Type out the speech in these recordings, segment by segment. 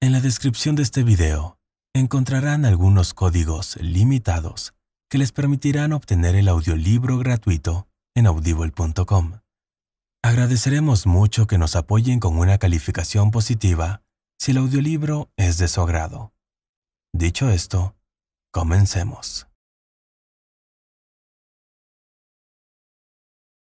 En la descripción de este video encontrarán algunos códigos limitados que les permitirán obtener el audiolibro gratuito en audible.com. Agradeceremos mucho que nos apoyen con una calificación positiva si el audiolibro es de su agrado. Dicho esto, comencemos.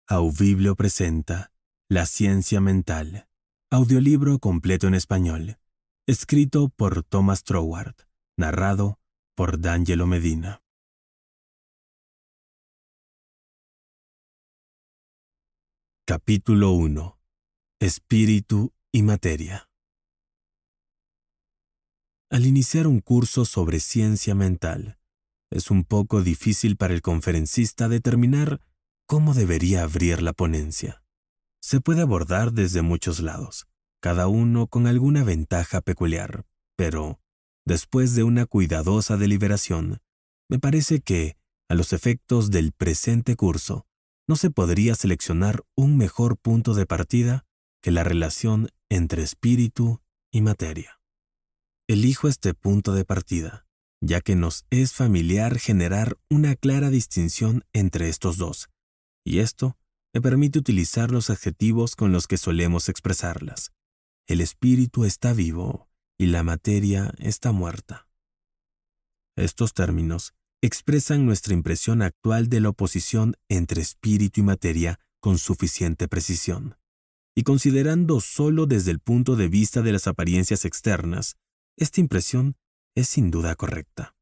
Audible presenta la ciencia mental. Audiolibro completo en español. Escrito por Thomas Troward. Narrado por D'Angelo Medina. Capítulo 1. Espíritu y materia. Al iniciar un curso sobre ciencia mental, es un poco difícil para el conferencista determinar cómo debería abrir la ponencia se puede abordar desde muchos lados, cada uno con alguna ventaja peculiar, pero, después de una cuidadosa deliberación, me parece que, a los efectos del presente curso, no se podría seleccionar un mejor punto de partida que la relación entre espíritu y materia. Elijo este punto de partida, ya que nos es familiar generar una clara distinción entre estos dos, y esto me permite utilizar los adjetivos con los que solemos expresarlas. El espíritu está vivo y la materia está muerta. Estos términos expresan nuestra impresión actual de la oposición entre espíritu y materia con suficiente precisión. Y considerando solo desde el punto de vista de las apariencias externas, esta impresión es sin duda correcta.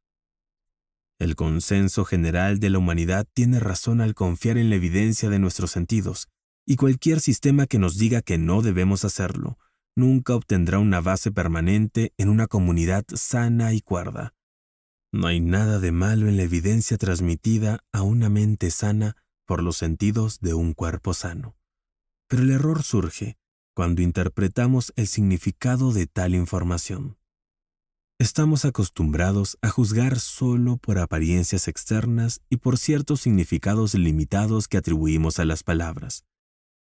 El consenso general de la humanidad tiene razón al confiar en la evidencia de nuestros sentidos, y cualquier sistema que nos diga que no debemos hacerlo, nunca obtendrá una base permanente en una comunidad sana y cuerda. No hay nada de malo en la evidencia transmitida a una mente sana por los sentidos de un cuerpo sano. Pero el error surge cuando interpretamos el significado de tal información. Estamos acostumbrados a juzgar solo por apariencias externas y por ciertos significados limitados que atribuimos a las palabras.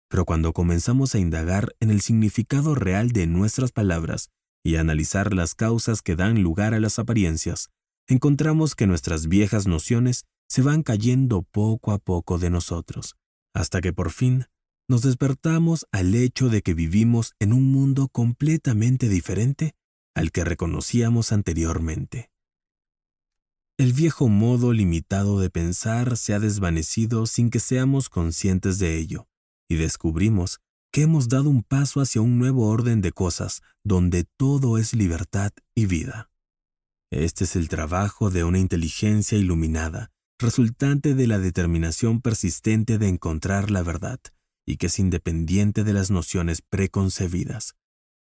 Pero cuando comenzamos a indagar en el significado real de nuestras palabras y a analizar las causas que dan lugar a las apariencias, encontramos que nuestras viejas nociones se van cayendo poco a poco de nosotros, hasta que por fin nos despertamos al hecho de que vivimos en un mundo completamente diferente al que reconocíamos anteriormente. El viejo modo limitado de pensar se ha desvanecido sin que seamos conscientes de ello, y descubrimos que hemos dado un paso hacia un nuevo orden de cosas donde todo es libertad y vida. Este es el trabajo de una inteligencia iluminada, resultante de la determinación persistente de encontrar la verdad, y que es independiente de las nociones preconcebidas.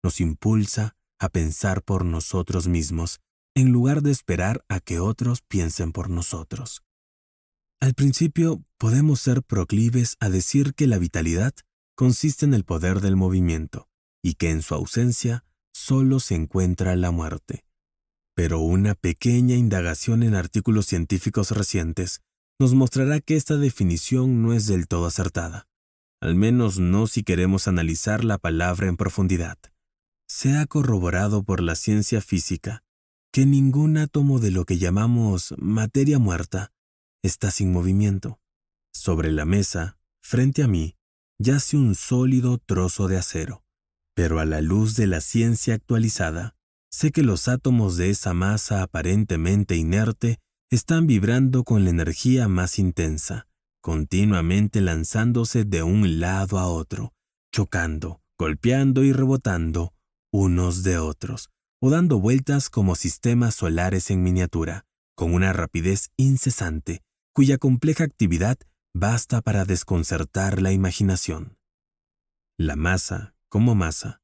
Nos impulsa a pensar por nosotros mismos en lugar de esperar a que otros piensen por nosotros. Al principio podemos ser proclives a decir que la vitalidad consiste en el poder del movimiento y que en su ausencia solo se encuentra la muerte. Pero una pequeña indagación en artículos científicos recientes nos mostrará que esta definición no es del todo acertada, al menos no si queremos analizar la palabra en profundidad se ha corroborado por la ciencia física que ningún átomo de lo que llamamos materia muerta está sin movimiento. Sobre la mesa, frente a mí, yace un sólido trozo de acero, pero a la luz de la ciencia actualizada, sé que los átomos de esa masa aparentemente inerte están vibrando con la energía más intensa, continuamente lanzándose de un lado a otro, chocando, golpeando y rebotando, unos de otros, o dando vueltas como sistemas solares en miniatura, con una rapidez incesante, cuya compleja actividad basta para desconcertar la imaginación. La masa, como masa,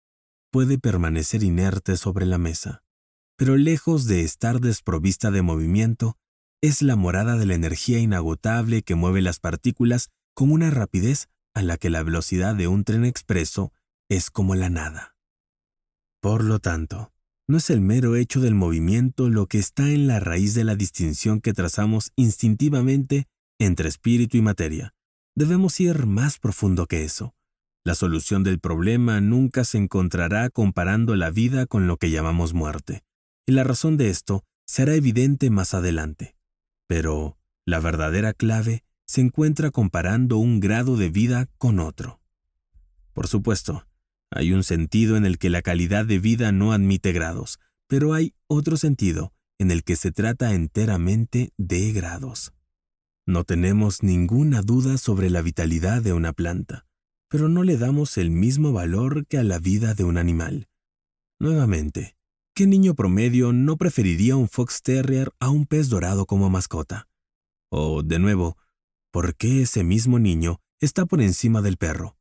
puede permanecer inerte sobre la mesa, pero lejos de estar desprovista de movimiento, es la morada de la energía inagotable que mueve las partículas con una rapidez a la que la velocidad de un tren expreso es como la nada. Por lo tanto, no es el mero hecho del movimiento lo que está en la raíz de la distinción que trazamos instintivamente entre espíritu y materia. Debemos ir más profundo que eso. La solución del problema nunca se encontrará comparando la vida con lo que llamamos muerte, y la razón de esto será evidente más adelante. Pero la verdadera clave se encuentra comparando un grado de vida con otro. Por supuesto, hay un sentido en el que la calidad de vida no admite grados, pero hay otro sentido en el que se trata enteramente de grados. No tenemos ninguna duda sobre la vitalidad de una planta, pero no le damos el mismo valor que a la vida de un animal. Nuevamente, ¿Qué niño promedio no preferiría un fox terrier a un pez dorado como mascota? O, de nuevo, ¿por qué ese mismo niño está por encima del perro,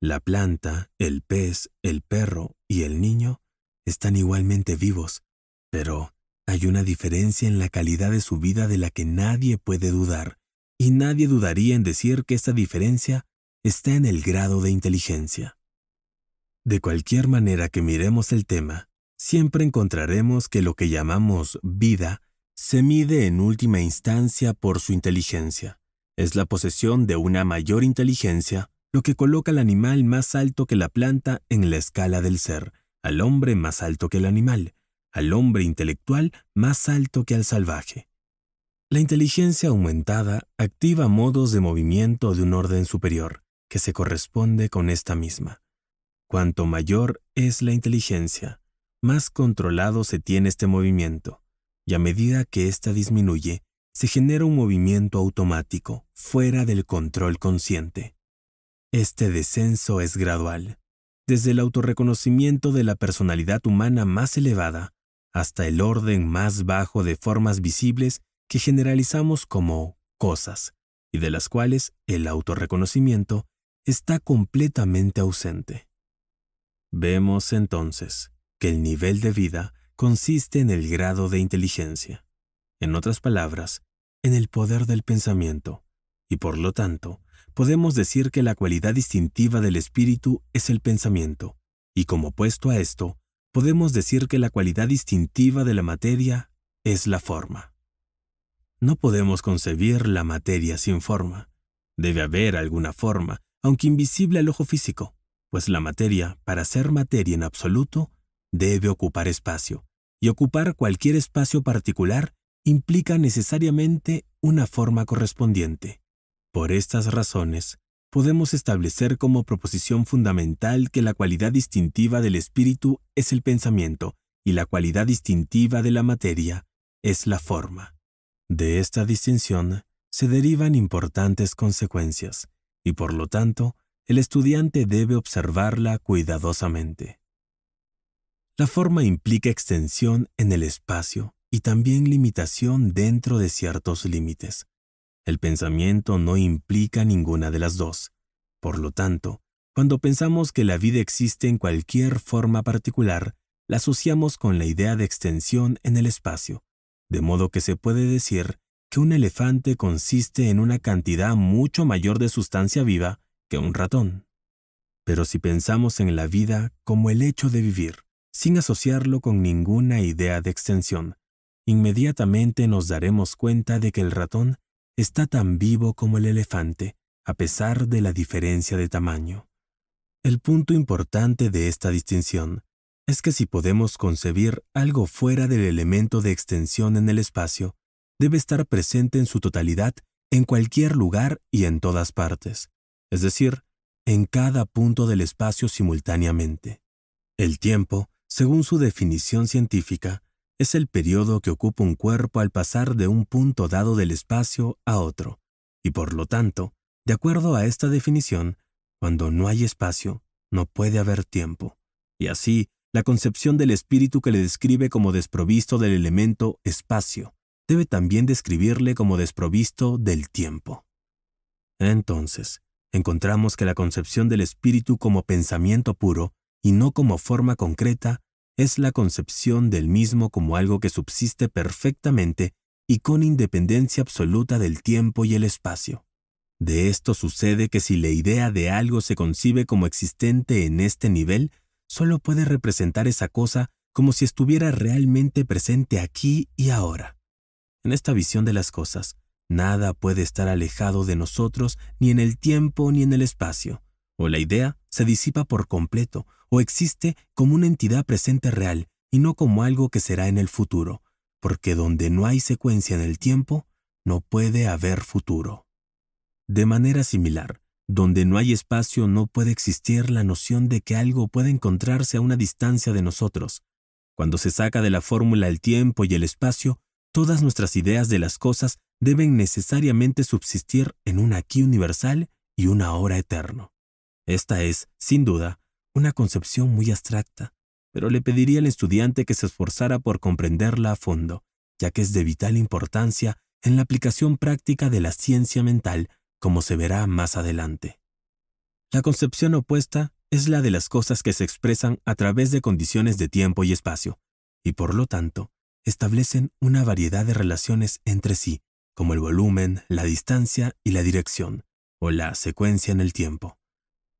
la planta, el pez, el perro y el niño están igualmente vivos, pero hay una diferencia en la calidad de su vida de la que nadie puede dudar, y nadie dudaría en decir que esta diferencia está en el grado de inteligencia. De cualquier manera que miremos el tema, siempre encontraremos que lo que llamamos vida se mide en última instancia por su inteligencia. Es la posesión de una mayor inteligencia lo que coloca al animal más alto que la planta en la escala del ser, al hombre más alto que el animal, al hombre intelectual más alto que al salvaje. La inteligencia aumentada activa modos de movimiento de un orden superior, que se corresponde con esta misma. Cuanto mayor es la inteligencia, más controlado se tiene este movimiento, y a medida que ésta disminuye, se genera un movimiento automático, fuera del control consciente. Este descenso es gradual, desde el autorreconocimiento de la personalidad humana más elevada hasta el orden más bajo de formas visibles que generalizamos como cosas, y de las cuales el autorreconocimiento está completamente ausente. Vemos entonces que el nivel de vida consiste en el grado de inteligencia, en otras palabras, en el poder del pensamiento, y por lo tanto, podemos decir que la cualidad distintiva del espíritu es el pensamiento, y como opuesto a esto, podemos decir que la cualidad distintiva de la materia es la forma. No podemos concebir la materia sin forma. Debe haber alguna forma, aunque invisible al ojo físico, pues la materia, para ser materia en absoluto, debe ocupar espacio, y ocupar cualquier espacio particular implica necesariamente una forma correspondiente. Por estas razones, podemos establecer como proposición fundamental que la cualidad distintiva del espíritu es el pensamiento y la cualidad distintiva de la materia es la forma. De esta distinción se derivan importantes consecuencias y por lo tanto el estudiante debe observarla cuidadosamente. La forma implica extensión en el espacio y también limitación dentro de ciertos límites. El pensamiento no implica ninguna de las dos. Por lo tanto, cuando pensamos que la vida existe en cualquier forma particular, la asociamos con la idea de extensión en el espacio, de modo que se puede decir que un elefante consiste en una cantidad mucho mayor de sustancia viva que un ratón. Pero si pensamos en la vida como el hecho de vivir, sin asociarlo con ninguna idea de extensión, inmediatamente nos daremos cuenta de que el ratón está tan vivo como el elefante, a pesar de la diferencia de tamaño. El punto importante de esta distinción es que si podemos concebir algo fuera del elemento de extensión en el espacio, debe estar presente en su totalidad en cualquier lugar y en todas partes, es decir, en cada punto del espacio simultáneamente. El tiempo, según su definición científica, es el periodo que ocupa un cuerpo al pasar de un punto dado del espacio a otro, y por lo tanto, de acuerdo a esta definición, cuando no hay espacio, no puede haber tiempo. Y así, la concepción del espíritu que le describe como desprovisto del elemento espacio debe también describirle como desprovisto del tiempo. Entonces, encontramos que la concepción del espíritu como pensamiento puro y no como forma concreta es la concepción del mismo como algo que subsiste perfectamente y con independencia absoluta del tiempo y el espacio. De esto sucede que si la idea de algo se concibe como existente en este nivel, solo puede representar esa cosa como si estuviera realmente presente aquí y ahora. En esta visión de las cosas, nada puede estar alejado de nosotros ni en el tiempo ni en el espacio, o la idea se disipa por completo, o existe como una entidad presente real y no como algo que será en el futuro, porque donde no hay secuencia en el tiempo, no puede haber futuro. De manera similar, donde no hay espacio no puede existir la noción de que algo puede encontrarse a una distancia de nosotros. Cuando se saca de la fórmula el tiempo y el espacio, todas nuestras ideas de las cosas deben necesariamente subsistir en un aquí universal y un ahora eterno. Esta es, sin duda, una concepción muy abstracta, pero le pediría al estudiante que se esforzara por comprenderla a fondo, ya que es de vital importancia en la aplicación práctica de la ciencia mental, como se verá más adelante. La concepción opuesta es la de las cosas que se expresan a través de condiciones de tiempo y espacio, y por lo tanto, establecen una variedad de relaciones entre sí, como el volumen, la distancia y la dirección, o la secuencia en el tiempo.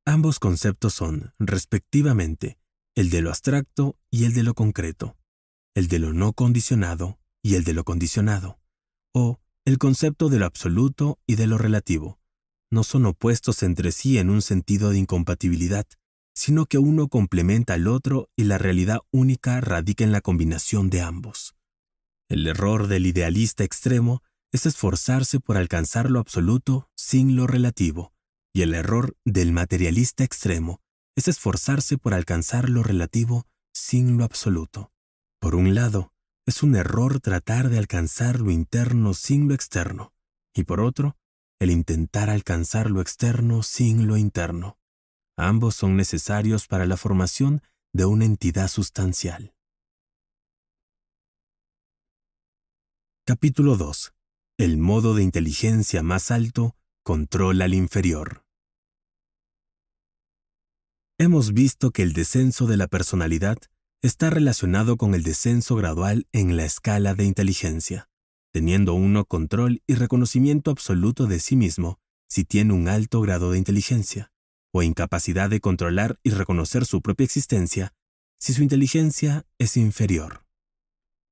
Ambos conceptos son, respectivamente, el de lo abstracto y el de lo concreto, el de lo no condicionado y el de lo condicionado, o el concepto de lo absoluto y de lo relativo. No son opuestos entre sí en un sentido de incompatibilidad, sino que uno complementa al otro y la realidad única radica en la combinación de ambos. El error del idealista extremo es esforzarse por alcanzar lo absoluto sin lo relativo, y el error del materialista extremo es esforzarse por alcanzar lo relativo sin lo absoluto. Por un lado, es un error tratar de alcanzar lo interno sin lo externo, y por otro, el intentar alcanzar lo externo sin lo interno. Ambos son necesarios para la formación de una entidad sustancial. Capítulo 2. El modo de inteligencia más alto controla al inferior. Hemos visto que el descenso de la personalidad está relacionado con el descenso gradual en la escala de inteligencia, teniendo uno control y reconocimiento absoluto de sí mismo si tiene un alto grado de inteligencia, o incapacidad de controlar y reconocer su propia existencia si su inteligencia es inferior.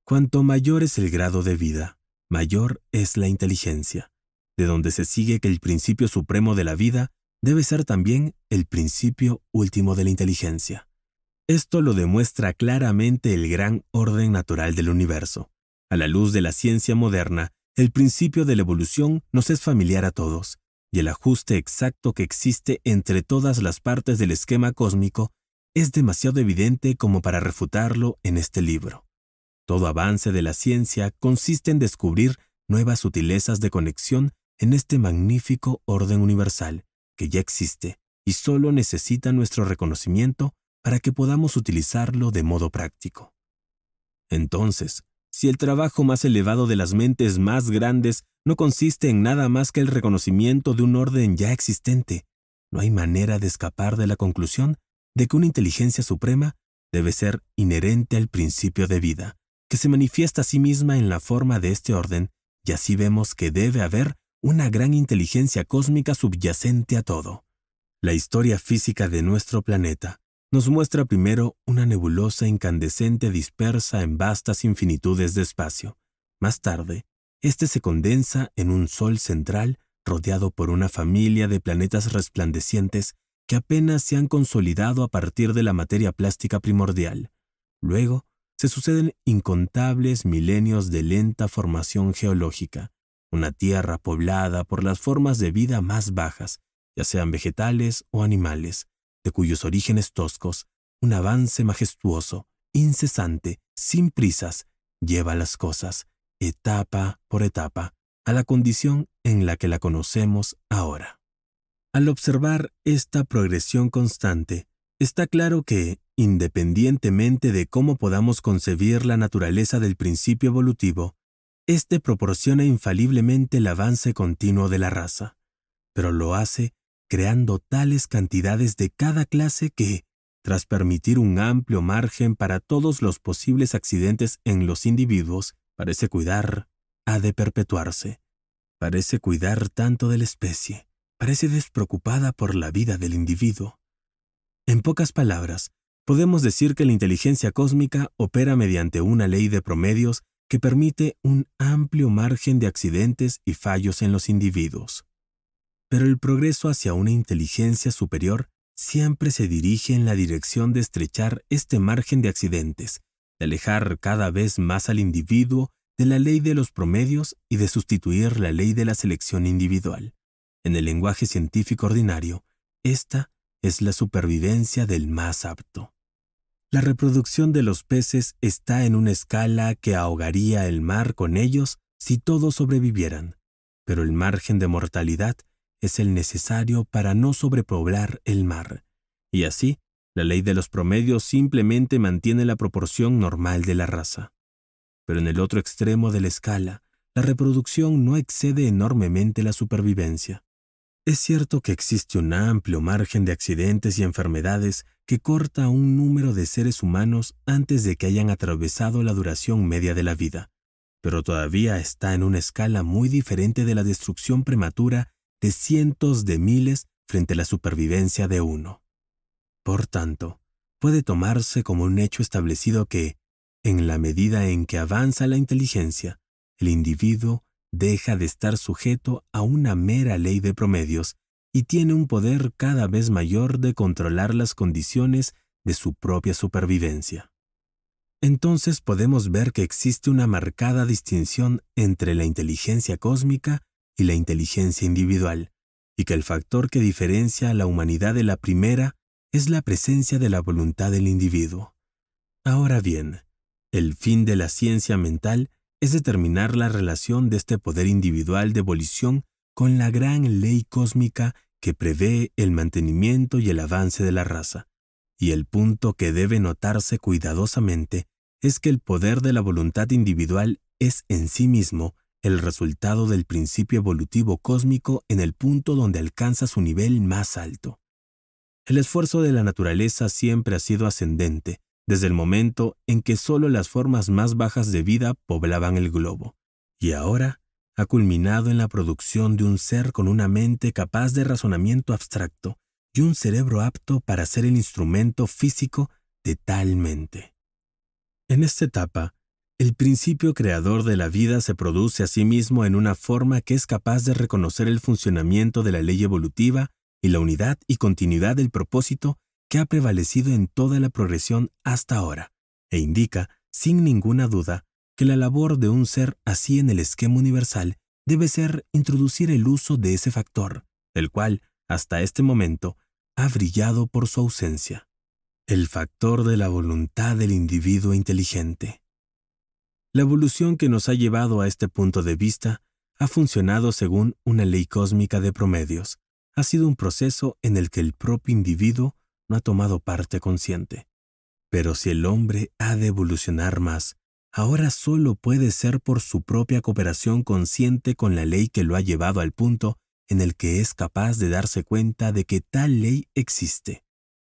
Cuanto mayor es el grado de vida, mayor es la inteligencia, de donde se sigue que el principio supremo de la vida debe ser también el principio último de la inteligencia. Esto lo demuestra claramente el gran orden natural del universo. A la luz de la ciencia moderna, el principio de la evolución nos es familiar a todos, y el ajuste exacto que existe entre todas las partes del esquema cósmico es demasiado evidente como para refutarlo en este libro. Todo avance de la ciencia consiste en descubrir nuevas sutilezas de conexión en este magnífico orden universal, que ya existe y solo necesita nuestro reconocimiento para que podamos utilizarlo de modo práctico. Entonces, si el trabajo más elevado de las mentes más grandes no consiste en nada más que el reconocimiento de un orden ya existente, no hay manera de escapar de la conclusión de que una inteligencia suprema debe ser inherente al principio de vida, que se manifiesta a sí misma en la forma de este orden, y así vemos que debe haber una gran inteligencia cósmica subyacente a todo. La historia física de nuestro planeta nos muestra primero una nebulosa incandescente dispersa en vastas infinitudes de espacio. Más tarde, este se condensa en un sol central rodeado por una familia de planetas resplandecientes que apenas se han consolidado a partir de la materia plástica primordial. Luego, se suceden incontables milenios de lenta formación geológica, una tierra poblada por las formas de vida más bajas, ya sean vegetales o animales, de cuyos orígenes toscos, un avance majestuoso, incesante, sin prisas, lleva las cosas, etapa por etapa, a la condición en la que la conocemos ahora. Al observar esta progresión constante, está claro que, independientemente de cómo podamos concebir la naturaleza del principio evolutivo, este proporciona infaliblemente el avance continuo de la raza, pero lo hace creando tales cantidades de cada clase que, tras permitir un amplio margen para todos los posibles accidentes en los individuos, parece cuidar, ha de perpetuarse. Parece cuidar tanto de la especie, parece despreocupada por la vida del individuo. En pocas palabras, podemos decir que la inteligencia cósmica opera mediante una ley de promedios que permite un amplio margen de accidentes y fallos en los individuos. Pero el progreso hacia una inteligencia superior siempre se dirige en la dirección de estrechar este margen de accidentes, de alejar cada vez más al individuo de la ley de los promedios y de sustituir la ley de la selección individual. En el lenguaje científico ordinario, esta es la supervivencia del más apto. La reproducción de los peces está en una escala que ahogaría el mar con ellos si todos sobrevivieran, pero el margen de mortalidad es el necesario para no sobrepoblar el mar. Y así, la ley de los promedios simplemente mantiene la proporción normal de la raza. Pero en el otro extremo de la escala, la reproducción no excede enormemente la supervivencia. Es cierto que existe un amplio margen de accidentes y enfermedades que corta a un número de seres humanos antes de que hayan atravesado la duración media de la vida, pero todavía está en una escala muy diferente de la destrucción prematura de cientos de miles frente a la supervivencia de uno. Por tanto, puede tomarse como un hecho establecido que, en la medida en que avanza la inteligencia, el individuo deja de estar sujeto a una mera ley de promedios y tiene un poder cada vez mayor de controlar las condiciones de su propia supervivencia. Entonces podemos ver que existe una marcada distinción entre la inteligencia cósmica y la inteligencia individual, y que el factor que diferencia a la humanidad de la primera es la presencia de la voluntad del individuo. Ahora bien, el fin de la ciencia mental es determinar la relación de este poder individual de volición con la gran ley cósmica que prevé el mantenimiento y el avance de la raza. Y el punto que debe notarse cuidadosamente es que el poder de la voluntad individual es en sí mismo el resultado del principio evolutivo cósmico en el punto donde alcanza su nivel más alto. El esfuerzo de la naturaleza siempre ha sido ascendente, desde el momento en que solo las formas más bajas de vida poblaban el globo, y ahora ha culminado en la producción de un ser con una mente capaz de razonamiento abstracto y un cerebro apto para ser el instrumento físico de tal mente. En esta etapa, el principio creador de la vida se produce a sí mismo en una forma que es capaz de reconocer el funcionamiento de la ley evolutiva y la unidad y continuidad del propósito que ha prevalecido en toda la progresión hasta ahora, e indica, sin ninguna duda, que la labor de un ser así en el esquema universal debe ser introducir el uso de ese factor, el cual, hasta este momento, ha brillado por su ausencia. El factor de la voluntad del individuo inteligente. La evolución que nos ha llevado a este punto de vista ha funcionado según una ley cósmica de promedios. Ha sido un proceso en el que el propio individuo ha tomado parte consciente. Pero si el hombre ha de evolucionar más, ahora solo puede ser por su propia cooperación consciente con la ley que lo ha llevado al punto en el que es capaz de darse cuenta de que tal ley existe.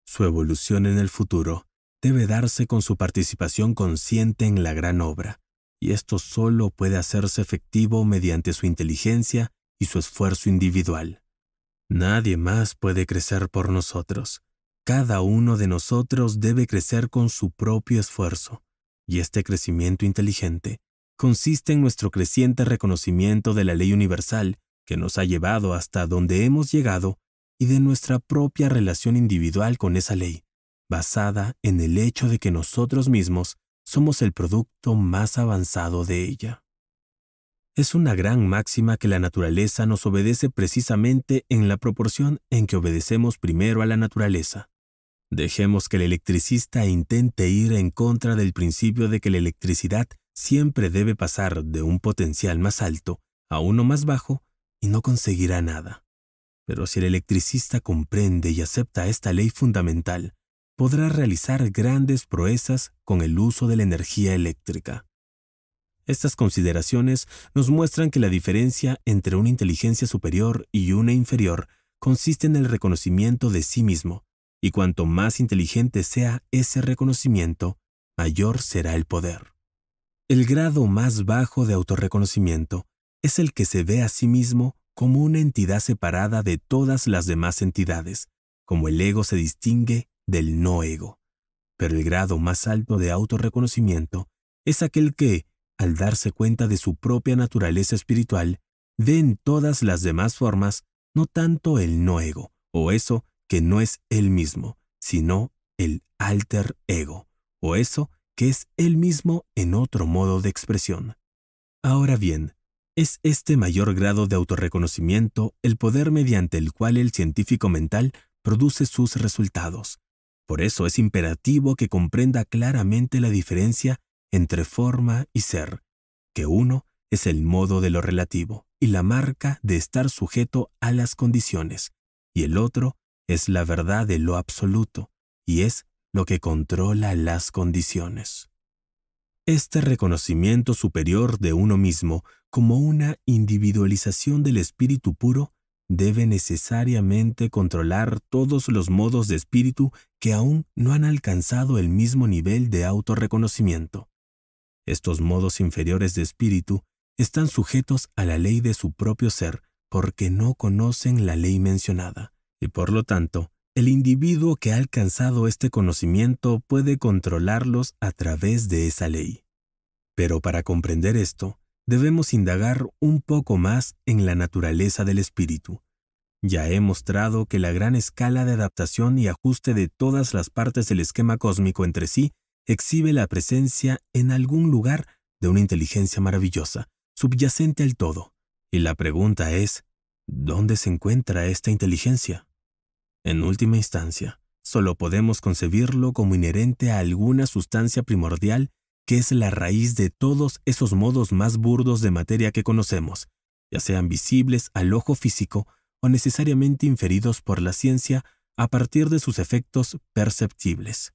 Su evolución en el futuro debe darse con su participación consciente en la gran obra, y esto solo puede hacerse efectivo mediante su inteligencia y su esfuerzo individual. Nadie más puede crecer por nosotros, cada uno de nosotros debe crecer con su propio esfuerzo, y este crecimiento inteligente consiste en nuestro creciente reconocimiento de la ley universal que nos ha llevado hasta donde hemos llegado y de nuestra propia relación individual con esa ley, basada en el hecho de que nosotros mismos somos el producto más avanzado de ella. Es una gran máxima que la naturaleza nos obedece precisamente en la proporción en que obedecemos primero a la naturaleza. Dejemos que el electricista intente ir en contra del principio de que la electricidad siempre debe pasar de un potencial más alto a uno más bajo y no conseguirá nada. Pero si el electricista comprende y acepta esta ley fundamental, podrá realizar grandes proezas con el uso de la energía eléctrica. Estas consideraciones nos muestran que la diferencia entre una inteligencia superior y una inferior consiste en el reconocimiento de sí mismo, y cuanto más inteligente sea ese reconocimiento, mayor será el poder. El grado más bajo de autorreconocimiento es el que se ve a sí mismo como una entidad separada de todas las demás entidades, como el ego se distingue del no ego. Pero el grado más alto de autorreconocimiento es aquel que, al darse cuenta de su propia naturaleza espiritual, ve en todas las demás formas no tanto el no ego, o eso que no es él mismo, sino el alter ego, o eso que es él mismo en otro modo de expresión. Ahora bien, es este mayor grado de autorreconocimiento el poder mediante el cual el científico mental produce sus resultados. Por eso es imperativo que comprenda claramente la diferencia entre forma y ser, que uno es el modo de lo relativo y la marca de estar sujeto a las condiciones, y el otro es la verdad de lo absoluto y es lo que controla las condiciones. Este reconocimiento superior de uno mismo como una individualización del espíritu puro debe necesariamente controlar todos los modos de espíritu que aún no han alcanzado el mismo nivel de autorreconocimiento. Estos modos inferiores de espíritu están sujetos a la ley de su propio ser porque no conocen la ley mencionada y por lo tanto, el individuo que ha alcanzado este conocimiento puede controlarlos a través de esa ley. Pero para comprender esto, debemos indagar un poco más en la naturaleza del espíritu. Ya he mostrado que la gran escala de adaptación y ajuste de todas las partes del esquema cósmico entre sí exhibe la presencia en algún lugar de una inteligencia maravillosa, subyacente al todo. Y la pregunta es, ¿Dónde se encuentra esta inteligencia? En última instancia, solo podemos concebirlo como inherente a alguna sustancia primordial que es la raíz de todos esos modos más burdos de materia que conocemos, ya sean visibles al ojo físico o necesariamente inferidos por la ciencia a partir de sus efectos perceptibles.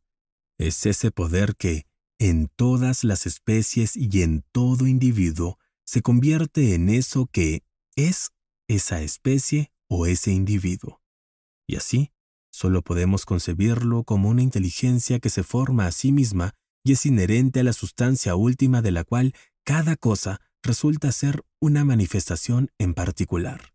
Es ese poder que, en todas las especies y en todo individuo, se convierte en eso que es esa especie o ese individuo. Y así, solo podemos concebirlo como una inteligencia que se forma a sí misma y es inherente a la sustancia última de la cual cada cosa resulta ser una manifestación en particular.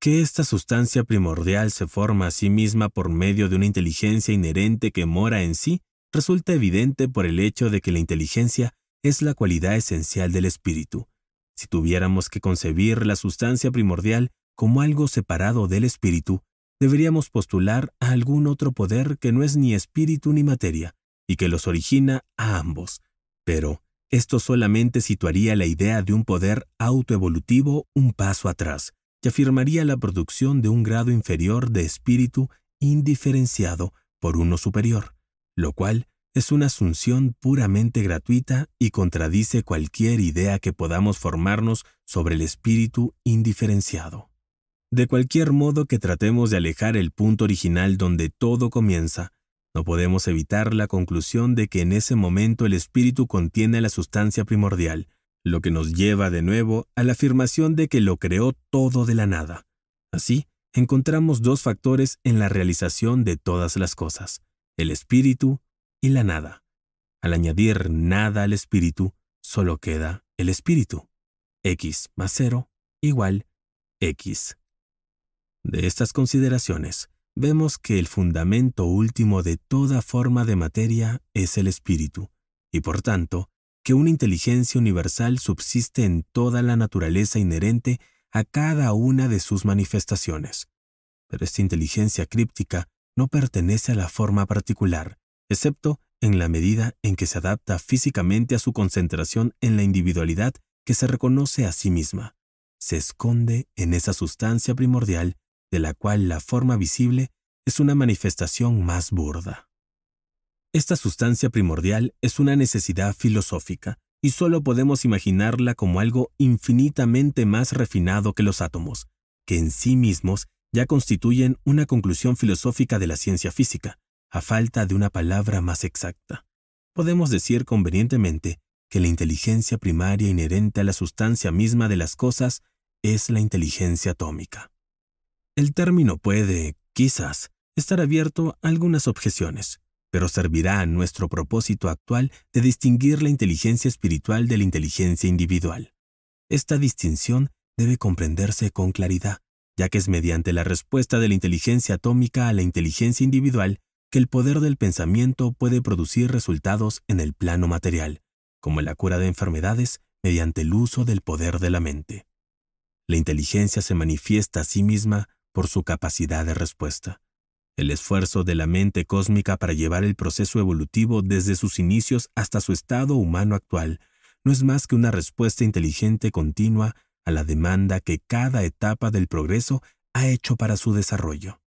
Que esta sustancia primordial se forma a sí misma por medio de una inteligencia inherente que mora en sí resulta evidente por el hecho de que la inteligencia es la cualidad esencial del espíritu, si tuviéramos que concebir la sustancia primordial como algo separado del espíritu, deberíamos postular a algún otro poder que no es ni espíritu ni materia, y que los origina a ambos. Pero esto solamente situaría la idea de un poder autoevolutivo un paso atrás, y afirmaría la producción de un grado inferior de espíritu indiferenciado por uno superior, lo cual es una asunción puramente gratuita y contradice cualquier idea que podamos formarnos sobre el espíritu indiferenciado. De cualquier modo que tratemos de alejar el punto original donde todo comienza, no podemos evitar la conclusión de que en ese momento el espíritu contiene la sustancia primordial, lo que nos lleva de nuevo a la afirmación de que lo creó todo de la nada. Así, encontramos dos factores en la realización de todas las cosas, el espíritu y la nada. Al añadir nada al espíritu, solo queda el espíritu. X más 0 igual X. De estas consideraciones, vemos que el fundamento último de toda forma de materia es el espíritu, y por tanto, que una inteligencia universal subsiste en toda la naturaleza inherente a cada una de sus manifestaciones. Pero esta inteligencia críptica no pertenece a la forma particular, excepto en la medida en que se adapta físicamente a su concentración en la individualidad que se reconoce a sí misma. Se esconde en esa sustancia primordial de la cual la forma visible es una manifestación más burda. Esta sustancia primordial es una necesidad filosófica y solo podemos imaginarla como algo infinitamente más refinado que los átomos, que en sí mismos ya constituyen una conclusión filosófica de la ciencia física, a falta de una palabra más exacta. Podemos decir convenientemente que la inteligencia primaria inherente a la sustancia misma de las cosas es la inteligencia atómica. El término puede, quizás, estar abierto a algunas objeciones, pero servirá a nuestro propósito actual de distinguir la inteligencia espiritual de la inteligencia individual. Esta distinción debe comprenderse con claridad, ya que es mediante la respuesta de la inteligencia atómica a la inteligencia individual que el poder del pensamiento puede producir resultados en el plano material, como la cura de enfermedades mediante el uso del poder de la mente. La inteligencia se manifiesta a sí misma por su capacidad de respuesta. El esfuerzo de la mente cósmica para llevar el proceso evolutivo desde sus inicios hasta su estado humano actual no es más que una respuesta inteligente continua a la demanda que cada etapa del progreso ha hecho para su desarrollo.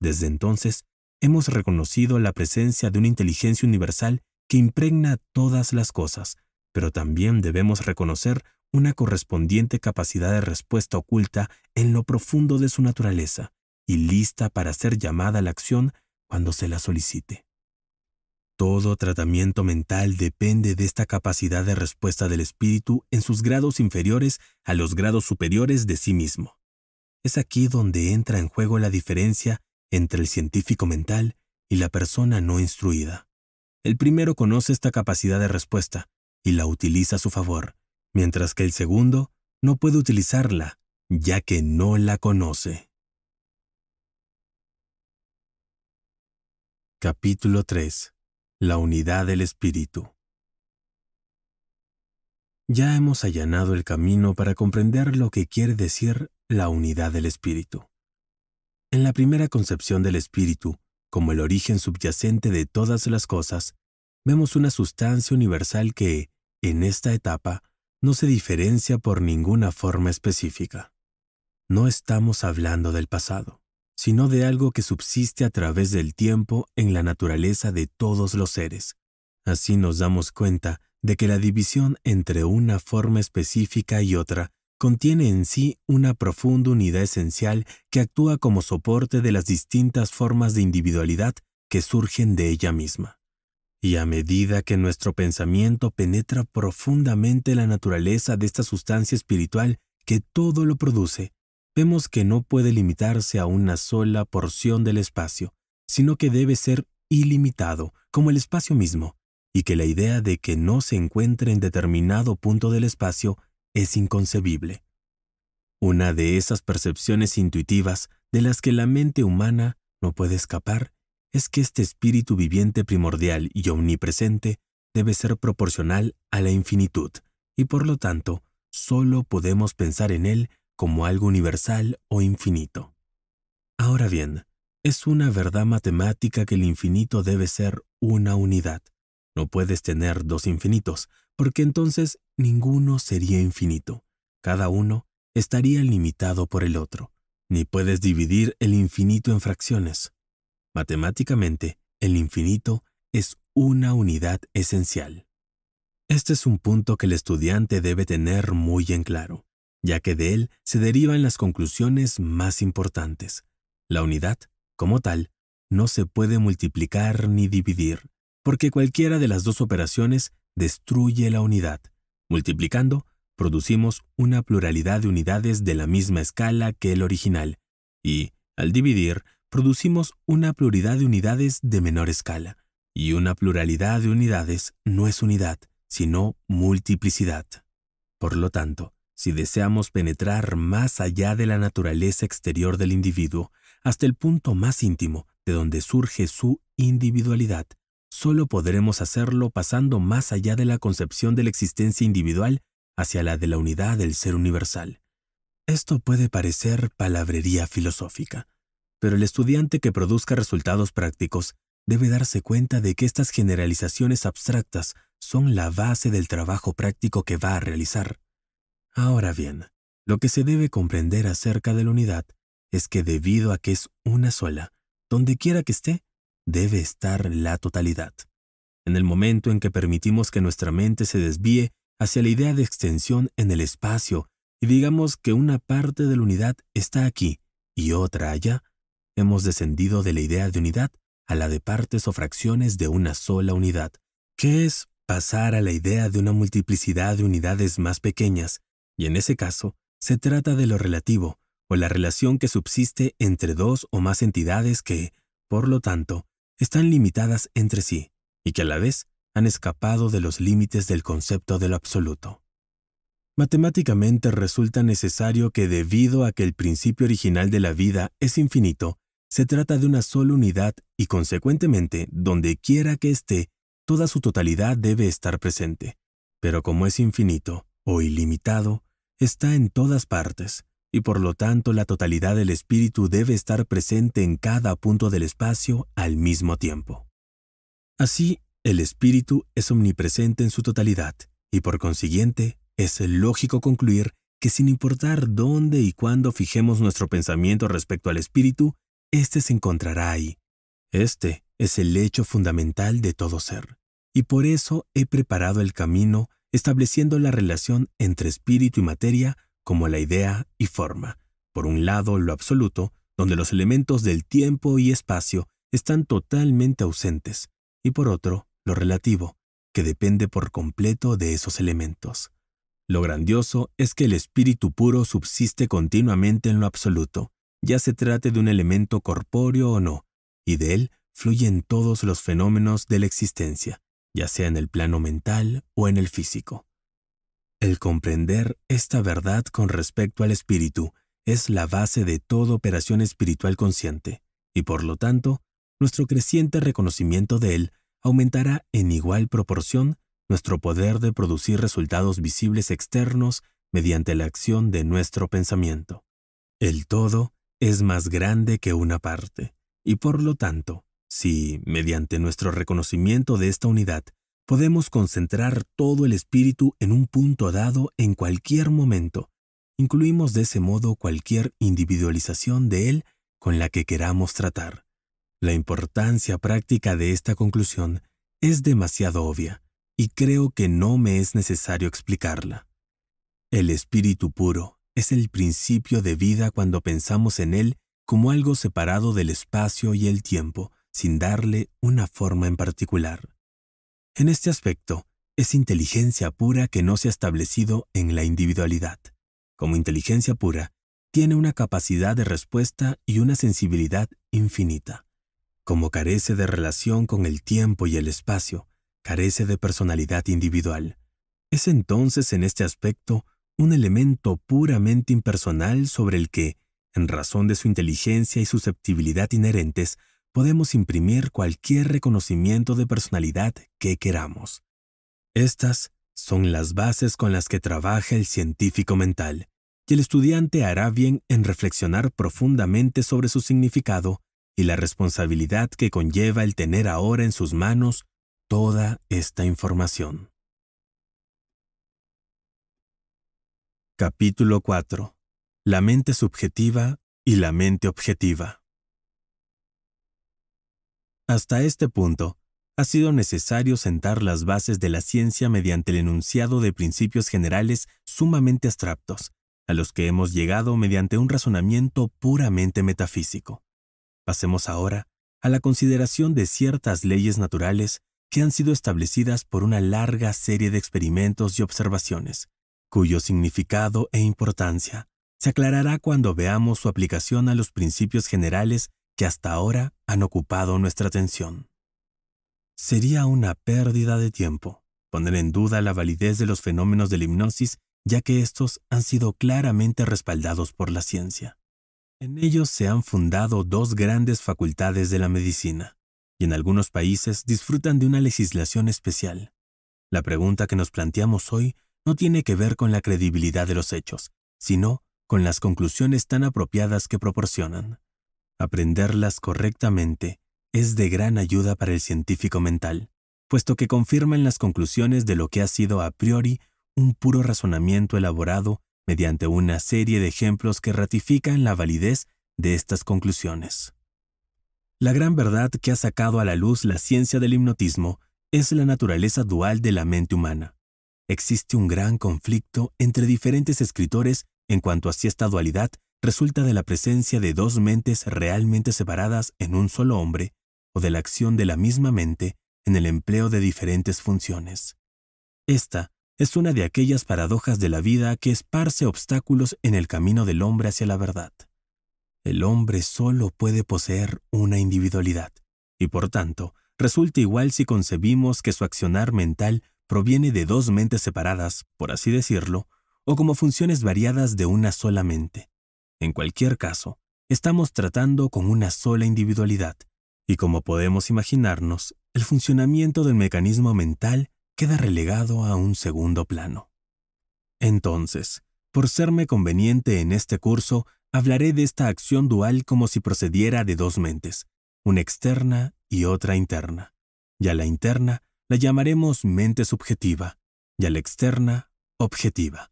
Desde entonces, hemos reconocido la presencia de una inteligencia universal que impregna todas las cosas, pero también debemos reconocer una correspondiente capacidad de respuesta oculta en lo profundo de su naturaleza y lista para ser llamada a la acción cuando se la solicite. Todo tratamiento mental depende de esta capacidad de respuesta del espíritu en sus grados inferiores a los grados superiores de sí mismo. Es aquí donde entra en juego la diferencia entre el científico mental y la persona no instruida. El primero conoce esta capacidad de respuesta y la utiliza a su favor, mientras que el segundo no puede utilizarla, ya que no la conoce. Capítulo 3. La unidad del espíritu. Ya hemos allanado el camino para comprender lo que quiere decir la unidad del espíritu. En la primera concepción del espíritu, como el origen subyacente de todas las cosas, vemos una sustancia universal que, en esta etapa, no se diferencia por ninguna forma específica. No estamos hablando del pasado, sino de algo que subsiste a través del tiempo en la naturaleza de todos los seres. Así nos damos cuenta de que la división entre una forma específica y otra contiene en sí una profunda unidad esencial que actúa como soporte de las distintas formas de individualidad que surgen de ella misma. Y a medida que nuestro pensamiento penetra profundamente la naturaleza de esta sustancia espiritual que todo lo produce, vemos que no puede limitarse a una sola porción del espacio, sino que debe ser ilimitado, como el espacio mismo, y que la idea de que no se encuentre en determinado punto del espacio es inconcebible. Una de esas percepciones intuitivas de las que la mente humana no puede escapar es que este espíritu viviente primordial y omnipresente debe ser proporcional a la infinitud, y por lo tanto, solo podemos pensar en él como algo universal o infinito. Ahora bien, es una verdad matemática que el infinito debe ser una unidad, no puedes tener dos infinitos, porque entonces ninguno sería infinito. Cada uno estaría limitado por el otro. Ni puedes dividir el infinito en fracciones. Matemáticamente, el infinito es una unidad esencial. Este es un punto que el estudiante debe tener muy en claro, ya que de él se derivan las conclusiones más importantes. La unidad, como tal, no se puede multiplicar ni dividir, porque cualquiera de las dos operaciones destruye la unidad. Multiplicando, producimos una pluralidad de unidades de la misma escala que el original, y, al dividir, producimos una pluralidad de unidades de menor escala, y una pluralidad de unidades no es unidad, sino multiplicidad. Por lo tanto, si deseamos penetrar más allá de la naturaleza exterior del individuo, hasta el punto más íntimo de donde surge su individualidad, solo podremos hacerlo pasando más allá de la concepción de la existencia individual hacia la de la unidad del ser universal. Esto puede parecer palabrería filosófica, pero el estudiante que produzca resultados prácticos debe darse cuenta de que estas generalizaciones abstractas son la base del trabajo práctico que va a realizar. Ahora bien, lo que se debe comprender acerca de la unidad es que debido a que es una sola, donde quiera que esté, debe estar la totalidad. En el momento en que permitimos que nuestra mente se desvíe hacia la idea de extensión en el espacio y digamos que una parte de la unidad está aquí y otra allá, hemos descendido de la idea de unidad a la de partes o fracciones de una sola unidad, que es pasar a la idea de una multiplicidad de unidades más pequeñas, y en ese caso se trata de lo relativo o la relación que subsiste entre dos o más entidades que, por lo tanto, están limitadas entre sí y que a la vez han escapado de los límites del concepto del absoluto. Matemáticamente resulta necesario que debido a que el principio original de la vida es infinito, se trata de una sola unidad y consecuentemente, donde quiera que esté, toda su totalidad debe estar presente. Pero como es infinito o ilimitado, está en todas partes, y por lo tanto la totalidad del espíritu debe estar presente en cada punto del espacio al mismo tiempo. Así, el espíritu es omnipresente en su totalidad, y por consiguiente, es lógico concluir que sin importar dónde y cuándo fijemos nuestro pensamiento respecto al espíritu, éste se encontrará ahí. Este es el hecho fundamental de todo ser, y por eso he preparado el camino estableciendo la relación entre espíritu y materia como la idea y forma. Por un lado, lo absoluto, donde los elementos del tiempo y espacio están totalmente ausentes, y por otro, lo relativo, que depende por completo de esos elementos. Lo grandioso es que el espíritu puro subsiste continuamente en lo absoluto, ya se trate de un elemento corpóreo o no, y de él fluyen todos los fenómenos de la existencia, ya sea en el plano mental o en el físico. El comprender esta verdad con respecto al espíritu es la base de toda operación espiritual consciente, y por lo tanto, nuestro creciente reconocimiento de él aumentará en igual proporción nuestro poder de producir resultados visibles externos mediante la acción de nuestro pensamiento. El todo es más grande que una parte, y por lo tanto, si, mediante nuestro reconocimiento de esta unidad, Podemos concentrar todo el espíritu en un punto dado en cualquier momento. Incluimos de ese modo cualquier individualización de él con la que queramos tratar. La importancia práctica de esta conclusión es demasiado obvia, y creo que no me es necesario explicarla. El espíritu puro es el principio de vida cuando pensamos en él como algo separado del espacio y el tiempo, sin darle una forma en particular. En este aspecto, es inteligencia pura que no se ha establecido en la individualidad. Como inteligencia pura, tiene una capacidad de respuesta y una sensibilidad infinita. Como carece de relación con el tiempo y el espacio, carece de personalidad individual. Es entonces en este aspecto un elemento puramente impersonal sobre el que, en razón de su inteligencia y susceptibilidad inherentes, podemos imprimir cualquier reconocimiento de personalidad que queramos. Estas son las bases con las que trabaja el científico mental, y el estudiante hará bien en reflexionar profundamente sobre su significado y la responsabilidad que conlleva el tener ahora en sus manos toda esta información. Capítulo 4. La mente subjetiva y la mente objetiva. Hasta este punto, ha sido necesario sentar las bases de la ciencia mediante el enunciado de principios generales sumamente abstractos, a los que hemos llegado mediante un razonamiento puramente metafísico. Pasemos ahora a la consideración de ciertas leyes naturales que han sido establecidas por una larga serie de experimentos y observaciones, cuyo significado e importancia se aclarará cuando veamos su aplicación a los principios generales que hasta ahora han ocupado nuestra atención. Sería una pérdida de tiempo poner en duda la validez de los fenómenos de la hipnosis, ya que estos han sido claramente respaldados por la ciencia. En ellos se han fundado dos grandes facultades de la medicina, y en algunos países disfrutan de una legislación especial. La pregunta que nos planteamos hoy no tiene que ver con la credibilidad de los hechos, sino con las conclusiones tan apropiadas que proporcionan. Aprenderlas correctamente es de gran ayuda para el científico mental, puesto que confirman las conclusiones de lo que ha sido a priori un puro razonamiento elaborado mediante una serie de ejemplos que ratifican la validez de estas conclusiones. La gran verdad que ha sacado a la luz la ciencia del hipnotismo es la naturaleza dual de la mente humana. Existe un gran conflicto entre diferentes escritores en cuanto a si esta dualidad resulta de la presencia de dos mentes realmente separadas en un solo hombre o de la acción de la misma mente en el empleo de diferentes funciones. Esta es una de aquellas paradojas de la vida que esparce obstáculos en el camino del hombre hacia la verdad. El hombre solo puede poseer una individualidad, y por tanto, resulta igual si concebimos que su accionar mental proviene de dos mentes separadas, por así decirlo, o como funciones variadas de una sola mente. En cualquier caso, estamos tratando con una sola individualidad, y como podemos imaginarnos, el funcionamiento del mecanismo mental queda relegado a un segundo plano. Entonces, por serme conveniente en este curso, hablaré de esta acción dual como si procediera de dos mentes, una externa y otra interna. Y a la interna la llamaremos mente subjetiva, y a la externa, objetiva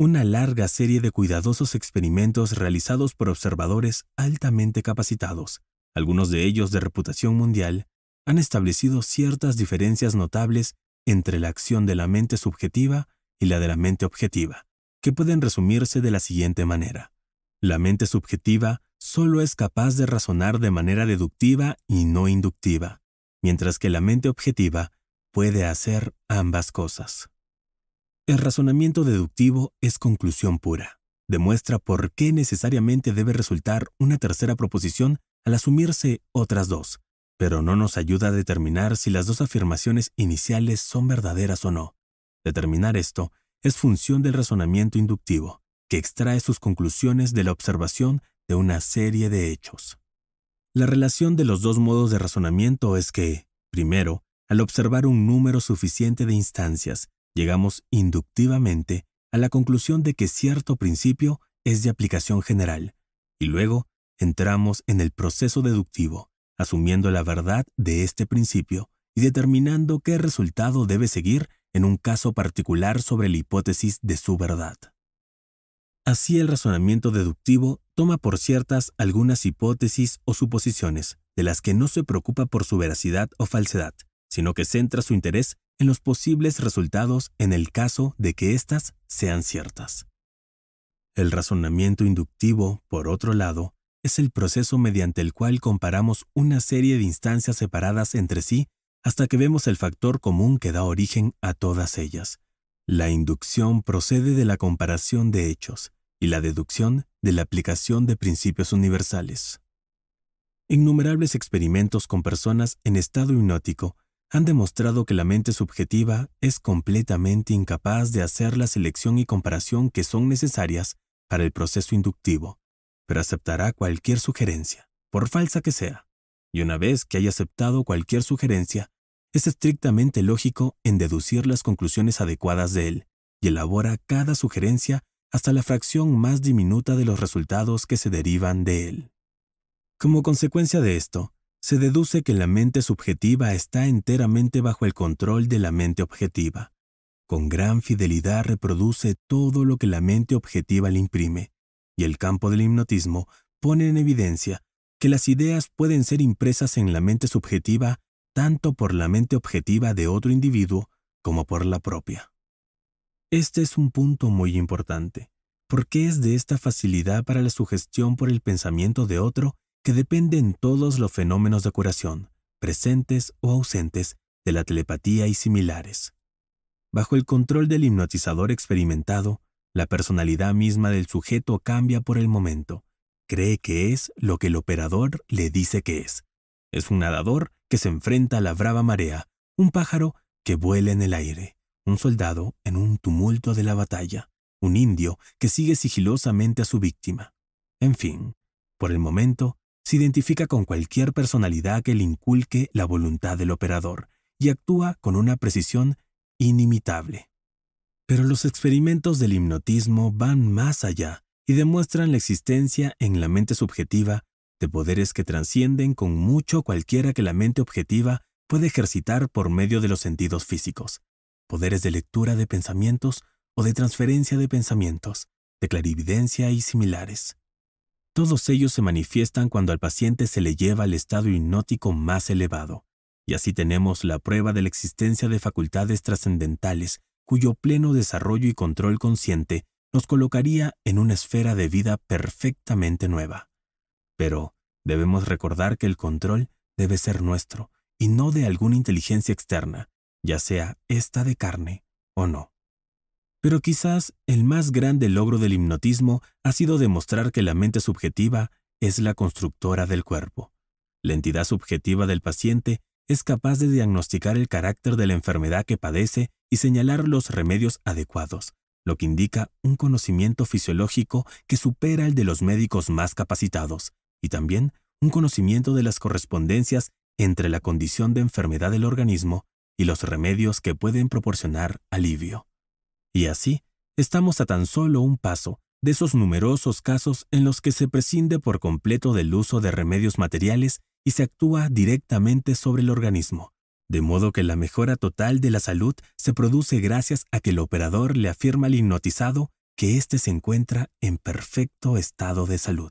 una larga serie de cuidadosos experimentos realizados por observadores altamente capacitados, algunos de ellos de reputación mundial, han establecido ciertas diferencias notables entre la acción de la mente subjetiva y la de la mente objetiva, que pueden resumirse de la siguiente manera. La mente subjetiva solo es capaz de razonar de manera deductiva y no inductiva, mientras que la mente objetiva puede hacer ambas cosas. El razonamiento deductivo es conclusión pura. Demuestra por qué necesariamente debe resultar una tercera proposición al asumirse otras dos, pero no nos ayuda a determinar si las dos afirmaciones iniciales son verdaderas o no. Determinar esto es función del razonamiento inductivo, que extrae sus conclusiones de la observación de una serie de hechos. La relación de los dos modos de razonamiento es que, primero, al observar un número suficiente de instancias, llegamos inductivamente a la conclusión de que cierto principio es de aplicación general, y luego entramos en el proceso deductivo, asumiendo la verdad de este principio y determinando qué resultado debe seguir en un caso particular sobre la hipótesis de su verdad. Así el razonamiento deductivo toma por ciertas algunas hipótesis o suposiciones, de las que no se preocupa por su veracidad o falsedad, sino que centra su interés en los posibles resultados en el caso de que éstas sean ciertas. El razonamiento inductivo, por otro lado, es el proceso mediante el cual comparamos una serie de instancias separadas entre sí hasta que vemos el factor común que da origen a todas ellas. La inducción procede de la comparación de hechos y la deducción de la aplicación de principios universales. Innumerables experimentos con personas en estado hipnótico han demostrado que la mente subjetiva es completamente incapaz de hacer la selección y comparación que son necesarias para el proceso inductivo, pero aceptará cualquier sugerencia, por falsa que sea. Y una vez que haya aceptado cualquier sugerencia, es estrictamente lógico en deducir las conclusiones adecuadas de él, y elabora cada sugerencia hasta la fracción más diminuta de los resultados que se derivan de él. Como consecuencia de esto, se deduce que la mente subjetiva está enteramente bajo el control de la mente objetiva. Con gran fidelidad reproduce todo lo que la mente objetiva le imprime, y el campo del hipnotismo pone en evidencia que las ideas pueden ser impresas en la mente subjetiva tanto por la mente objetiva de otro individuo como por la propia. Este es un punto muy importante, porque es de esta facilidad para la sugestión por el pensamiento de otro que dependen todos los fenómenos de curación, presentes o ausentes, de la telepatía y similares. Bajo el control del hipnotizador experimentado, la personalidad misma del sujeto cambia por el momento. Cree que es lo que el operador le dice que es. Es un nadador que se enfrenta a la brava marea, un pájaro que vuela en el aire, un soldado en un tumulto de la batalla, un indio que sigue sigilosamente a su víctima. En fin, por el momento, se identifica con cualquier personalidad que le inculque la voluntad del operador y actúa con una precisión inimitable. Pero los experimentos del hipnotismo van más allá y demuestran la existencia en la mente subjetiva de poderes que trascienden con mucho cualquiera que la mente objetiva puede ejercitar por medio de los sentidos físicos, poderes de lectura de pensamientos o de transferencia de pensamientos, de clarividencia y similares. Todos ellos se manifiestan cuando al paciente se le lleva al estado hipnótico más elevado, y así tenemos la prueba de la existencia de facultades trascendentales cuyo pleno desarrollo y control consciente nos colocaría en una esfera de vida perfectamente nueva. Pero debemos recordar que el control debe ser nuestro y no de alguna inteligencia externa, ya sea esta de carne o no. Pero quizás el más grande logro del hipnotismo ha sido demostrar que la mente subjetiva es la constructora del cuerpo. La entidad subjetiva del paciente es capaz de diagnosticar el carácter de la enfermedad que padece y señalar los remedios adecuados, lo que indica un conocimiento fisiológico que supera el de los médicos más capacitados, y también un conocimiento de las correspondencias entre la condición de enfermedad del organismo y los remedios que pueden proporcionar alivio. Y así, estamos a tan solo un paso de esos numerosos casos en los que se prescinde por completo del uso de remedios materiales y se actúa directamente sobre el organismo, de modo que la mejora total de la salud se produce gracias a que el operador le afirma al hipnotizado que éste se encuentra en perfecto estado de salud.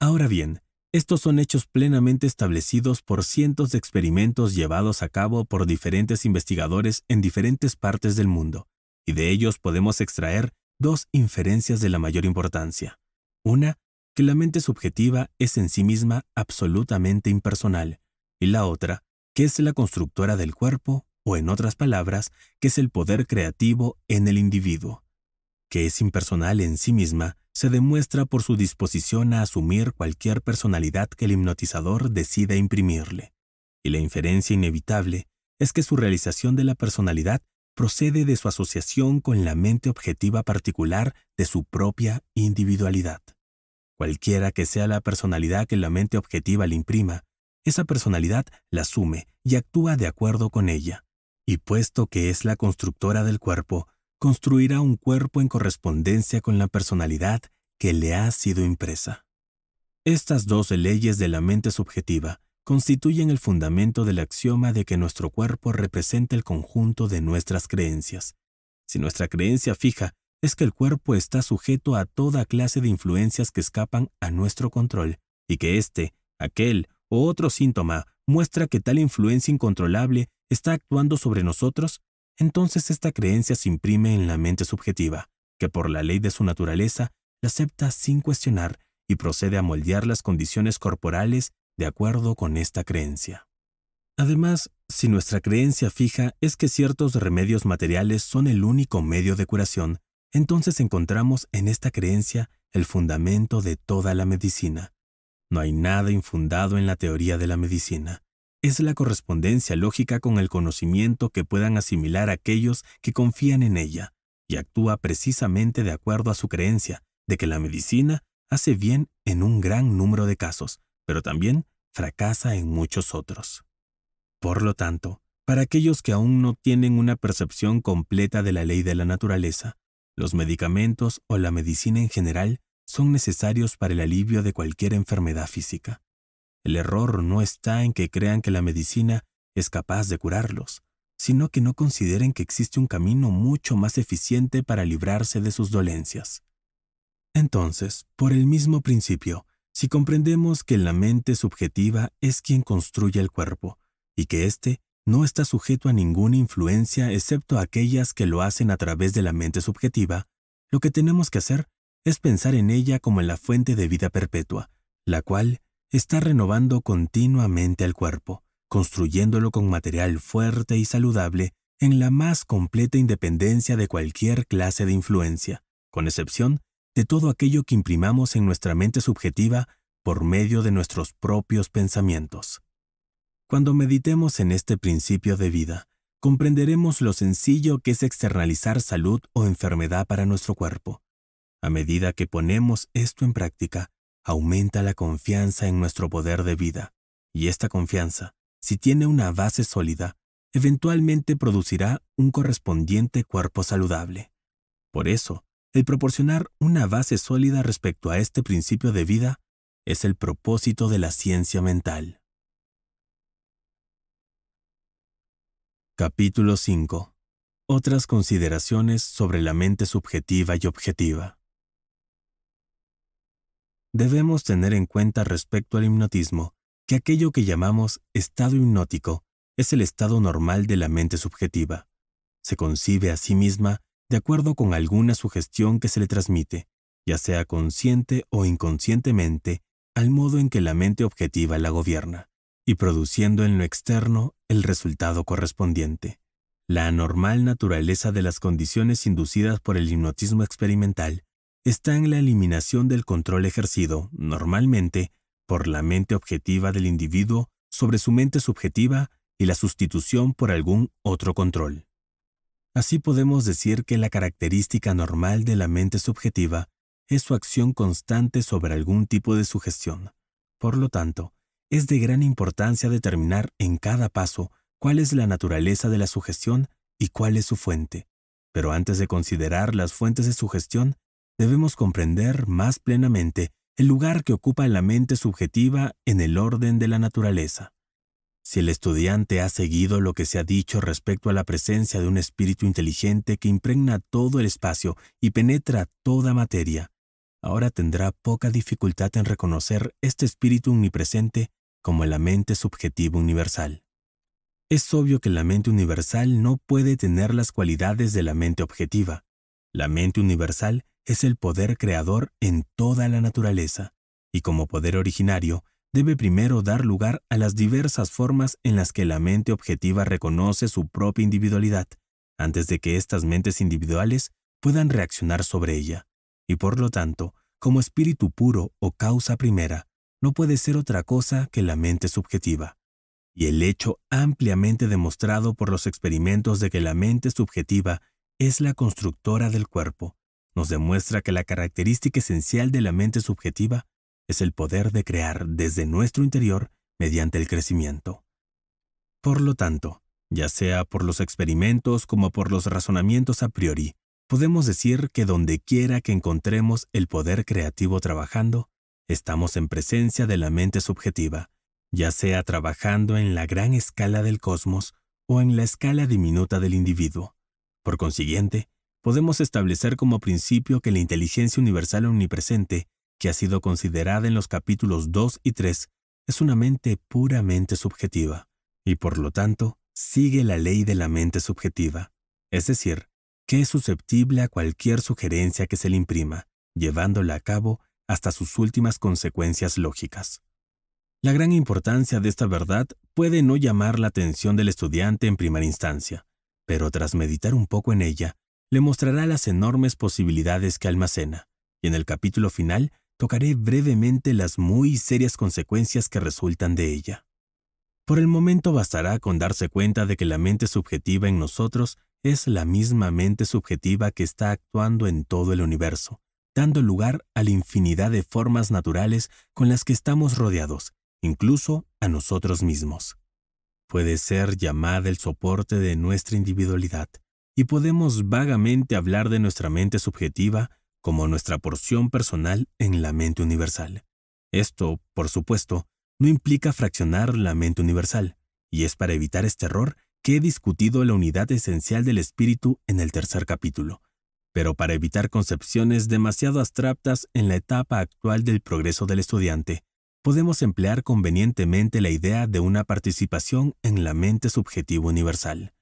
Ahora bien, estos son hechos plenamente establecidos por cientos de experimentos llevados a cabo por diferentes investigadores en diferentes partes del mundo, y de ellos podemos extraer dos inferencias de la mayor importancia. Una, que la mente subjetiva es en sí misma absolutamente impersonal, y la otra, que es la constructora del cuerpo, o en otras palabras, que es el poder creativo en el individuo. Que es impersonal en sí misma se demuestra por su disposición a asumir cualquier personalidad que el hipnotizador decida imprimirle. Y la inferencia inevitable es que su realización de la personalidad procede de su asociación con la mente objetiva particular de su propia individualidad. Cualquiera que sea la personalidad que la mente objetiva le imprima, esa personalidad la asume y actúa de acuerdo con ella. Y puesto que es la constructora del cuerpo, construirá un cuerpo en correspondencia con la personalidad que le ha sido impresa. Estas dos leyes de la mente subjetiva constituyen el fundamento del axioma de que nuestro cuerpo representa el conjunto de nuestras creencias. Si nuestra creencia fija es que el cuerpo está sujeto a toda clase de influencias que escapan a nuestro control, y que este, aquel o otro síntoma muestra que tal influencia incontrolable está actuando sobre nosotros, entonces esta creencia se imprime en la mente subjetiva, que por la ley de su naturaleza la acepta sin cuestionar y procede a moldear las condiciones corporales de acuerdo con esta creencia. Además, si nuestra creencia fija es que ciertos remedios materiales son el único medio de curación, entonces encontramos en esta creencia el fundamento de toda la medicina. No hay nada infundado en la teoría de la medicina. Es la correspondencia lógica con el conocimiento que puedan asimilar aquellos que confían en ella, y actúa precisamente de acuerdo a su creencia de que la medicina hace bien en un gran número de casos, pero también fracasa en muchos otros. Por lo tanto, para aquellos que aún no tienen una percepción completa de la ley de la naturaleza, los medicamentos o la medicina en general son necesarios para el alivio de cualquier enfermedad física. El error no está en que crean que la medicina es capaz de curarlos, sino que no consideren que existe un camino mucho más eficiente para librarse de sus dolencias. Entonces, por el mismo principio, si comprendemos que la mente subjetiva es quien construye el cuerpo, y que éste no está sujeto a ninguna influencia excepto aquellas que lo hacen a través de la mente subjetiva, lo que tenemos que hacer es pensar en ella como en la fuente de vida perpetua, la cual está renovando continuamente al cuerpo, construyéndolo con material fuerte y saludable en la más completa independencia de cualquier clase de influencia, con excepción de todo aquello que imprimamos en nuestra mente subjetiva por medio de nuestros propios pensamientos. Cuando meditemos en este principio de vida, comprenderemos lo sencillo que es externalizar salud o enfermedad para nuestro cuerpo. A medida que ponemos esto en práctica, aumenta la confianza en nuestro poder de vida, y esta confianza, si tiene una base sólida, eventualmente producirá un correspondiente cuerpo saludable. Por eso, el proporcionar una base sólida respecto a este principio de vida es el propósito de la ciencia mental. Capítulo 5. Otras consideraciones sobre la mente subjetiva y objetiva. Debemos tener en cuenta respecto al hipnotismo que aquello que llamamos estado hipnótico es el estado normal de la mente subjetiva. Se concibe a sí misma de acuerdo con alguna sugestión que se le transmite, ya sea consciente o inconscientemente, al modo en que la mente objetiva la gobierna, y produciendo en lo externo el resultado correspondiente. La anormal naturaleza de las condiciones inducidas por el hipnotismo experimental está en la eliminación del control ejercido, normalmente, por la mente objetiva del individuo sobre su mente subjetiva y la sustitución por algún otro control. Así podemos decir que la característica normal de la mente subjetiva es su acción constante sobre algún tipo de sugestión. Por lo tanto, es de gran importancia determinar en cada paso cuál es la naturaleza de la sugestión y cuál es su fuente. Pero antes de considerar las fuentes de sugestión, debemos comprender más plenamente el lugar que ocupa la mente subjetiva en el orden de la naturaleza. Si el estudiante ha seguido lo que se ha dicho respecto a la presencia de un espíritu inteligente que impregna todo el espacio y penetra toda materia, ahora tendrá poca dificultad en reconocer este espíritu omnipresente como la mente subjetiva universal. Es obvio que la mente universal no puede tener las cualidades de la mente objetiva. La mente universal es el poder creador en toda la naturaleza, y como poder originario, debe primero dar lugar a las diversas formas en las que la mente objetiva reconoce su propia individualidad, antes de que estas mentes individuales puedan reaccionar sobre ella, y por lo tanto, como espíritu puro o causa primera, no puede ser otra cosa que la mente subjetiva. Y el hecho ampliamente demostrado por los experimentos de que la mente subjetiva es la constructora del cuerpo, nos demuestra que la característica esencial de la mente subjetiva es el poder de crear desde nuestro interior mediante el crecimiento. Por lo tanto, ya sea por los experimentos como por los razonamientos a priori, podemos decir que dondequiera que encontremos el poder creativo trabajando, estamos en presencia de la mente subjetiva, ya sea trabajando en la gran escala del cosmos o en la escala diminuta del individuo. Por consiguiente, podemos establecer como principio que la inteligencia universal omnipresente que ha sido considerada en los capítulos 2 y 3, es una mente puramente subjetiva, y por lo tanto sigue la ley de la mente subjetiva, es decir, que es susceptible a cualquier sugerencia que se le imprima, llevándola a cabo hasta sus últimas consecuencias lógicas. La gran importancia de esta verdad puede no llamar la atención del estudiante en primera instancia, pero tras meditar un poco en ella, le mostrará las enormes posibilidades que almacena, y en el capítulo final tocaré brevemente las muy serias consecuencias que resultan de ella. Por el momento bastará con darse cuenta de que la mente subjetiva en nosotros es la misma mente subjetiva que está actuando en todo el universo, dando lugar a la infinidad de formas naturales con las que estamos rodeados, incluso a nosotros mismos. Puede ser llamada el soporte de nuestra individualidad, y podemos vagamente hablar de nuestra mente subjetiva como nuestra porción personal en la mente universal. Esto, por supuesto, no implica fraccionar la mente universal, y es para evitar este error que he discutido la unidad esencial del espíritu en el tercer capítulo, pero para evitar concepciones demasiado abstractas en la etapa actual del progreso del estudiante, podemos emplear convenientemente la idea de una participación en la mente subjetiva universal.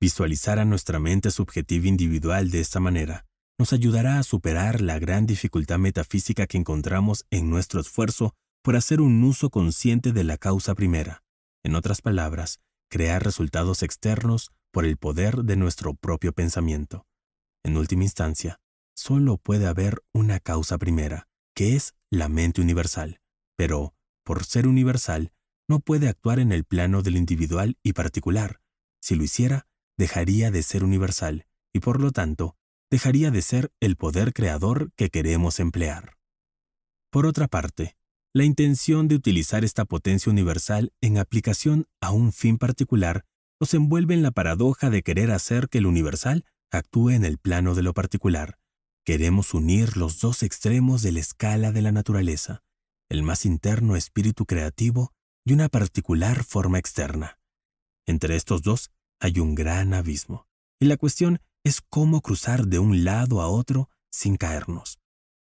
Visualizar a nuestra mente subjetiva individual de esta manera nos ayudará a superar la gran dificultad metafísica que encontramos en nuestro esfuerzo por hacer un uso consciente de la causa primera. En otras palabras, crear resultados externos por el poder de nuestro propio pensamiento. En última instancia, solo puede haber una causa primera, que es la mente universal, pero, por ser universal, no puede actuar en el plano del individual y particular. Si lo hiciera, dejaría de ser universal, y por lo tanto, dejaría de ser el poder creador que queremos emplear. Por otra parte, la intención de utilizar esta potencia universal en aplicación a un fin particular nos envuelve en la paradoja de querer hacer que el universal actúe en el plano de lo particular. Queremos unir los dos extremos de la escala de la naturaleza, el más interno espíritu creativo y una particular forma externa. Entre estos dos hay un gran abismo, y la cuestión es cómo cruzar de un lado a otro sin caernos.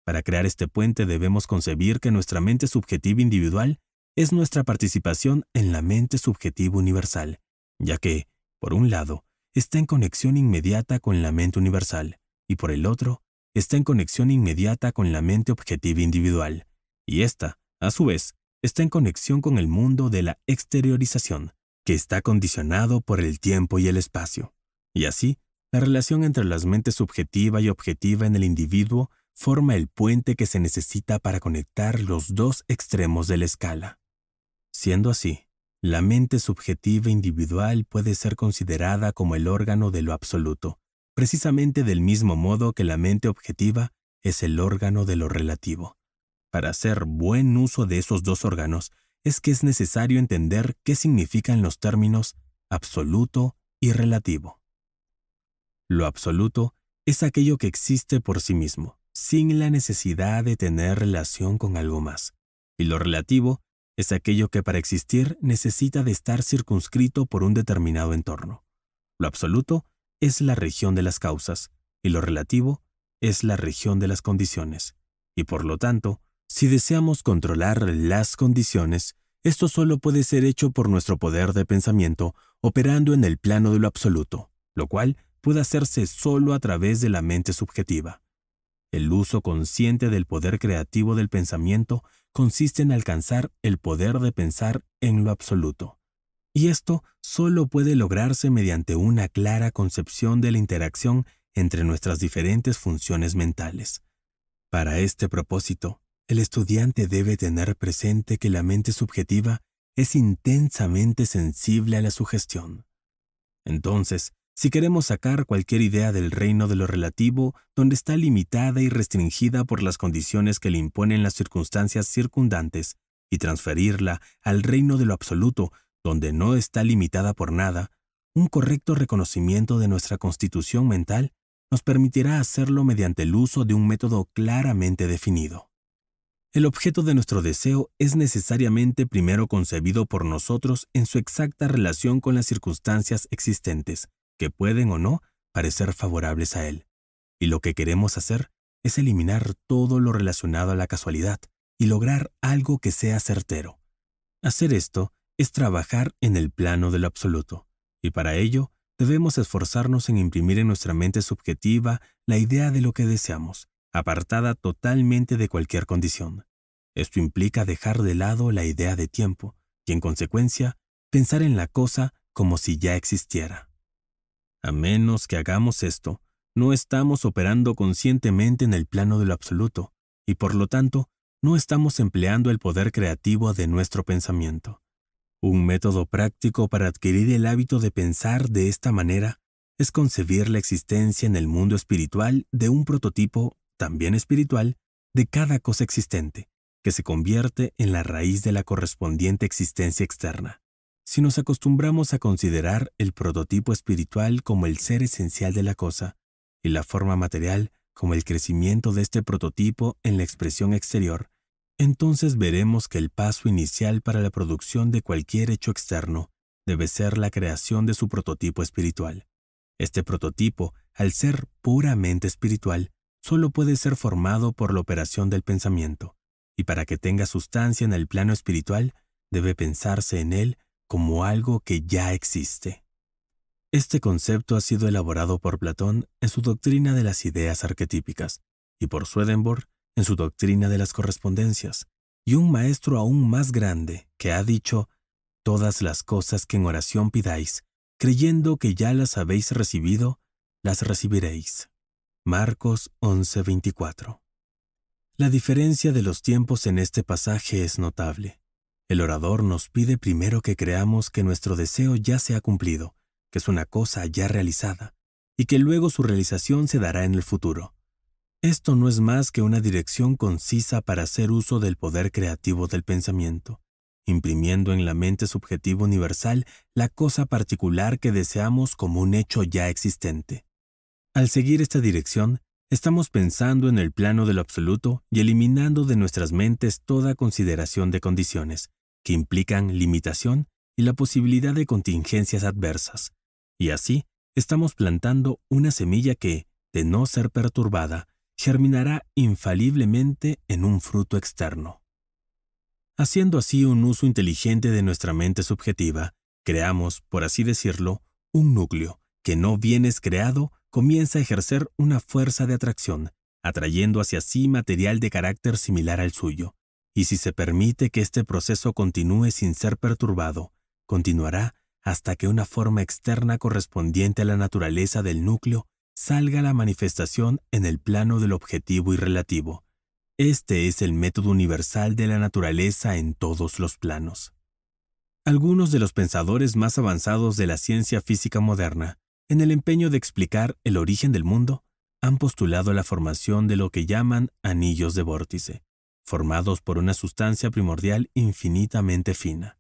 Para crear este puente debemos concebir que nuestra mente subjetiva individual es nuestra participación en la mente subjetiva universal, ya que, por un lado, está en conexión inmediata con la mente universal, y por el otro, está en conexión inmediata con la mente objetiva individual, y esta, a su vez, está en conexión con el mundo de la exteriorización, que está condicionado por el tiempo y el espacio. Y así, la relación entre las mentes subjetiva y objetiva en el individuo forma el puente que se necesita para conectar los dos extremos de la escala. Siendo así, la mente subjetiva individual puede ser considerada como el órgano de lo absoluto, precisamente del mismo modo que la mente objetiva es el órgano de lo relativo. Para hacer buen uso de esos dos órganos es que es necesario entender qué significan los términos absoluto y relativo. Lo absoluto es aquello que existe por sí mismo, sin la necesidad de tener relación con algo más. Y lo relativo es aquello que para existir necesita de estar circunscrito por un determinado entorno. Lo absoluto es la región de las causas y lo relativo es la región de las condiciones. Y por lo tanto, si deseamos controlar las condiciones, esto solo puede ser hecho por nuestro poder de pensamiento operando en el plano de lo absoluto, lo cual puede hacerse solo a través de la mente subjetiva. El uso consciente del poder creativo del pensamiento consiste en alcanzar el poder de pensar en lo absoluto. Y esto solo puede lograrse mediante una clara concepción de la interacción entre nuestras diferentes funciones mentales. Para este propósito, el estudiante debe tener presente que la mente subjetiva es intensamente sensible a la sugestión. Entonces, si queremos sacar cualquier idea del reino de lo relativo, donde está limitada y restringida por las condiciones que le imponen las circunstancias circundantes, y transferirla al reino de lo absoluto, donde no está limitada por nada, un correcto reconocimiento de nuestra constitución mental nos permitirá hacerlo mediante el uso de un método claramente definido. El objeto de nuestro deseo es necesariamente primero concebido por nosotros en su exacta relación con las circunstancias existentes, que pueden o no parecer favorables a él. Y lo que queremos hacer es eliminar todo lo relacionado a la casualidad y lograr algo que sea certero. Hacer esto es trabajar en el plano del absoluto, y para ello debemos esforzarnos en imprimir en nuestra mente subjetiva la idea de lo que deseamos, apartada totalmente de cualquier condición. Esto implica dejar de lado la idea de tiempo, y en consecuencia, pensar en la cosa como si ya existiera. A menos que hagamos esto, no estamos operando conscientemente en el plano de lo absoluto, y por lo tanto, no estamos empleando el poder creativo de nuestro pensamiento. Un método práctico para adquirir el hábito de pensar de esta manera es concebir la existencia en el mundo espiritual de un prototipo, también espiritual, de cada cosa existente, que se convierte en la raíz de la correspondiente existencia externa. Si nos acostumbramos a considerar el prototipo espiritual como el ser esencial de la cosa y la forma material como el crecimiento de este prototipo en la expresión exterior, entonces veremos que el paso inicial para la producción de cualquier hecho externo debe ser la creación de su prototipo espiritual. Este prototipo, al ser puramente espiritual, solo puede ser formado por la operación del pensamiento, y para que tenga sustancia en el plano espiritual, debe pensarse en él como algo que ya existe. Este concepto ha sido elaborado por Platón en su doctrina de las ideas arquetípicas y por Swedenborg en su doctrina de las correspondencias, y un maestro aún más grande que ha dicho, todas las cosas que en oración pidáis, creyendo que ya las habéis recibido, las recibiréis. Marcos 11:24 La diferencia de los tiempos en este pasaje es notable. El orador nos pide primero que creamos que nuestro deseo ya se ha cumplido, que es una cosa ya realizada, y que luego su realización se dará en el futuro. Esto no es más que una dirección concisa para hacer uso del poder creativo del pensamiento, imprimiendo en la mente subjetiva universal la cosa particular que deseamos como un hecho ya existente. Al seguir esta dirección, estamos pensando en el plano del absoluto y eliminando de nuestras mentes toda consideración de condiciones, que implican limitación y la posibilidad de contingencias adversas. Y así, estamos plantando una semilla que, de no ser perturbada, germinará infaliblemente en un fruto externo. Haciendo así un uso inteligente de nuestra mente subjetiva, creamos, por así decirlo, un núcleo que no bien es creado, comienza a ejercer una fuerza de atracción, atrayendo hacia sí material de carácter similar al suyo, y si se permite que este proceso continúe sin ser perturbado, continuará hasta que una forma externa correspondiente a la naturaleza del núcleo salga a la manifestación en el plano del objetivo y relativo. Este es el método universal de la naturaleza en todos los planos. Algunos de los pensadores más avanzados de la ciencia física moderna, en el empeño de explicar el origen del mundo, han postulado la formación de lo que llaman anillos de vórtice formados por una sustancia primordial infinitamente fina.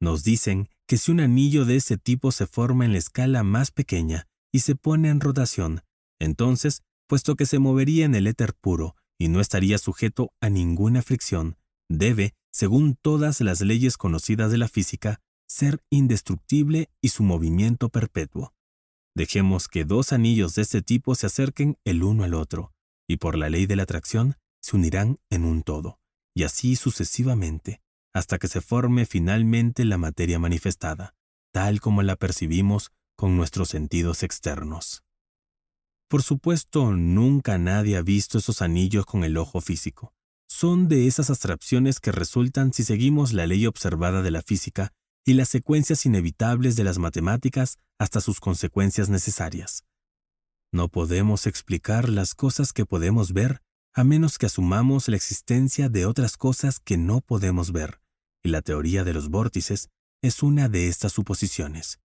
Nos dicen que si un anillo de ese tipo se forma en la escala más pequeña y se pone en rotación, entonces, puesto que se movería en el éter puro y no estaría sujeto a ninguna fricción, debe, según todas las leyes conocidas de la física, ser indestructible y su movimiento perpetuo. Dejemos que dos anillos de este tipo se acerquen el uno al otro, y por la ley de la atracción, se unirán en un todo, y así sucesivamente, hasta que se forme finalmente la materia manifestada, tal como la percibimos con nuestros sentidos externos. Por supuesto, nunca nadie ha visto esos anillos con el ojo físico. Son de esas abstracciones que resultan si seguimos la ley observada de la física y las secuencias inevitables de las matemáticas hasta sus consecuencias necesarias. No podemos explicar las cosas que podemos ver a menos que asumamos la existencia de otras cosas que no podemos ver, y la teoría de los vórtices es una de estas suposiciones.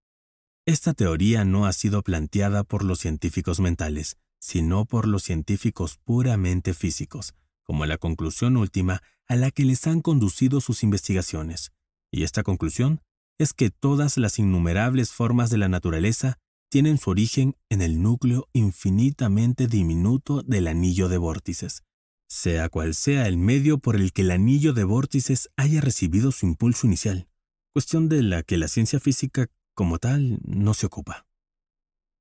Esta teoría no ha sido planteada por los científicos mentales, sino por los científicos puramente físicos, como la conclusión última a la que les han conducido sus investigaciones. Y esta conclusión es que todas las innumerables formas de la naturaleza tienen su origen en el núcleo infinitamente diminuto del anillo de vórtices. Sea cual sea el medio por el que el anillo de vórtices haya recibido su impulso inicial, cuestión de la que la ciencia física como tal no se ocupa.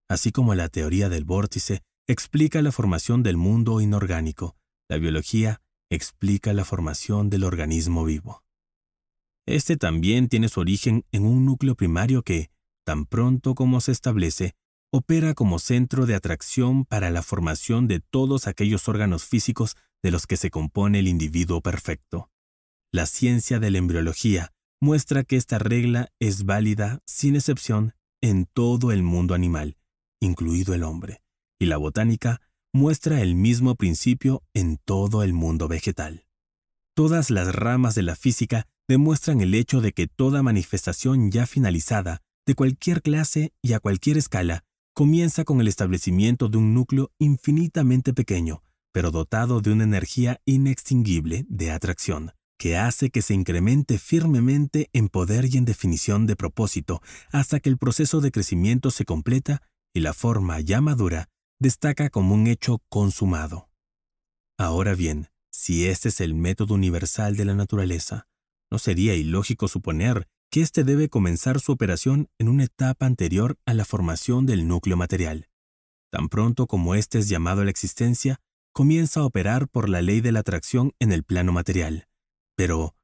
Así como la teoría del vórtice explica la formación del mundo inorgánico, la biología explica la formación del organismo vivo. Este también tiene su origen en un núcleo primario que, tan pronto como se establece, opera como centro de atracción para la formación de todos aquellos órganos físicos de los que se compone el individuo perfecto. La ciencia de la embriología muestra que esta regla es válida, sin excepción, en todo el mundo animal, incluido el hombre, y la botánica muestra el mismo principio en todo el mundo vegetal. Todas las ramas de la física demuestran el hecho de que toda manifestación ya finalizada de cualquier clase y a cualquier escala, comienza con el establecimiento de un núcleo infinitamente pequeño, pero dotado de una energía inextinguible de atracción, que hace que se incremente firmemente en poder y en definición de propósito hasta que el proceso de crecimiento se completa y la forma ya madura destaca como un hecho consumado. Ahora bien, si este es el método universal de la naturaleza, ¿no sería ilógico suponer que éste debe comenzar su operación en una etapa anterior a la formación del núcleo material. Tan pronto como éste es llamado a la existencia, comienza a operar por la ley de la atracción en el plano material. Pero,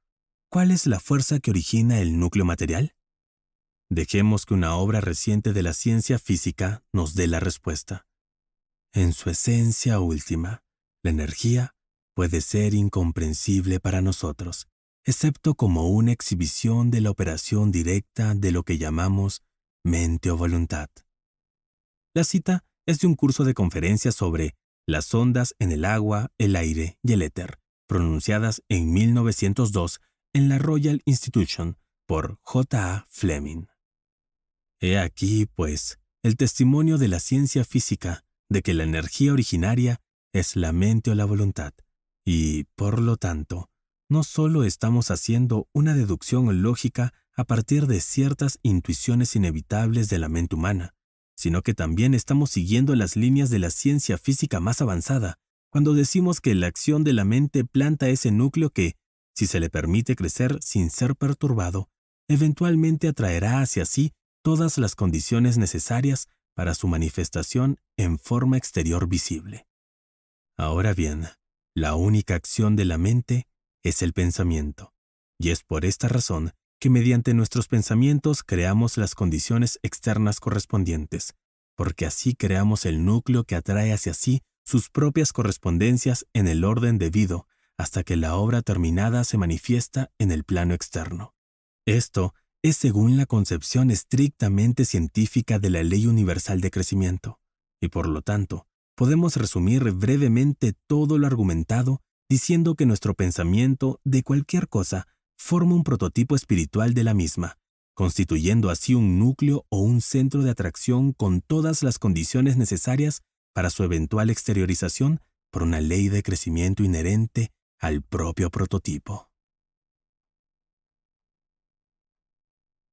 ¿cuál es la fuerza que origina el núcleo material? Dejemos que una obra reciente de la ciencia física nos dé la respuesta. En su esencia última, la energía puede ser incomprensible para nosotros, excepto como una exhibición de la operación directa de lo que llamamos mente o voluntad. La cita es de un curso de conferencias sobre las ondas en el agua, el aire y el éter, pronunciadas en 1902 en la Royal Institution por J. A. Fleming. He aquí, pues, el testimonio de la ciencia física de que la energía originaria es la mente o la voluntad, y, por lo tanto, no solo estamos haciendo una deducción lógica a partir de ciertas intuiciones inevitables de la mente humana, sino que también estamos siguiendo las líneas de la ciencia física más avanzada, cuando decimos que la acción de la mente planta ese núcleo que, si se le permite crecer sin ser perturbado, eventualmente atraerá hacia sí todas las condiciones necesarias para su manifestación en forma exterior visible. Ahora bien, la única acción de la mente es el pensamiento, y es por esta razón que mediante nuestros pensamientos creamos las condiciones externas correspondientes, porque así creamos el núcleo que atrae hacia sí sus propias correspondencias en el orden debido hasta que la obra terminada se manifiesta en el plano externo. Esto es según la concepción estrictamente científica de la ley universal de crecimiento, y por lo tanto, podemos resumir brevemente todo lo argumentado diciendo que nuestro pensamiento de cualquier cosa forma un prototipo espiritual de la misma, constituyendo así un núcleo o un centro de atracción con todas las condiciones necesarias para su eventual exteriorización por una ley de crecimiento inherente al propio prototipo.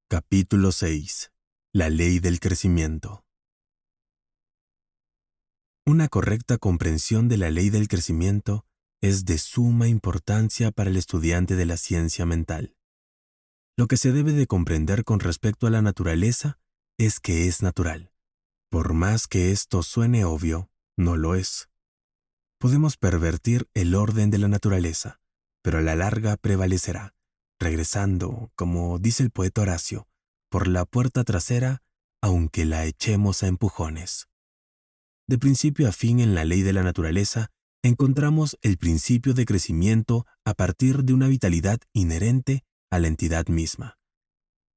Capítulo 6. La ley del crecimiento. Una correcta comprensión de la ley del crecimiento es de suma importancia para el estudiante de la ciencia mental. Lo que se debe de comprender con respecto a la naturaleza es que es natural. Por más que esto suene obvio, no lo es. Podemos pervertir el orden de la naturaleza, pero a la larga prevalecerá, regresando, como dice el poeta Horacio, por la puerta trasera, aunque la echemos a empujones. De principio a fin en la ley de la naturaleza encontramos el principio de crecimiento a partir de una vitalidad inherente a la entidad misma.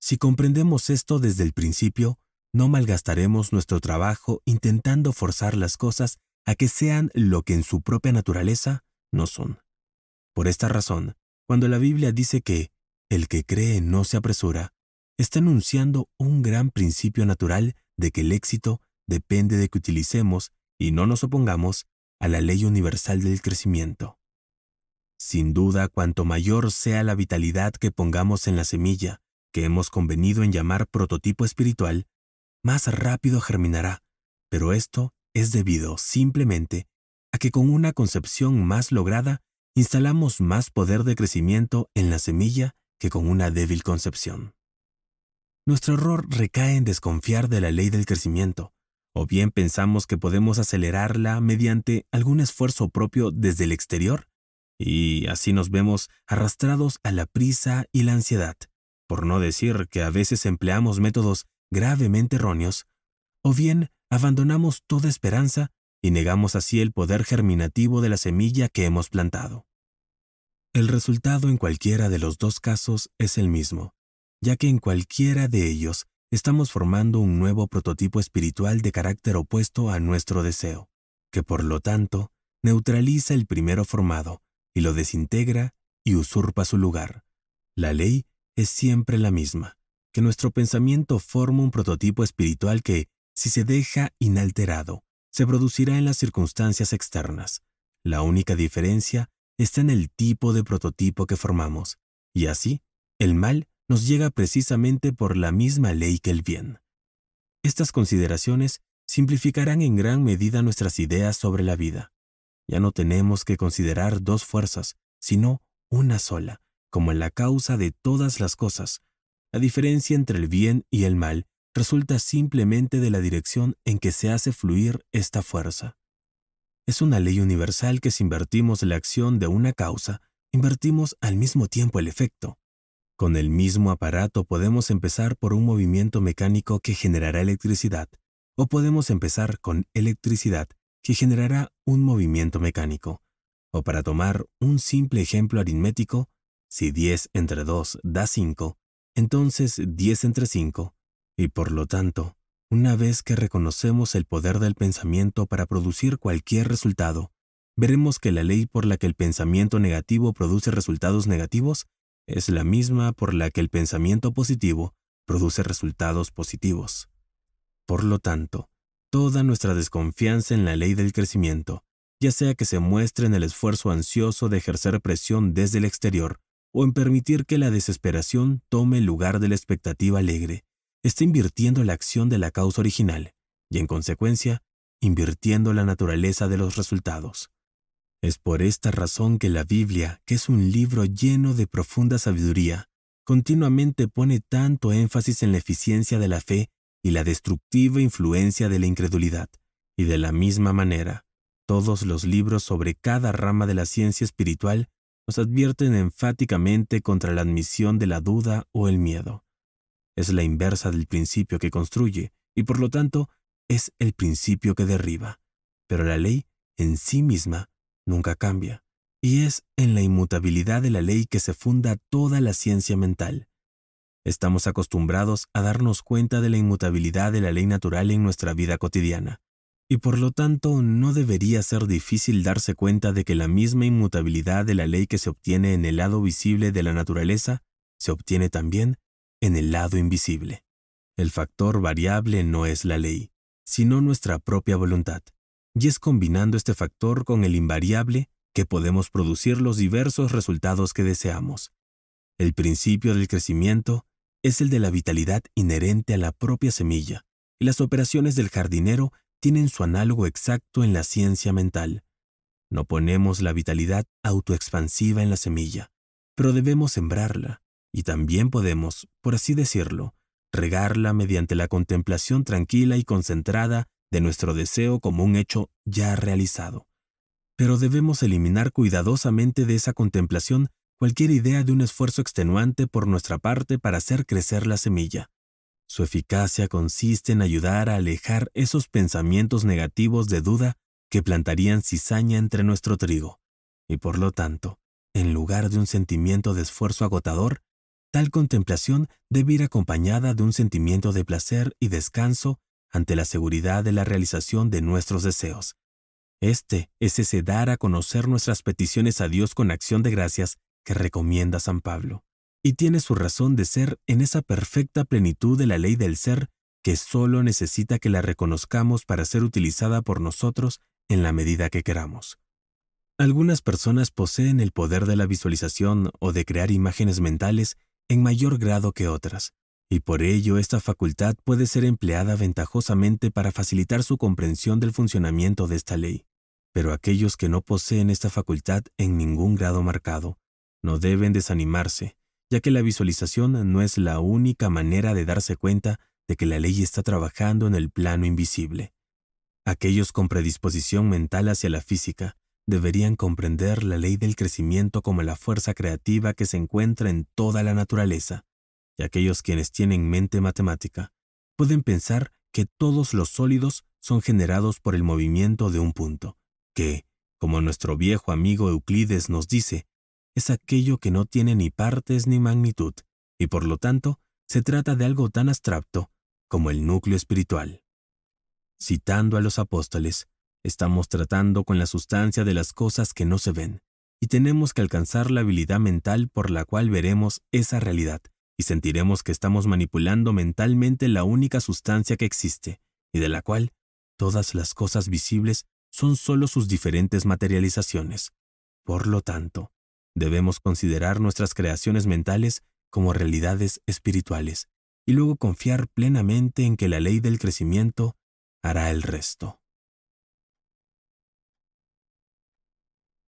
Si comprendemos esto desde el principio, no malgastaremos nuestro trabajo intentando forzar las cosas a que sean lo que en su propia naturaleza no son. Por esta razón, cuando la Biblia dice que el que cree no se apresura, está anunciando un gran principio natural de que el éxito depende de que utilicemos y no nos opongamos a la ley universal del crecimiento. Sin duda, cuanto mayor sea la vitalidad que pongamos en la semilla, que hemos convenido en llamar prototipo espiritual, más rápido germinará, pero esto es debido simplemente a que con una concepción más lograda instalamos más poder de crecimiento en la semilla que con una débil concepción. Nuestro error recae en desconfiar de la ley del crecimiento, o bien pensamos que podemos acelerarla mediante algún esfuerzo propio desde el exterior, y así nos vemos arrastrados a la prisa y la ansiedad, por no decir que a veces empleamos métodos gravemente erróneos, o bien abandonamos toda esperanza y negamos así el poder germinativo de la semilla que hemos plantado. El resultado en cualquiera de los dos casos es el mismo, ya que en cualquiera de ellos estamos formando un nuevo prototipo espiritual de carácter opuesto a nuestro deseo, que por lo tanto neutraliza el primero formado y lo desintegra y usurpa su lugar. La ley es siempre la misma, que nuestro pensamiento forma un prototipo espiritual que, si se deja inalterado, se producirá en las circunstancias externas. La única diferencia está en el tipo de prototipo que formamos, y así, el mal nos llega precisamente por la misma ley que el bien. Estas consideraciones simplificarán en gran medida nuestras ideas sobre la vida. Ya no tenemos que considerar dos fuerzas, sino una sola, como la causa de todas las cosas. La diferencia entre el bien y el mal resulta simplemente de la dirección en que se hace fluir esta fuerza. Es una ley universal que si invertimos la acción de una causa, invertimos al mismo tiempo el efecto. Con el mismo aparato podemos empezar por un movimiento mecánico que generará electricidad, o podemos empezar con electricidad que generará un movimiento mecánico. O para tomar un simple ejemplo aritmético, si 10 entre 2 da 5, entonces 10 entre 5, y por lo tanto, una vez que reconocemos el poder del pensamiento para producir cualquier resultado, veremos que la ley por la que el pensamiento negativo produce resultados negativos es la misma por la que el pensamiento positivo produce resultados positivos. Por lo tanto, toda nuestra desconfianza en la ley del crecimiento, ya sea que se muestre en el esfuerzo ansioso de ejercer presión desde el exterior o en permitir que la desesperación tome lugar de la expectativa alegre, está invirtiendo la acción de la causa original y, en consecuencia, invirtiendo la naturaleza de los resultados. Es por esta razón que la Biblia, que es un libro lleno de profunda sabiduría, continuamente pone tanto énfasis en la eficiencia de la fe y la destructiva influencia de la incredulidad. Y de la misma manera, todos los libros sobre cada rama de la ciencia espiritual nos advierten enfáticamente contra la admisión de la duda o el miedo. Es la inversa del principio que construye, y por lo tanto es el principio que derriba. Pero la ley, en sí misma, nunca cambia, y es en la inmutabilidad de la ley que se funda toda la ciencia mental. Estamos acostumbrados a darnos cuenta de la inmutabilidad de la ley natural en nuestra vida cotidiana, y por lo tanto no debería ser difícil darse cuenta de que la misma inmutabilidad de la ley que se obtiene en el lado visible de la naturaleza se obtiene también en el lado invisible. El factor variable no es la ley, sino nuestra propia voluntad y es combinando este factor con el invariable que podemos producir los diversos resultados que deseamos. El principio del crecimiento es el de la vitalidad inherente a la propia semilla, y las operaciones del jardinero tienen su análogo exacto en la ciencia mental. No ponemos la vitalidad autoexpansiva en la semilla, pero debemos sembrarla, y también podemos, por así decirlo, regarla mediante la contemplación tranquila y concentrada de nuestro deseo como un hecho ya realizado. Pero debemos eliminar cuidadosamente de esa contemplación cualquier idea de un esfuerzo extenuante por nuestra parte para hacer crecer la semilla. Su eficacia consiste en ayudar a alejar esos pensamientos negativos de duda que plantarían cizaña entre nuestro trigo, y por lo tanto, en lugar de un sentimiento de esfuerzo agotador, tal contemplación debe ir acompañada de un sentimiento de placer y descanso ante la seguridad de la realización de nuestros deseos. Este es ese dar a conocer nuestras peticiones a Dios con acción de gracias que recomienda San Pablo. Y tiene su razón de ser en esa perfecta plenitud de la ley del ser que solo necesita que la reconozcamos para ser utilizada por nosotros en la medida que queramos. Algunas personas poseen el poder de la visualización o de crear imágenes mentales en mayor grado que otras y por ello esta facultad puede ser empleada ventajosamente para facilitar su comprensión del funcionamiento de esta ley. Pero aquellos que no poseen esta facultad en ningún grado marcado no deben desanimarse, ya que la visualización no es la única manera de darse cuenta de que la ley está trabajando en el plano invisible. Aquellos con predisposición mental hacia la física deberían comprender la ley del crecimiento como la fuerza creativa que se encuentra en toda la naturaleza, y aquellos quienes tienen mente matemática pueden pensar que todos los sólidos son generados por el movimiento de un punto, que, como nuestro viejo amigo Euclides nos dice, es aquello que no tiene ni partes ni magnitud, y por lo tanto se trata de algo tan abstracto como el núcleo espiritual. Citando a los apóstoles, estamos tratando con la sustancia de las cosas que no se ven, y tenemos que alcanzar la habilidad mental por la cual veremos esa realidad, y sentiremos que estamos manipulando mentalmente la única sustancia que existe, y de la cual todas las cosas visibles son solo sus diferentes materializaciones. Por lo tanto, debemos considerar nuestras creaciones mentales como realidades espirituales, y luego confiar plenamente en que la ley del crecimiento hará el resto.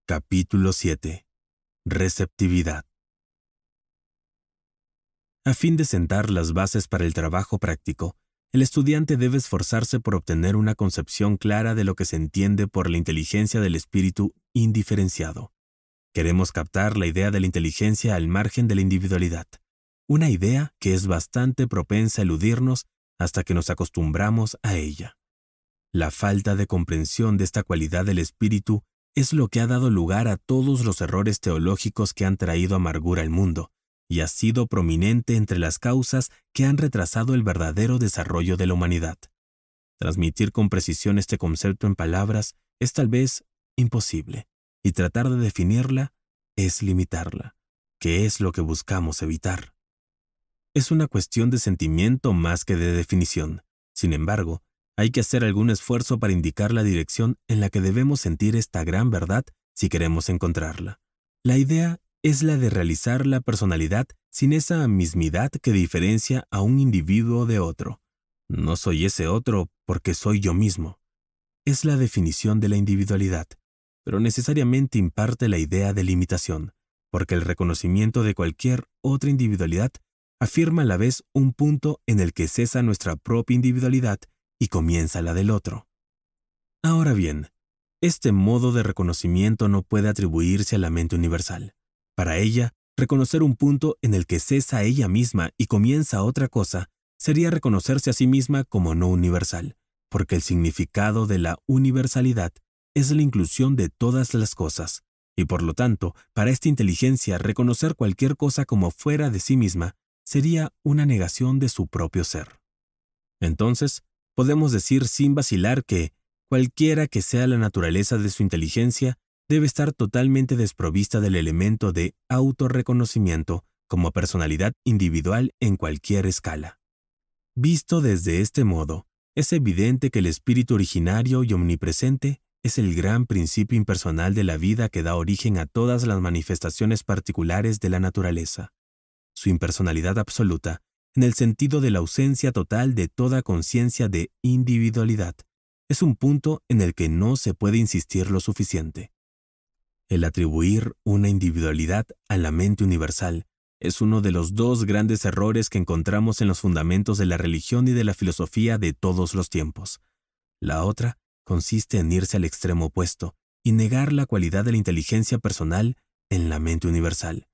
Capítulo 7. Receptividad. A fin de sentar las bases para el trabajo práctico, el estudiante debe esforzarse por obtener una concepción clara de lo que se entiende por la inteligencia del espíritu indiferenciado. Queremos captar la idea de la inteligencia al margen de la individualidad, una idea que es bastante propensa a eludirnos hasta que nos acostumbramos a ella. La falta de comprensión de esta cualidad del espíritu es lo que ha dado lugar a todos los errores teológicos que han traído amargura al mundo, y ha sido prominente entre las causas que han retrasado el verdadero desarrollo de la humanidad. Transmitir con precisión este concepto en palabras es tal vez imposible, y tratar de definirla es limitarla, que es lo que buscamos evitar. Es una cuestión de sentimiento más que de definición. Sin embargo, hay que hacer algún esfuerzo para indicar la dirección en la que debemos sentir esta gran verdad si queremos encontrarla. La idea es la de realizar la personalidad sin esa mismidad que diferencia a un individuo de otro. No soy ese otro porque soy yo mismo. Es la definición de la individualidad, pero necesariamente imparte la idea de limitación, porque el reconocimiento de cualquier otra individualidad afirma a la vez un punto en el que cesa nuestra propia individualidad y comienza la del otro. Ahora bien, este modo de reconocimiento no puede atribuirse a la mente universal. Para ella, reconocer un punto en el que cesa ella misma y comienza otra cosa sería reconocerse a sí misma como no universal, porque el significado de la universalidad es la inclusión de todas las cosas, y por lo tanto, para esta inteligencia reconocer cualquier cosa como fuera de sí misma sería una negación de su propio ser. Entonces, podemos decir sin vacilar que, cualquiera que sea la naturaleza de su inteligencia, debe estar totalmente desprovista del elemento de autorreconocimiento como personalidad individual en cualquier escala. Visto desde este modo, es evidente que el espíritu originario y omnipresente es el gran principio impersonal de la vida que da origen a todas las manifestaciones particulares de la naturaleza. Su impersonalidad absoluta, en el sentido de la ausencia total de toda conciencia de individualidad, es un punto en el que no se puede insistir lo suficiente. El atribuir una individualidad a la mente universal es uno de los dos grandes errores que encontramos en los fundamentos de la religión y de la filosofía de todos los tiempos. La otra consiste en irse al extremo opuesto y negar la cualidad de la inteligencia personal en la mente universal.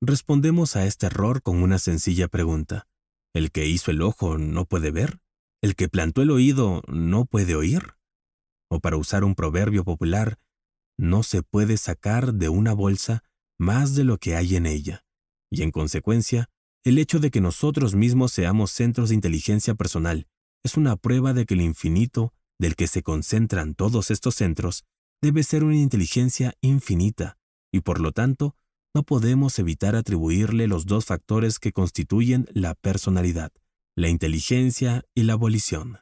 Respondemos a este error con una sencilla pregunta. ¿El que hizo el ojo no puede ver? ¿El que plantó el oído no puede oír? O para usar un proverbio popular, no se puede sacar de una bolsa más de lo que hay en ella, y en consecuencia, el hecho de que nosotros mismos seamos centros de inteligencia personal es una prueba de que el infinito del que se concentran todos estos centros debe ser una inteligencia infinita, y por lo tanto, no podemos evitar atribuirle los dos factores que constituyen la personalidad, la inteligencia y la abolición.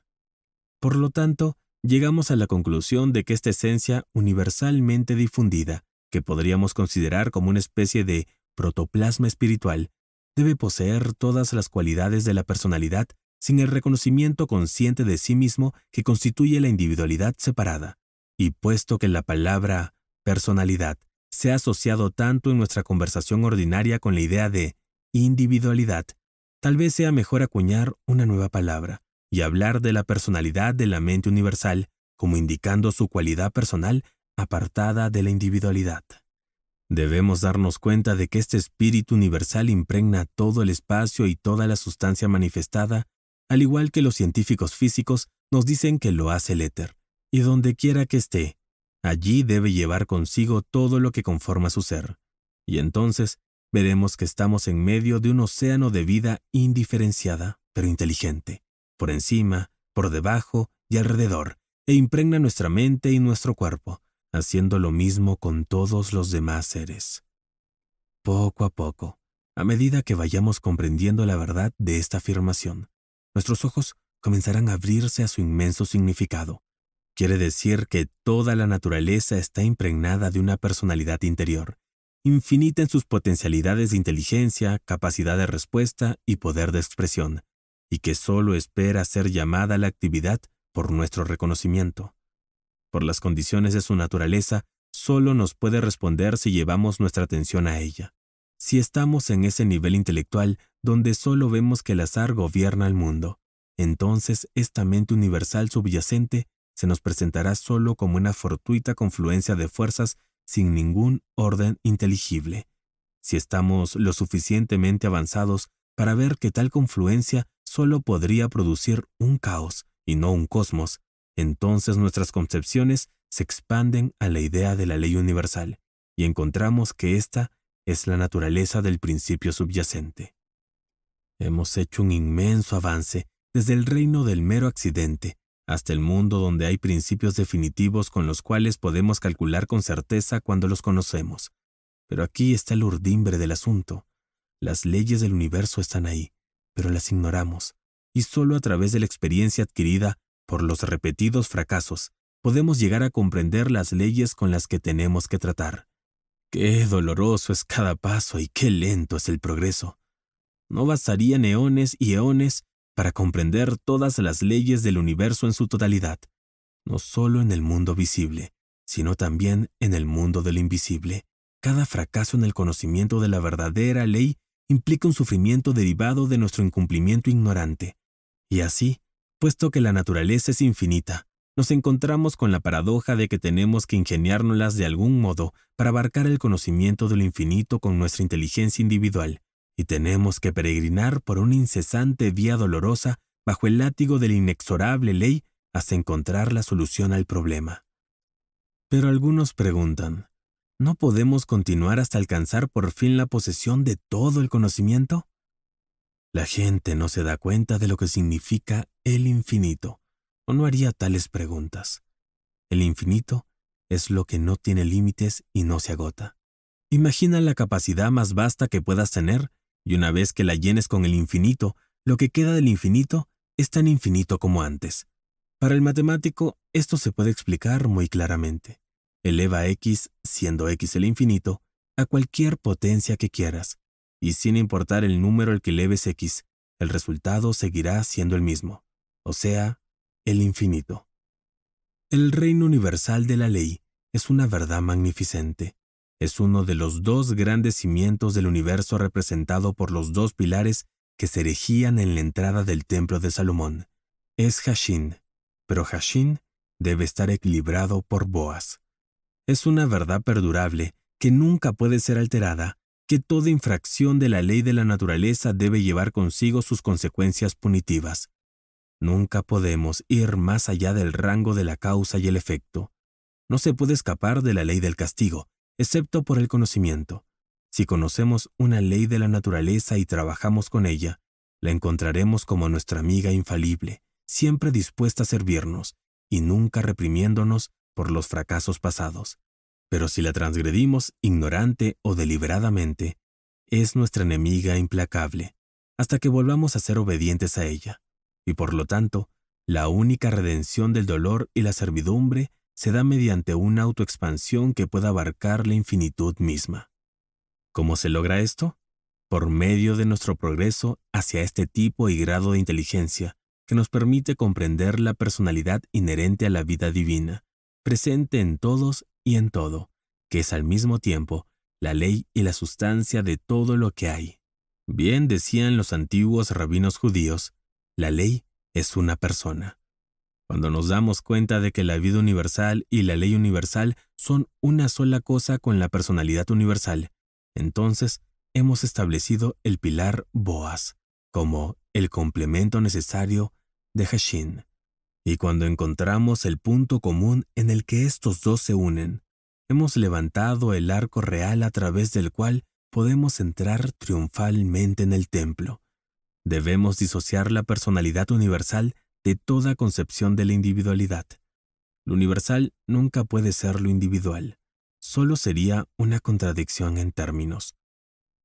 Por lo tanto, llegamos a la conclusión de que esta esencia universalmente difundida, que podríamos considerar como una especie de protoplasma espiritual, debe poseer todas las cualidades de la personalidad sin el reconocimiento consciente de sí mismo que constituye la individualidad separada. Y puesto que la palabra personalidad se ha asociado tanto en nuestra conversación ordinaria con la idea de individualidad, tal vez sea mejor acuñar una nueva palabra, y hablar de la personalidad de la mente universal como indicando su cualidad personal apartada de la individualidad. Debemos darnos cuenta de que este espíritu universal impregna todo el espacio y toda la sustancia manifestada, al igual que los científicos físicos nos dicen que lo hace el éter, y donde quiera que esté, allí debe llevar consigo todo lo que conforma su ser. Y entonces veremos que estamos en medio de un océano de vida indiferenciada, pero inteligente, por encima, por debajo y alrededor, e impregna nuestra mente y nuestro cuerpo, haciendo lo mismo con todos los demás seres. Poco a poco, a medida que vayamos comprendiendo la verdad de esta afirmación, nuestros ojos comenzarán a abrirse a su inmenso significado. Quiere decir que toda la naturaleza está impregnada de una personalidad interior, infinita en sus potencialidades de inteligencia, capacidad de respuesta y poder de expresión, y que solo espera ser llamada a la actividad por nuestro reconocimiento. Por las condiciones de su naturaleza, solo nos puede responder si llevamos nuestra atención a ella. Si estamos en ese nivel intelectual donde solo vemos que el azar gobierna el mundo, entonces esta mente universal subyacente se nos presentará solo como una fortuita confluencia de fuerzas sin ningún orden inteligible. Si estamos lo suficientemente avanzados para ver que tal confluencia solo podría producir un caos y no un cosmos, entonces nuestras concepciones se expanden a la idea de la ley universal y encontramos que esta es la naturaleza del principio subyacente. Hemos hecho un inmenso avance desde el reino del mero accidente hasta el mundo donde hay principios definitivos con los cuales podemos calcular con certeza cuando los conocemos. Pero aquí está el urdimbre del asunto. Las leyes del universo están ahí, pero las ignoramos, y solo a través de la experiencia adquirida por los repetidos fracasos podemos llegar a comprender las leyes con las que tenemos que tratar. Qué doloroso es cada paso y qué lento es el progreso. No bastarían eones y eones para comprender todas las leyes del universo en su totalidad, no solo en el mundo visible, sino también en el mundo del invisible. Cada fracaso en el conocimiento de la verdadera ley implica un sufrimiento derivado de nuestro incumplimiento ignorante. Y así, puesto que la naturaleza es infinita, nos encontramos con la paradoja de que tenemos que ingeniárnoslas de algún modo para abarcar el conocimiento de lo infinito con nuestra inteligencia individual, y tenemos que peregrinar por una incesante vía dolorosa bajo el látigo de la inexorable ley hasta encontrar la solución al problema. Pero algunos preguntan, ¿No podemos continuar hasta alcanzar por fin la posesión de todo el conocimiento? La gente no se da cuenta de lo que significa el infinito, o no haría tales preguntas. El infinito es lo que no tiene límites y no se agota. Imagina la capacidad más vasta que puedas tener, y una vez que la llenes con el infinito, lo que queda del infinito es tan infinito como antes. Para el matemático, esto se puede explicar muy claramente. Eleva x, siendo x el infinito, a cualquier potencia que quieras, y sin importar el número al que eleves x, el resultado seguirá siendo el mismo, o sea, el infinito. El reino universal de la ley es una verdad magnificente. Es uno de los dos grandes cimientos del universo representado por los dos pilares que se erigían en la entrada del templo de Salomón. Es Hashin, pero Hashin debe estar equilibrado por Boas. Es una verdad perdurable, que nunca puede ser alterada, que toda infracción de la ley de la naturaleza debe llevar consigo sus consecuencias punitivas. Nunca podemos ir más allá del rango de la causa y el efecto. No se puede escapar de la ley del castigo, excepto por el conocimiento. Si conocemos una ley de la naturaleza y trabajamos con ella, la encontraremos como nuestra amiga infalible, siempre dispuesta a servirnos y nunca reprimiéndonos por los fracasos pasados, pero si la transgredimos ignorante o deliberadamente, es nuestra enemiga implacable, hasta que volvamos a ser obedientes a ella, y por lo tanto, la única redención del dolor y la servidumbre se da mediante una autoexpansión que pueda abarcar la infinitud misma. ¿Cómo se logra esto? Por medio de nuestro progreso hacia este tipo y grado de inteligencia, que nos permite comprender la personalidad inherente a la vida divina, presente en todos y en todo, que es al mismo tiempo la ley y la sustancia de todo lo que hay. Bien decían los antiguos rabinos judíos, la ley es una persona. Cuando nos damos cuenta de que la vida universal y la ley universal son una sola cosa con la personalidad universal, entonces hemos establecido el pilar Boas como el complemento necesario de Hashin. Y cuando encontramos el punto común en el que estos dos se unen, hemos levantado el arco real a través del cual podemos entrar triunfalmente en el templo. Debemos disociar la personalidad universal de toda concepción de la individualidad. Lo universal nunca puede ser lo individual, solo sería una contradicción en términos.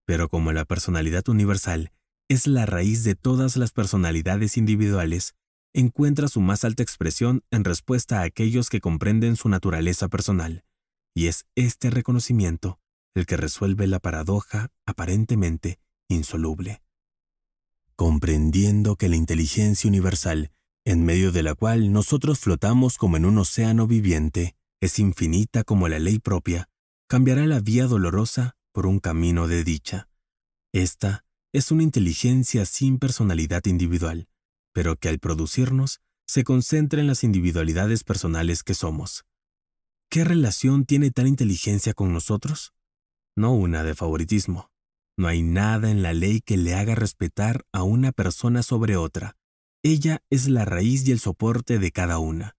Pero como la personalidad universal es la raíz de todas las personalidades individuales, encuentra su más alta expresión en respuesta a aquellos que comprenden su naturaleza personal, y es este reconocimiento el que resuelve la paradoja aparentemente insoluble. Comprendiendo que la inteligencia universal, en medio de la cual nosotros flotamos como en un océano viviente, es infinita como la ley propia, cambiará la vía dolorosa por un camino de dicha. Esta es una inteligencia sin personalidad individual, pero que al producirnos se concentra en las individualidades personales que somos. ¿Qué relación tiene tal inteligencia con nosotros? No una de favoritismo. No hay nada en la ley que le haga respetar a una persona sobre otra. Ella es la raíz y el soporte de cada una.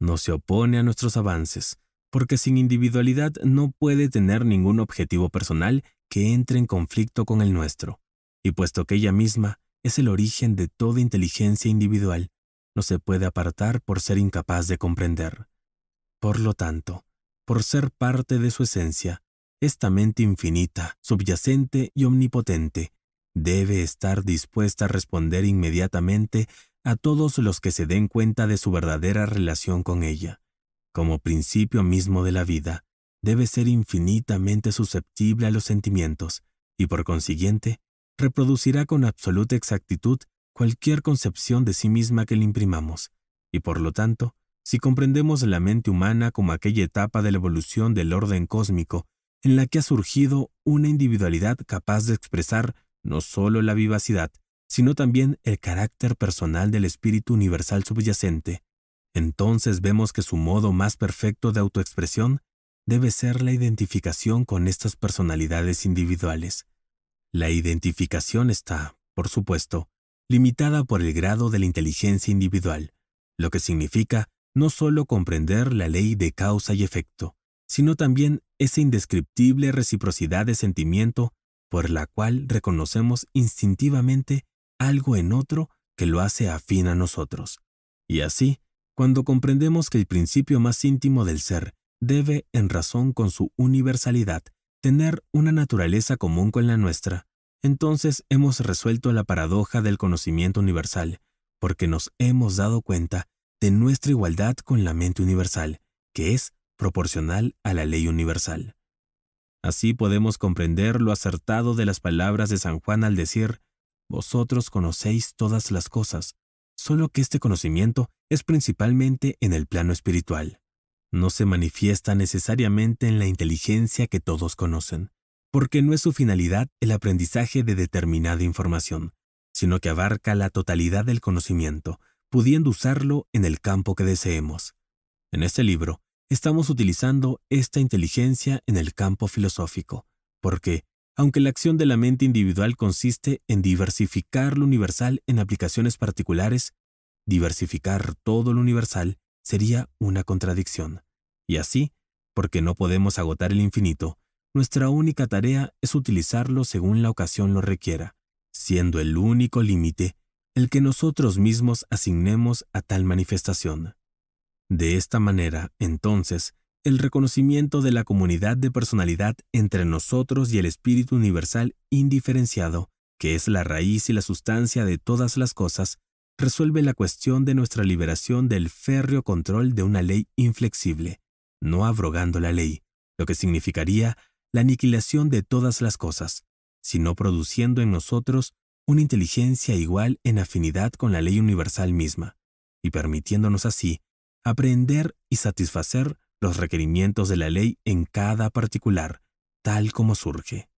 No se opone a nuestros avances, porque sin individualidad no puede tener ningún objetivo personal que entre en conflicto con el nuestro. Y puesto que ella misma es el origen de toda inteligencia individual, no se puede apartar por ser incapaz de comprender. Por lo tanto, por ser parte de su esencia, esta mente infinita, subyacente y omnipotente, debe estar dispuesta a responder inmediatamente a todos los que se den cuenta de su verdadera relación con ella. Como principio mismo de la vida, debe ser infinitamente susceptible a los sentimientos y por consiguiente reproducirá con absoluta exactitud cualquier concepción de sí misma que le imprimamos, y por lo tanto, si comprendemos la mente humana como aquella etapa de la evolución del orden cósmico en la que ha surgido una individualidad capaz de expresar no solo la vivacidad, sino también el carácter personal del espíritu universal subyacente, entonces vemos que su modo más perfecto de autoexpresión debe ser la identificación con estas personalidades individuales. La identificación está, por supuesto, limitada por el grado de la inteligencia individual, lo que significa no solo comprender la ley de causa y efecto, sino también esa indescriptible reciprocidad de sentimiento por la cual reconocemos instintivamente algo en otro que lo hace afín a nosotros. Y así, cuando comprendemos que el principio más íntimo del ser debe, en razón con su universalidad, tener una naturaleza común con la nuestra, entonces hemos resuelto la paradoja del conocimiento universal, porque nos hemos dado cuenta de nuestra igualdad con la mente universal, que es proporcional a la ley universal. Así podemos comprender lo acertado de las palabras de San Juan al decir, Vosotros conocéis todas las cosas, solo que este conocimiento es principalmente en el plano espiritual no se manifiesta necesariamente en la inteligencia que todos conocen, porque no es su finalidad el aprendizaje de determinada información, sino que abarca la totalidad del conocimiento, pudiendo usarlo en el campo que deseemos. En este libro, estamos utilizando esta inteligencia en el campo filosófico, porque, aunque la acción de la mente individual consiste en diversificar lo universal en aplicaciones particulares, diversificar todo lo universal sería una contradicción. Y así, porque no podemos agotar el infinito, nuestra única tarea es utilizarlo según la ocasión lo requiera, siendo el único límite el que nosotros mismos asignemos a tal manifestación. De esta manera, entonces, el reconocimiento de la comunidad de personalidad entre nosotros y el espíritu universal indiferenciado, que es la raíz y la sustancia de todas las cosas, resuelve la cuestión de nuestra liberación del férreo control de una ley inflexible, no abrogando la ley, lo que significaría la aniquilación de todas las cosas, sino produciendo en nosotros una inteligencia igual en afinidad con la ley universal misma, y permitiéndonos así aprender y satisfacer los requerimientos de la ley en cada particular, tal como surge.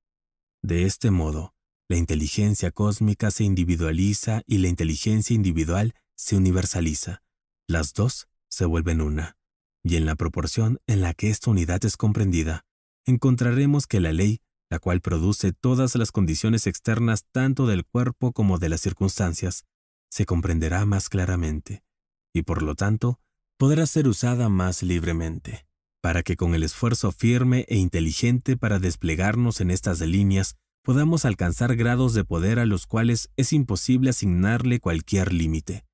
De este modo, la inteligencia cósmica se individualiza y la inteligencia individual se universaliza. Las dos se vuelven una. Y en la proporción en la que esta unidad es comprendida, encontraremos que la ley, la cual produce todas las condiciones externas tanto del cuerpo como de las circunstancias, se comprenderá más claramente, y por lo tanto, podrá ser usada más libremente, para que con el esfuerzo firme e inteligente para desplegarnos en estas líneas podamos alcanzar grados de poder a los cuales es imposible asignarle cualquier límite.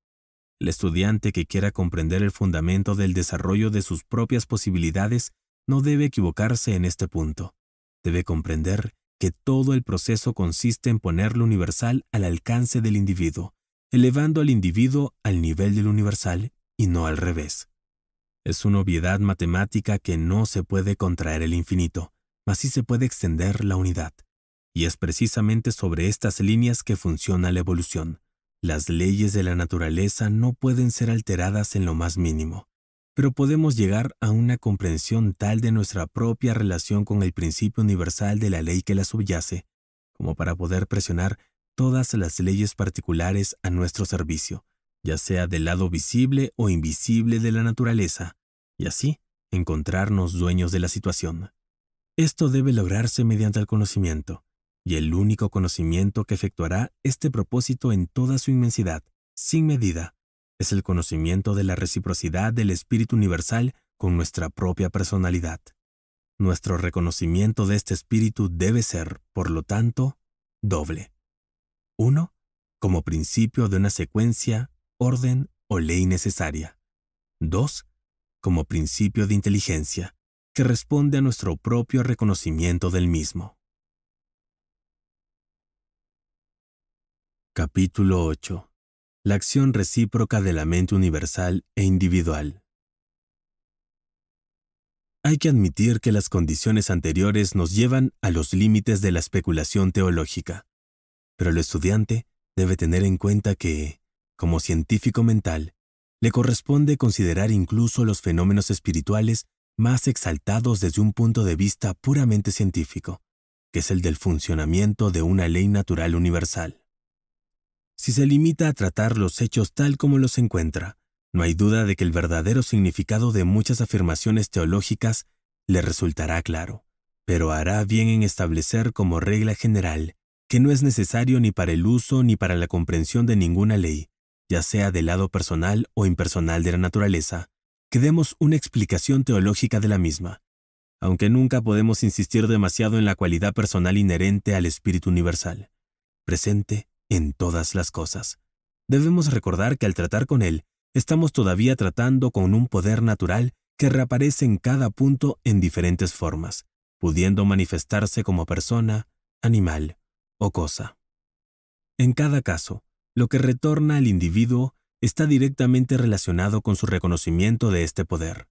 El estudiante que quiera comprender el fundamento del desarrollo de sus propias posibilidades no debe equivocarse en este punto. Debe comprender que todo el proceso consiste en poner lo universal al alcance del individuo, elevando al individuo al nivel del universal y no al revés. Es una obviedad matemática que no se puede contraer el infinito, mas sí se puede extender la unidad. Y es precisamente sobre estas líneas que funciona la evolución. Las leyes de la naturaleza no pueden ser alteradas en lo más mínimo, pero podemos llegar a una comprensión tal de nuestra propia relación con el principio universal de la ley que la subyace, como para poder presionar todas las leyes particulares a nuestro servicio, ya sea del lado visible o invisible de la naturaleza, y así encontrarnos dueños de la situación. Esto debe lograrse mediante el conocimiento, y el único conocimiento que efectuará este propósito en toda su inmensidad, sin medida, es el conocimiento de la reciprocidad del espíritu universal con nuestra propia personalidad. Nuestro reconocimiento de este espíritu debe ser, por lo tanto, doble. Uno, Como principio de una secuencia, orden o ley necesaria. Dos, Como principio de inteligencia, que responde a nuestro propio reconocimiento del mismo. Capítulo 8. La acción recíproca de la mente universal e individual. Hay que admitir que las condiciones anteriores nos llevan a los límites de la especulación teológica, pero el estudiante debe tener en cuenta que, como científico mental, le corresponde considerar incluso los fenómenos espirituales más exaltados desde un punto de vista puramente científico, que es el del funcionamiento de una ley natural universal si se limita a tratar los hechos tal como los encuentra, no hay duda de que el verdadero significado de muchas afirmaciones teológicas le resultará claro, pero hará bien en establecer como regla general que no es necesario ni para el uso ni para la comprensión de ninguna ley, ya sea del lado personal o impersonal de la naturaleza, que demos una explicación teológica de la misma, aunque nunca podemos insistir demasiado en la cualidad personal inherente al espíritu universal, presente en todas las cosas. Debemos recordar que al tratar con Él, estamos todavía tratando con un poder natural que reaparece en cada punto en diferentes formas, pudiendo manifestarse como persona, animal o cosa. En cada caso, lo que retorna al individuo está directamente relacionado con su reconocimiento de este poder.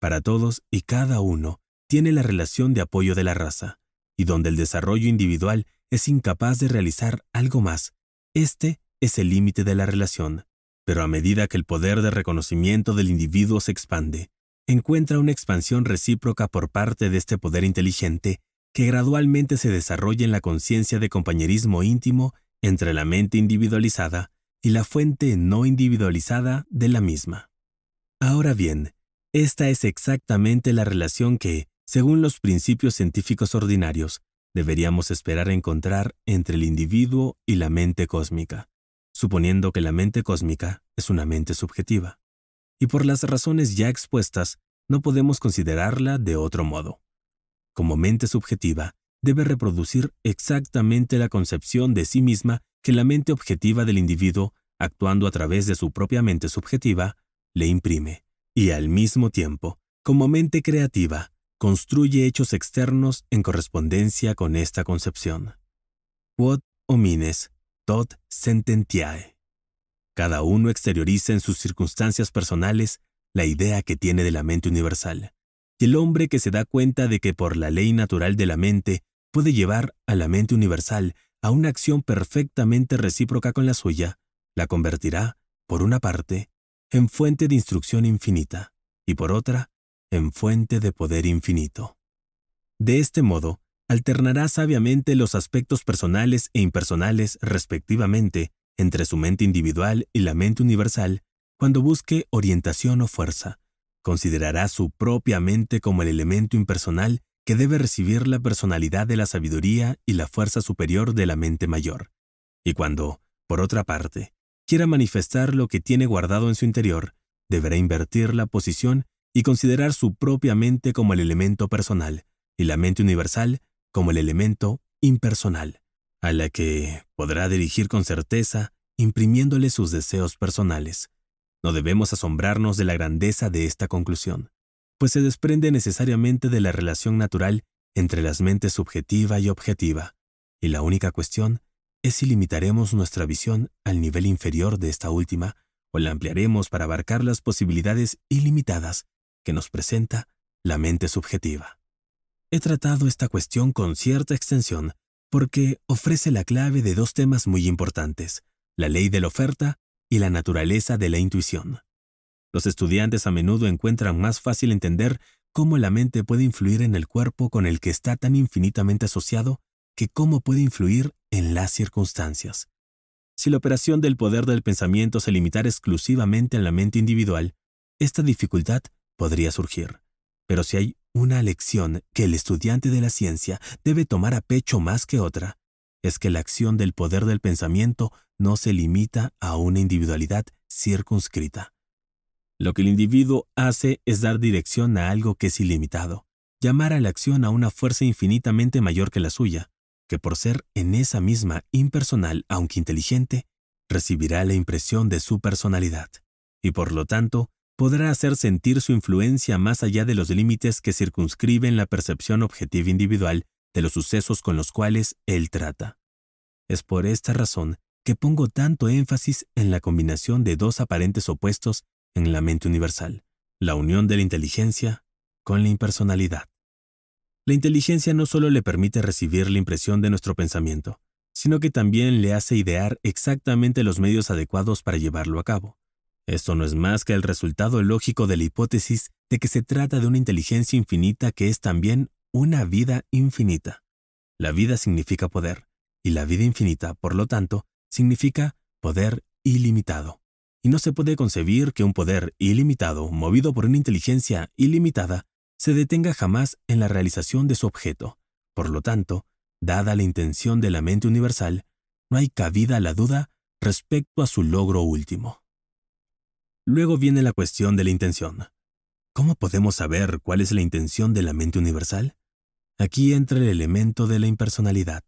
Para todos y cada uno, tiene la relación de apoyo de la raza, y donde el desarrollo individual es incapaz de realizar algo más este es el límite de la relación, pero a medida que el poder de reconocimiento del individuo se expande, encuentra una expansión recíproca por parte de este poder inteligente que gradualmente se desarrolla en la conciencia de compañerismo íntimo entre la mente individualizada y la fuente no individualizada de la misma. Ahora bien, esta es exactamente la relación que, según los principios científicos ordinarios, deberíamos esperar encontrar entre el individuo y la mente cósmica, suponiendo que la mente cósmica es una mente subjetiva. Y por las razones ya expuestas, no podemos considerarla de otro modo. Como mente subjetiva, debe reproducir exactamente la concepción de sí misma que la mente objetiva del individuo, actuando a través de su propia mente subjetiva, le imprime. Y al mismo tiempo, como mente creativa, construye hechos externos en correspondencia con esta concepción. Quod homines, tot sententiae. Cada uno exterioriza en sus circunstancias personales la idea que tiene de la mente universal. Y el hombre que se da cuenta de que por la ley natural de la mente puede llevar a la mente universal a una acción perfectamente recíproca con la suya, la convertirá, por una parte, en fuente de instrucción infinita, y por otra, en fuente de poder infinito. De este modo, alternará sabiamente los aspectos personales e impersonales respectivamente entre su mente individual y la mente universal cuando busque orientación o fuerza. Considerará su propia mente como el elemento impersonal que debe recibir la personalidad de la sabiduría y la fuerza superior de la mente mayor. Y cuando, por otra parte, quiera manifestar lo que tiene guardado en su interior, deberá invertir la posición y considerar su propia mente como el elemento personal y la mente universal como el elemento impersonal, a la que podrá dirigir con certeza imprimiéndole sus deseos personales. No debemos asombrarnos de la grandeza de esta conclusión, pues se desprende necesariamente de la relación natural entre las mentes subjetiva y objetiva, y la única cuestión es si limitaremos nuestra visión al nivel inferior de esta última o la ampliaremos para abarcar las posibilidades ilimitadas que nos presenta la mente subjetiva. He tratado esta cuestión con cierta extensión porque ofrece la clave de dos temas muy importantes, la ley de la oferta y la naturaleza de la intuición. Los estudiantes a menudo encuentran más fácil entender cómo la mente puede influir en el cuerpo con el que está tan infinitamente asociado que cómo puede influir en las circunstancias. Si la operación del poder del pensamiento se limitara exclusivamente a la mente individual, esta dificultad podría surgir. Pero si hay una lección que el estudiante de la ciencia debe tomar a pecho más que otra, es que la acción del poder del pensamiento no se limita a una individualidad circunscrita. Lo que el individuo hace es dar dirección a algo que es ilimitado, llamar a la acción a una fuerza infinitamente mayor que la suya, que por ser en esa misma impersonal aunque inteligente, recibirá la impresión de su personalidad, y por lo tanto podrá hacer sentir su influencia más allá de los límites que circunscriben la percepción objetiva individual de los sucesos con los cuales él trata. Es por esta razón que pongo tanto énfasis en la combinación de dos aparentes opuestos en la mente universal, la unión de la inteligencia con la impersonalidad. La inteligencia no solo le permite recibir la impresión de nuestro pensamiento, sino que también le hace idear exactamente los medios adecuados para llevarlo a cabo. Esto no es más que el resultado lógico de la hipótesis de que se trata de una inteligencia infinita que es también una vida infinita. La vida significa poder, y la vida infinita, por lo tanto, significa poder ilimitado. Y no se puede concebir que un poder ilimitado, movido por una inteligencia ilimitada, se detenga jamás en la realización de su objeto. Por lo tanto, dada la intención de la mente universal, no hay cabida a la duda respecto a su logro último. Luego viene la cuestión de la intención. ¿Cómo podemos saber cuál es la intención de la mente universal? Aquí entra el elemento de la impersonalidad.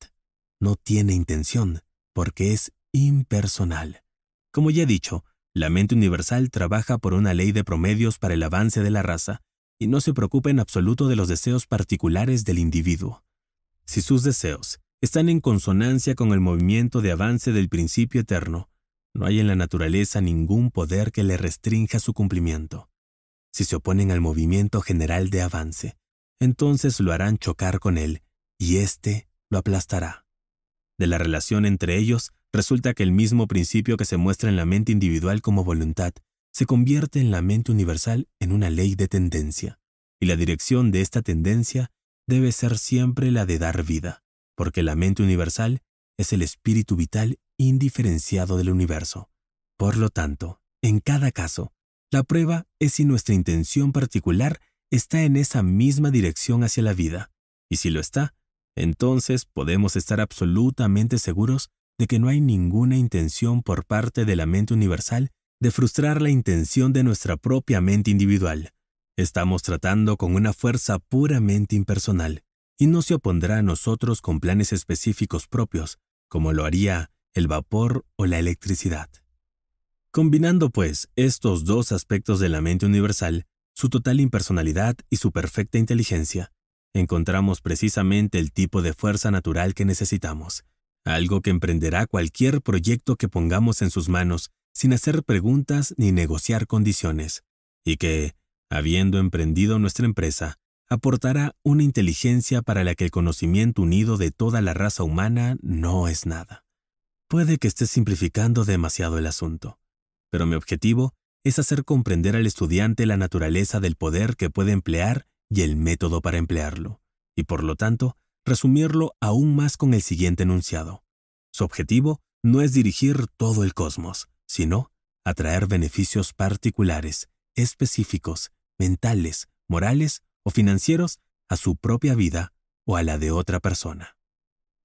No tiene intención, porque es impersonal. Como ya he dicho, la mente universal trabaja por una ley de promedios para el avance de la raza y no se preocupa en absoluto de los deseos particulares del individuo. Si sus deseos están en consonancia con el movimiento de avance del principio eterno, no hay en la naturaleza ningún poder que le restrinja su cumplimiento. Si se oponen al movimiento general de avance, entonces lo harán chocar con él y éste lo aplastará. De la relación entre ellos resulta que el mismo principio que se muestra en la mente individual como voluntad se convierte en la mente universal en una ley de tendencia, y la dirección de esta tendencia debe ser siempre la de dar vida, porque la mente universal es el espíritu vital indiferenciado del universo. Por lo tanto, en cada caso, la prueba es si nuestra intención particular está en esa misma dirección hacia la vida, y si lo está, entonces podemos estar absolutamente seguros de que no hay ninguna intención por parte de la mente universal de frustrar la intención de nuestra propia mente individual. Estamos tratando con una fuerza puramente impersonal, y no se opondrá a nosotros con planes específicos propios, como lo haría el vapor o la electricidad. Combinando, pues, estos dos aspectos de la mente universal, su total impersonalidad y su perfecta inteligencia, encontramos precisamente el tipo de fuerza natural que necesitamos, algo que emprenderá cualquier proyecto que pongamos en sus manos sin hacer preguntas ni negociar condiciones, y que, habiendo emprendido nuestra empresa, aportará una inteligencia para la que el conocimiento unido de toda la raza humana no es nada. Puede que esté simplificando demasiado el asunto, pero mi objetivo es hacer comprender al estudiante la naturaleza del poder que puede emplear y el método para emplearlo, y por lo tanto, resumirlo aún más con el siguiente enunciado. Su objetivo no es dirigir todo el cosmos, sino atraer beneficios particulares, específicos, mentales, morales o financieros a su propia vida o a la de otra persona.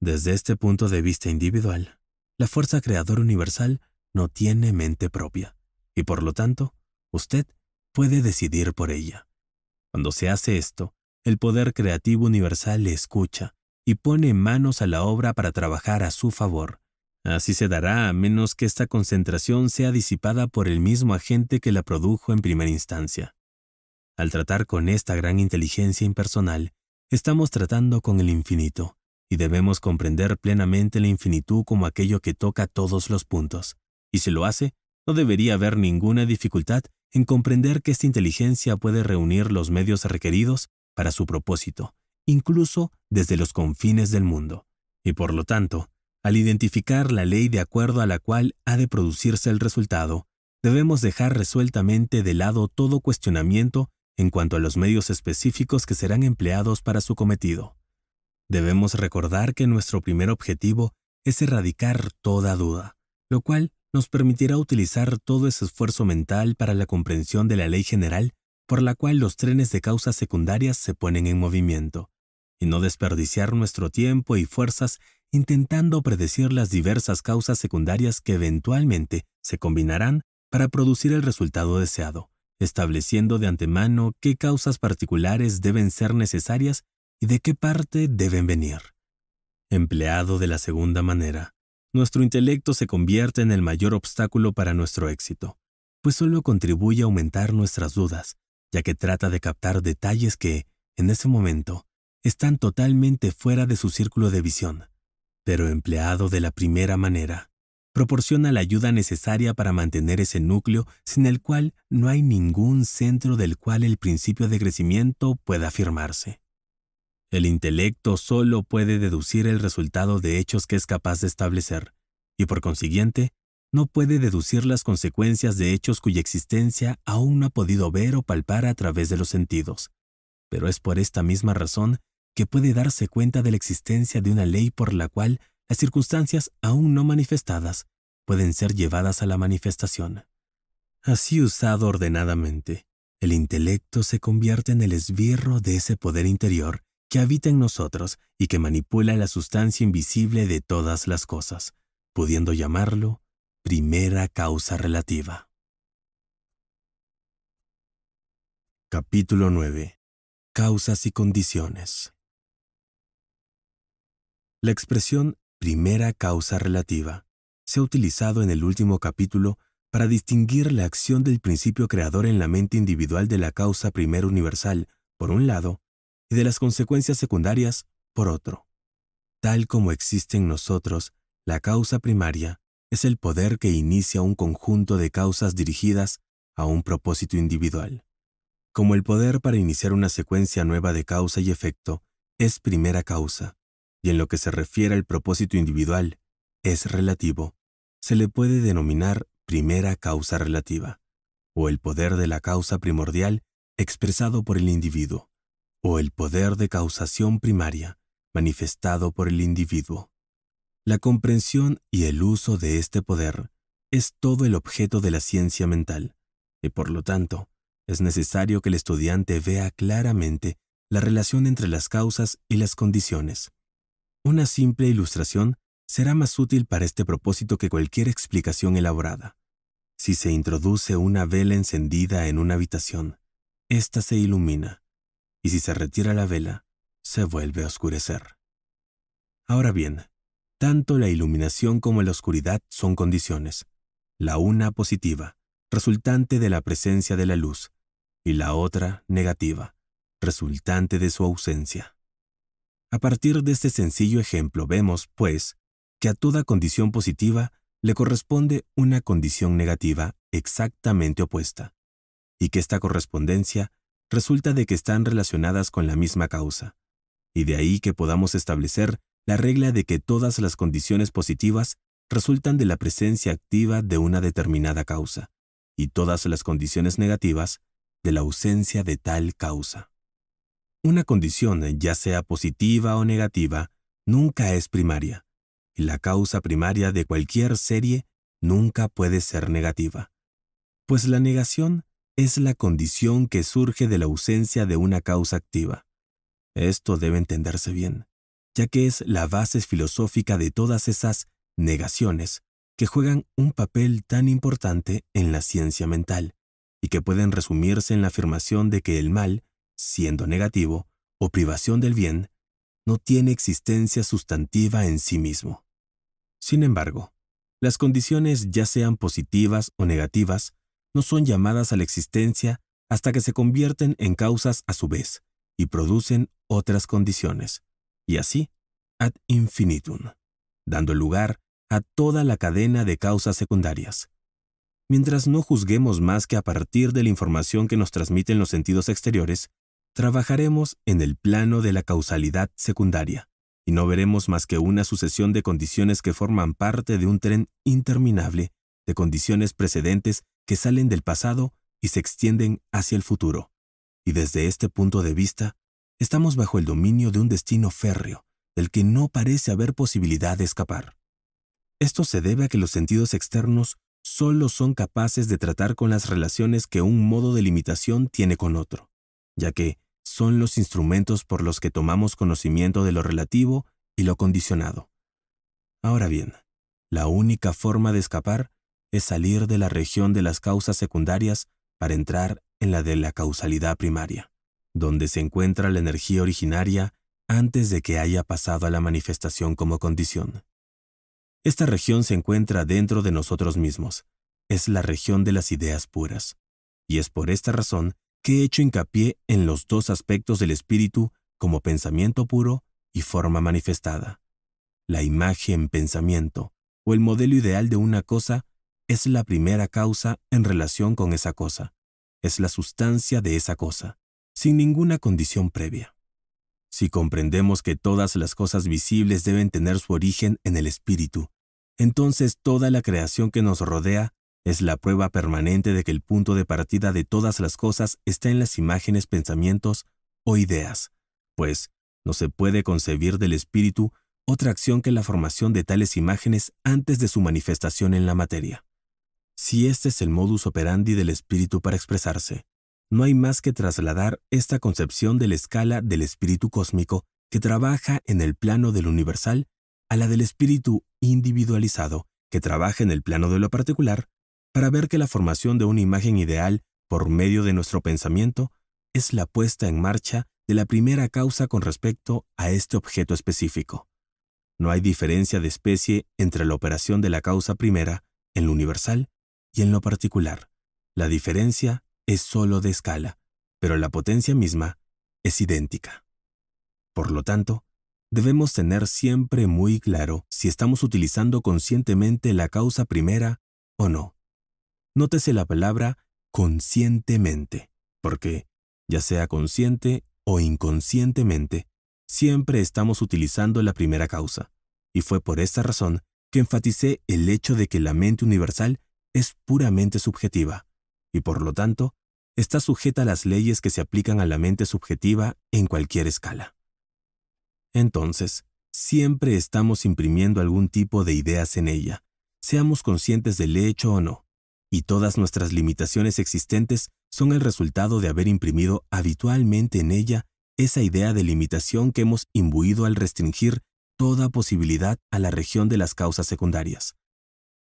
Desde este punto de vista individual, la fuerza creadora universal no tiene mente propia, y por lo tanto, usted puede decidir por ella. Cuando se hace esto, el poder creativo universal le escucha y pone manos a la obra para trabajar a su favor. Así se dará a menos que esta concentración sea disipada por el mismo agente que la produjo en primera instancia. Al tratar con esta gran inteligencia impersonal, estamos tratando con el infinito, y debemos comprender plenamente la infinitud como aquello que toca todos los puntos. Y si lo hace, no debería haber ninguna dificultad en comprender que esta inteligencia puede reunir los medios requeridos para su propósito, incluso desde los confines del mundo. Y por lo tanto, al identificar la ley de acuerdo a la cual ha de producirse el resultado, debemos dejar resueltamente de lado todo cuestionamiento en cuanto a los medios específicos que serán empleados para su cometido. Debemos recordar que nuestro primer objetivo es erradicar toda duda, lo cual nos permitirá utilizar todo ese esfuerzo mental para la comprensión de la ley general por la cual los trenes de causas secundarias se ponen en movimiento, y no desperdiciar nuestro tiempo y fuerzas intentando predecir las diversas causas secundarias que eventualmente se combinarán para producir el resultado deseado estableciendo de antemano qué causas particulares deben ser necesarias y de qué parte deben venir. Empleado de la segunda manera, nuestro intelecto se convierte en el mayor obstáculo para nuestro éxito, pues solo contribuye a aumentar nuestras dudas, ya que trata de captar detalles que, en ese momento, están totalmente fuera de su círculo de visión. Pero empleado de la primera manera, proporciona la ayuda necesaria para mantener ese núcleo sin el cual no hay ningún centro del cual el principio de crecimiento pueda afirmarse. El intelecto solo puede deducir el resultado de hechos que es capaz de establecer, y por consiguiente, no puede deducir las consecuencias de hechos cuya existencia aún no ha podido ver o palpar a través de los sentidos. Pero es por esta misma razón que puede darse cuenta de la existencia de una ley por la cual las circunstancias aún no manifestadas pueden ser llevadas a la manifestación. Así usado ordenadamente, el intelecto se convierte en el esbierro de ese poder interior que habita en nosotros y que manipula la sustancia invisible de todas las cosas, pudiendo llamarlo primera causa relativa. Capítulo 9. Causas y condiciones. La expresión primera causa relativa, se ha utilizado en el último capítulo para distinguir la acción del principio creador en la mente individual de la causa primera universal, por un lado, y de las consecuencias secundarias, por otro. Tal como existe en nosotros, la causa primaria es el poder que inicia un conjunto de causas dirigidas a un propósito individual. Como el poder para iniciar una secuencia nueva de causa y efecto es primera causa, y en lo que se refiere al propósito individual, es relativo, se le puede denominar primera causa relativa, o el poder de la causa primordial expresado por el individuo, o el poder de causación primaria manifestado por el individuo. La comprensión y el uso de este poder es todo el objeto de la ciencia mental, y por lo tanto, es necesario que el estudiante vea claramente la relación entre las causas y las condiciones, una simple ilustración será más útil para este propósito que cualquier explicación elaborada. Si se introduce una vela encendida en una habitación, ésta se ilumina, y si se retira la vela, se vuelve a oscurecer. Ahora bien, tanto la iluminación como la oscuridad son condiciones, la una positiva, resultante de la presencia de la luz, y la otra negativa, resultante de su ausencia. A partir de este sencillo ejemplo vemos, pues, que a toda condición positiva le corresponde una condición negativa exactamente opuesta, y que esta correspondencia resulta de que están relacionadas con la misma causa, y de ahí que podamos establecer la regla de que todas las condiciones positivas resultan de la presencia activa de una determinada causa, y todas las condiciones negativas de la ausencia de tal causa. Una condición, ya sea positiva o negativa, nunca es primaria, y la causa primaria de cualquier serie nunca puede ser negativa, pues la negación es la condición que surge de la ausencia de una causa activa. Esto debe entenderse bien, ya que es la base filosófica de todas esas negaciones que juegan un papel tan importante en la ciencia mental y que pueden resumirse en la afirmación de que el mal siendo negativo, o privación del bien, no tiene existencia sustantiva en sí mismo. Sin embargo, las condiciones, ya sean positivas o negativas, no son llamadas a la existencia hasta que se convierten en causas a su vez y producen otras condiciones, y así, ad infinitum, dando lugar a toda la cadena de causas secundarias. Mientras no juzguemos más que a partir de la información que nos transmiten los sentidos exteriores, trabajaremos en el plano de la causalidad secundaria, y no veremos más que una sucesión de condiciones que forman parte de un tren interminable de condiciones precedentes que salen del pasado y se extienden hacia el futuro. Y desde este punto de vista, estamos bajo el dominio de un destino férreo, del que no parece haber posibilidad de escapar. Esto se debe a que los sentidos externos solo son capaces de tratar con las relaciones que un modo de limitación tiene con otro, ya que, son los instrumentos por los que tomamos conocimiento de lo relativo y lo condicionado. Ahora bien, la única forma de escapar es salir de la región de las causas secundarias para entrar en la de la causalidad primaria, donde se encuentra la energía originaria antes de que haya pasado a la manifestación como condición. Esta región se encuentra dentro de nosotros mismos, es la región de las ideas puras, y es por esta razón que he hecho hincapié en los dos aspectos del espíritu como pensamiento puro y forma manifestada. La imagen pensamiento, o el modelo ideal de una cosa, es la primera causa en relación con esa cosa, es la sustancia de esa cosa, sin ninguna condición previa. Si comprendemos que todas las cosas visibles deben tener su origen en el espíritu, entonces toda la creación que nos rodea es la prueba permanente de que el punto de partida de todas las cosas está en las imágenes, pensamientos o ideas, pues no se puede concebir del espíritu otra acción que la formación de tales imágenes antes de su manifestación en la materia. Si este es el modus operandi del espíritu para expresarse, no hay más que trasladar esta concepción de la escala del espíritu cósmico que trabaja en el plano del universal a la del espíritu individualizado que trabaja en el plano de lo particular para ver que la formación de una imagen ideal por medio de nuestro pensamiento es la puesta en marcha de la primera causa con respecto a este objeto específico. No hay diferencia de especie entre la operación de la causa primera en lo universal y en lo particular. La diferencia es sólo de escala, pero la potencia misma es idéntica. Por lo tanto, debemos tener siempre muy claro si estamos utilizando conscientemente la causa primera o no. Nótese la palabra conscientemente, porque, ya sea consciente o inconscientemente, siempre estamos utilizando la primera causa. Y fue por esta razón que enfaticé el hecho de que la mente universal es puramente subjetiva, y por lo tanto, está sujeta a las leyes que se aplican a la mente subjetiva en cualquier escala. Entonces, siempre estamos imprimiendo algún tipo de ideas en ella, seamos conscientes del hecho o no y todas nuestras limitaciones existentes son el resultado de haber imprimido habitualmente en ella esa idea de limitación que hemos imbuido al restringir toda posibilidad a la región de las causas secundarias.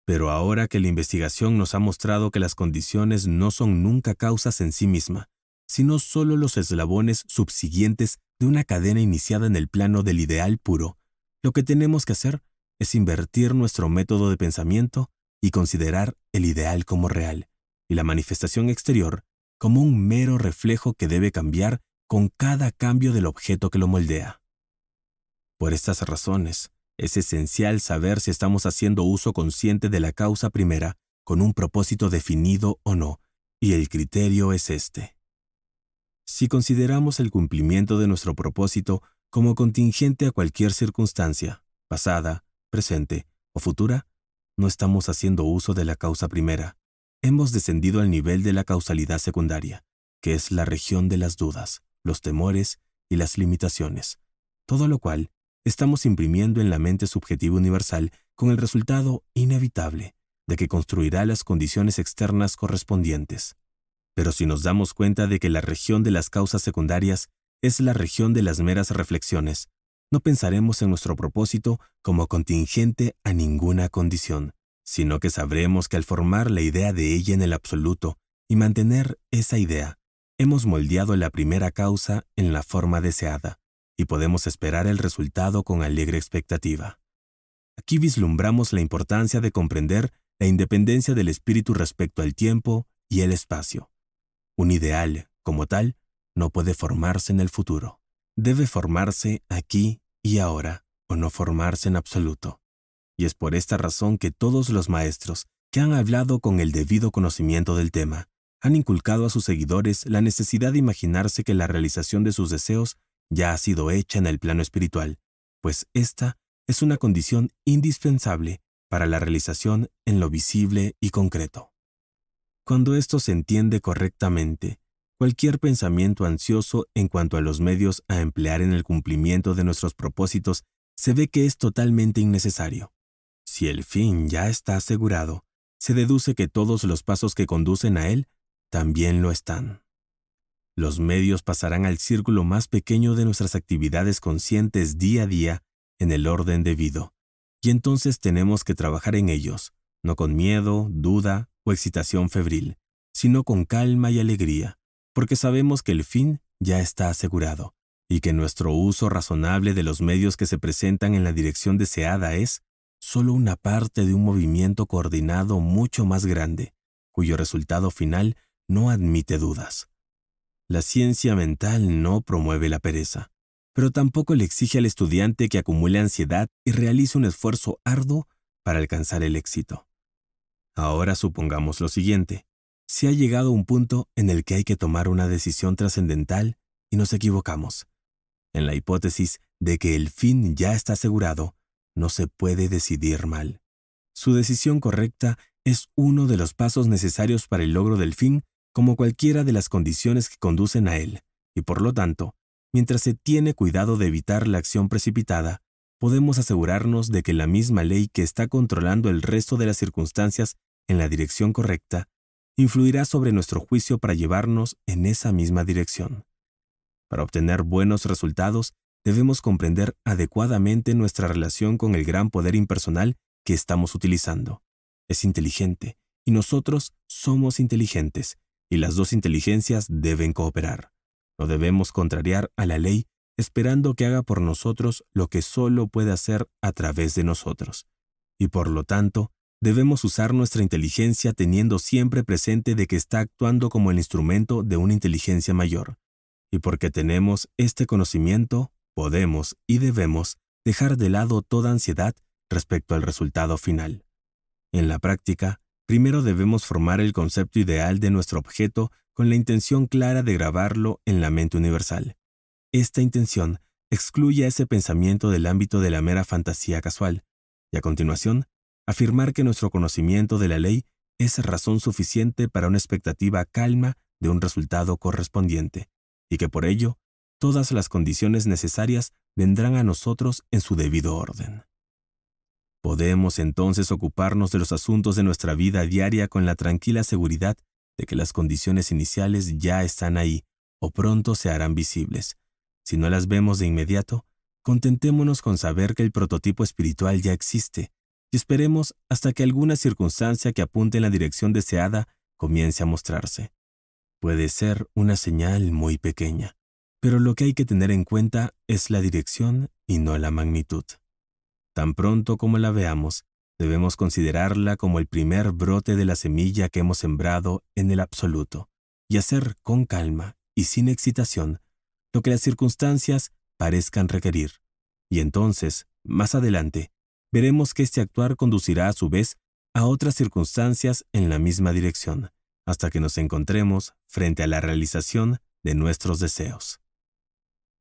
Pero ahora que la investigación nos ha mostrado que las condiciones no son nunca causas en sí misma, sino sólo los eslabones subsiguientes de una cadena iniciada en el plano del ideal puro, lo que tenemos que hacer es invertir nuestro método de pensamiento y considerar el ideal como real y la manifestación exterior como un mero reflejo que debe cambiar con cada cambio del objeto que lo moldea. Por estas razones, es esencial saber si estamos haciendo uso consciente de la causa primera con un propósito definido o no, y el criterio es este. Si consideramos el cumplimiento de nuestro propósito como contingente a cualquier circunstancia, pasada, presente o futura, no estamos haciendo uso de la causa primera. Hemos descendido al nivel de la causalidad secundaria, que es la región de las dudas, los temores y las limitaciones. Todo lo cual estamos imprimiendo en la mente subjetiva universal con el resultado inevitable de que construirá las condiciones externas correspondientes. Pero si nos damos cuenta de que la región de las causas secundarias es la región de las meras reflexiones, no pensaremos en nuestro propósito como contingente a ninguna condición, sino que sabremos que al formar la idea de ella en el absoluto y mantener esa idea, hemos moldeado la primera causa en la forma deseada y podemos esperar el resultado con alegre expectativa. Aquí vislumbramos la importancia de comprender la independencia del espíritu respecto al tiempo y el espacio. Un ideal, como tal, no puede formarse en el futuro. Debe formarse aquí y ahora o no formarse en absoluto. Y es por esta razón que todos los maestros que han hablado con el debido conocimiento del tema han inculcado a sus seguidores la necesidad de imaginarse que la realización de sus deseos ya ha sido hecha en el plano espiritual, pues esta es una condición indispensable para la realización en lo visible y concreto. Cuando esto se entiende correctamente, cualquier pensamiento ansioso en cuanto a los medios a emplear en el cumplimiento de nuestros propósitos se ve que es totalmente innecesario. Si el fin ya está asegurado, se deduce que todos los pasos que conducen a él también lo están. Los medios pasarán al círculo más pequeño de nuestras actividades conscientes día a día en el orden debido, y entonces tenemos que trabajar en ellos, no con miedo, duda o excitación febril, sino con calma y alegría, porque sabemos que el fin ya está asegurado y que nuestro uso razonable de los medios que se presentan en la dirección deseada es solo una parte de un movimiento coordinado mucho más grande, cuyo resultado final no admite dudas. La ciencia mental no promueve la pereza, pero tampoco le exige al estudiante que acumule ansiedad y realice un esfuerzo arduo para alcanzar el éxito. Ahora supongamos lo siguiente. Se ha llegado un punto en el que hay que tomar una decisión trascendental y nos equivocamos. En la hipótesis de que el fin ya está asegurado, no se puede decidir mal. Su decisión correcta es uno de los pasos necesarios para el logro del fin, como cualquiera de las condiciones que conducen a él, y por lo tanto, mientras se tiene cuidado de evitar la acción precipitada, podemos asegurarnos de que la misma ley que está controlando el resto de las circunstancias en la dirección correcta influirá sobre nuestro juicio para llevarnos en esa misma dirección. Para obtener buenos resultados, debemos comprender adecuadamente nuestra relación con el gran poder impersonal que estamos utilizando. Es inteligente, y nosotros somos inteligentes, y las dos inteligencias deben cooperar. No debemos contrariar a la ley esperando que haga por nosotros lo que solo puede hacer a través de nosotros, y por lo tanto debemos usar nuestra inteligencia teniendo siempre presente de que está actuando como el instrumento de una inteligencia mayor. Y porque tenemos este conocimiento, podemos y debemos dejar de lado toda ansiedad respecto al resultado final. En la práctica, primero debemos formar el concepto ideal de nuestro objeto con la intención clara de grabarlo en la mente universal. Esta intención excluye ese pensamiento del ámbito de la mera fantasía casual, y a continuación afirmar que nuestro conocimiento de la ley es razón suficiente para una expectativa calma de un resultado correspondiente, y que por ello todas las condiciones necesarias vendrán a nosotros en su debido orden. Podemos entonces ocuparnos de los asuntos de nuestra vida diaria con la tranquila seguridad de que las condiciones iniciales ya están ahí o pronto se harán visibles. Si no las vemos de inmediato, contentémonos con saber que el prototipo espiritual ya existe y esperemos hasta que alguna circunstancia que apunte en la dirección deseada comience a mostrarse. Puede ser una señal muy pequeña, pero lo que hay que tener en cuenta es la dirección y no la magnitud. Tan pronto como la veamos, debemos considerarla como el primer brote de la semilla que hemos sembrado en el absoluto, y hacer con calma y sin excitación lo que las circunstancias parezcan requerir. Y entonces, más adelante, veremos que este actuar conducirá a su vez a otras circunstancias en la misma dirección, hasta que nos encontremos frente a la realización de nuestros deseos.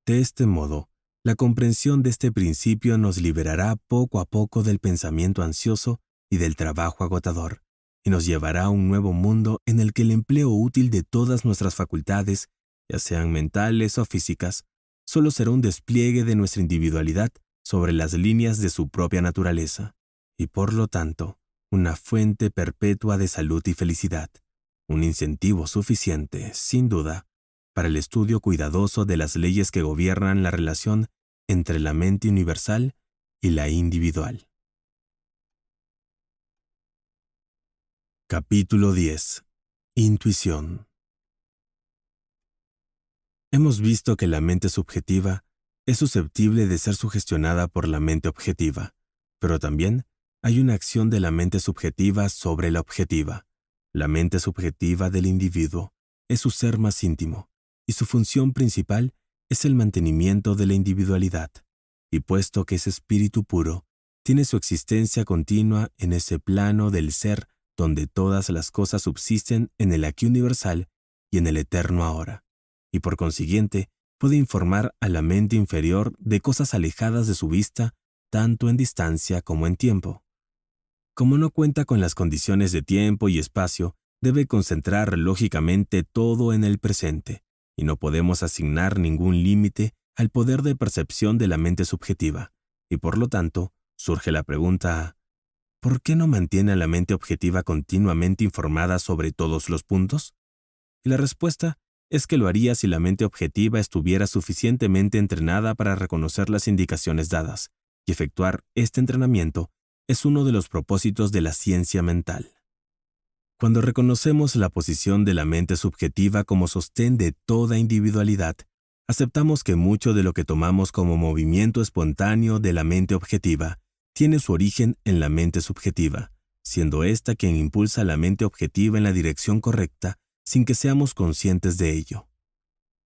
De este modo, la comprensión de este principio nos liberará poco a poco del pensamiento ansioso y del trabajo agotador, y nos llevará a un nuevo mundo en el que el empleo útil de todas nuestras facultades, ya sean mentales o físicas, solo será un despliegue de nuestra individualidad sobre las líneas de su propia naturaleza, y por lo tanto, una fuente perpetua de salud y felicidad, un incentivo suficiente, sin duda, para el estudio cuidadoso de las leyes que gobiernan la relación entre la mente universal y la individual. Capítulo 10. Intuición. Hemos visto que la mente subjetiva es susceptible de ser sugestionada por la mente objetiva, pero también hay una acción de la mente subjetiva sobre la objetiva. La mente subjetiva del individuo es su ser más íntimo, y su función principal es el mantenimiento de la individualidad, y puesto que es espíritu puro, tiene su existencia continua en ese plano del ser donde todas las cosas subsisten en el aquí universal y en el eterno ahora, y por consiguiente puede informar a la mente inferior de cosas alejadas de su vista, tanto en distancia como en tiempo. Como no cuenta con las condiciones de tiempo y espacio, debe concentrar lógicamente todo en el presente, y no podemos asignar ningún límite al poder de percepción de la mente subjetiva, y por lo tanto, surge la pregunta, ¿por qué no mantiene a la mente objetiva continuamente informada sobre todos los puntos? Y la respuesta es que lo haría si la mente objetiva estuviera suficientemente entrenada para reconocer las indicaciones dadas, y efectuar este entrenamiento es uno de los propósitos de la ciencia mental. Cuando reconocemos la posición de la mente subjetiva como sostén de toda individualidad, aceptamos que mucho de lo que tomamos como movimiento espontáneo de la mente objetiva tiene su origen en la mente subjetiva, siendo ésta quien impulsa la mente objetiva en la dirección correcta sin que seamos conscientes de ello.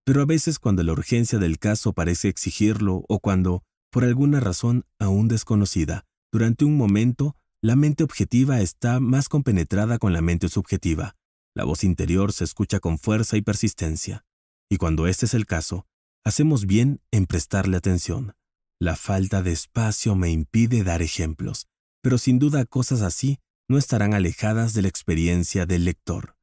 Pero a veces cuando la urgencia del caso parece exigirlo o cuando, por alguna razón aún desconocida, durante un momento, la mente objetiva está más compenetrada con la mente subjetiva. La voz interior se escucha con fuerza y persistencia. Y cuando este es el caso, hacemos bien en prestarle atención. La falta de espacio me impide dar ejemplos, pero sin duda cosas así no estarán alejadas de la experiencia del lector.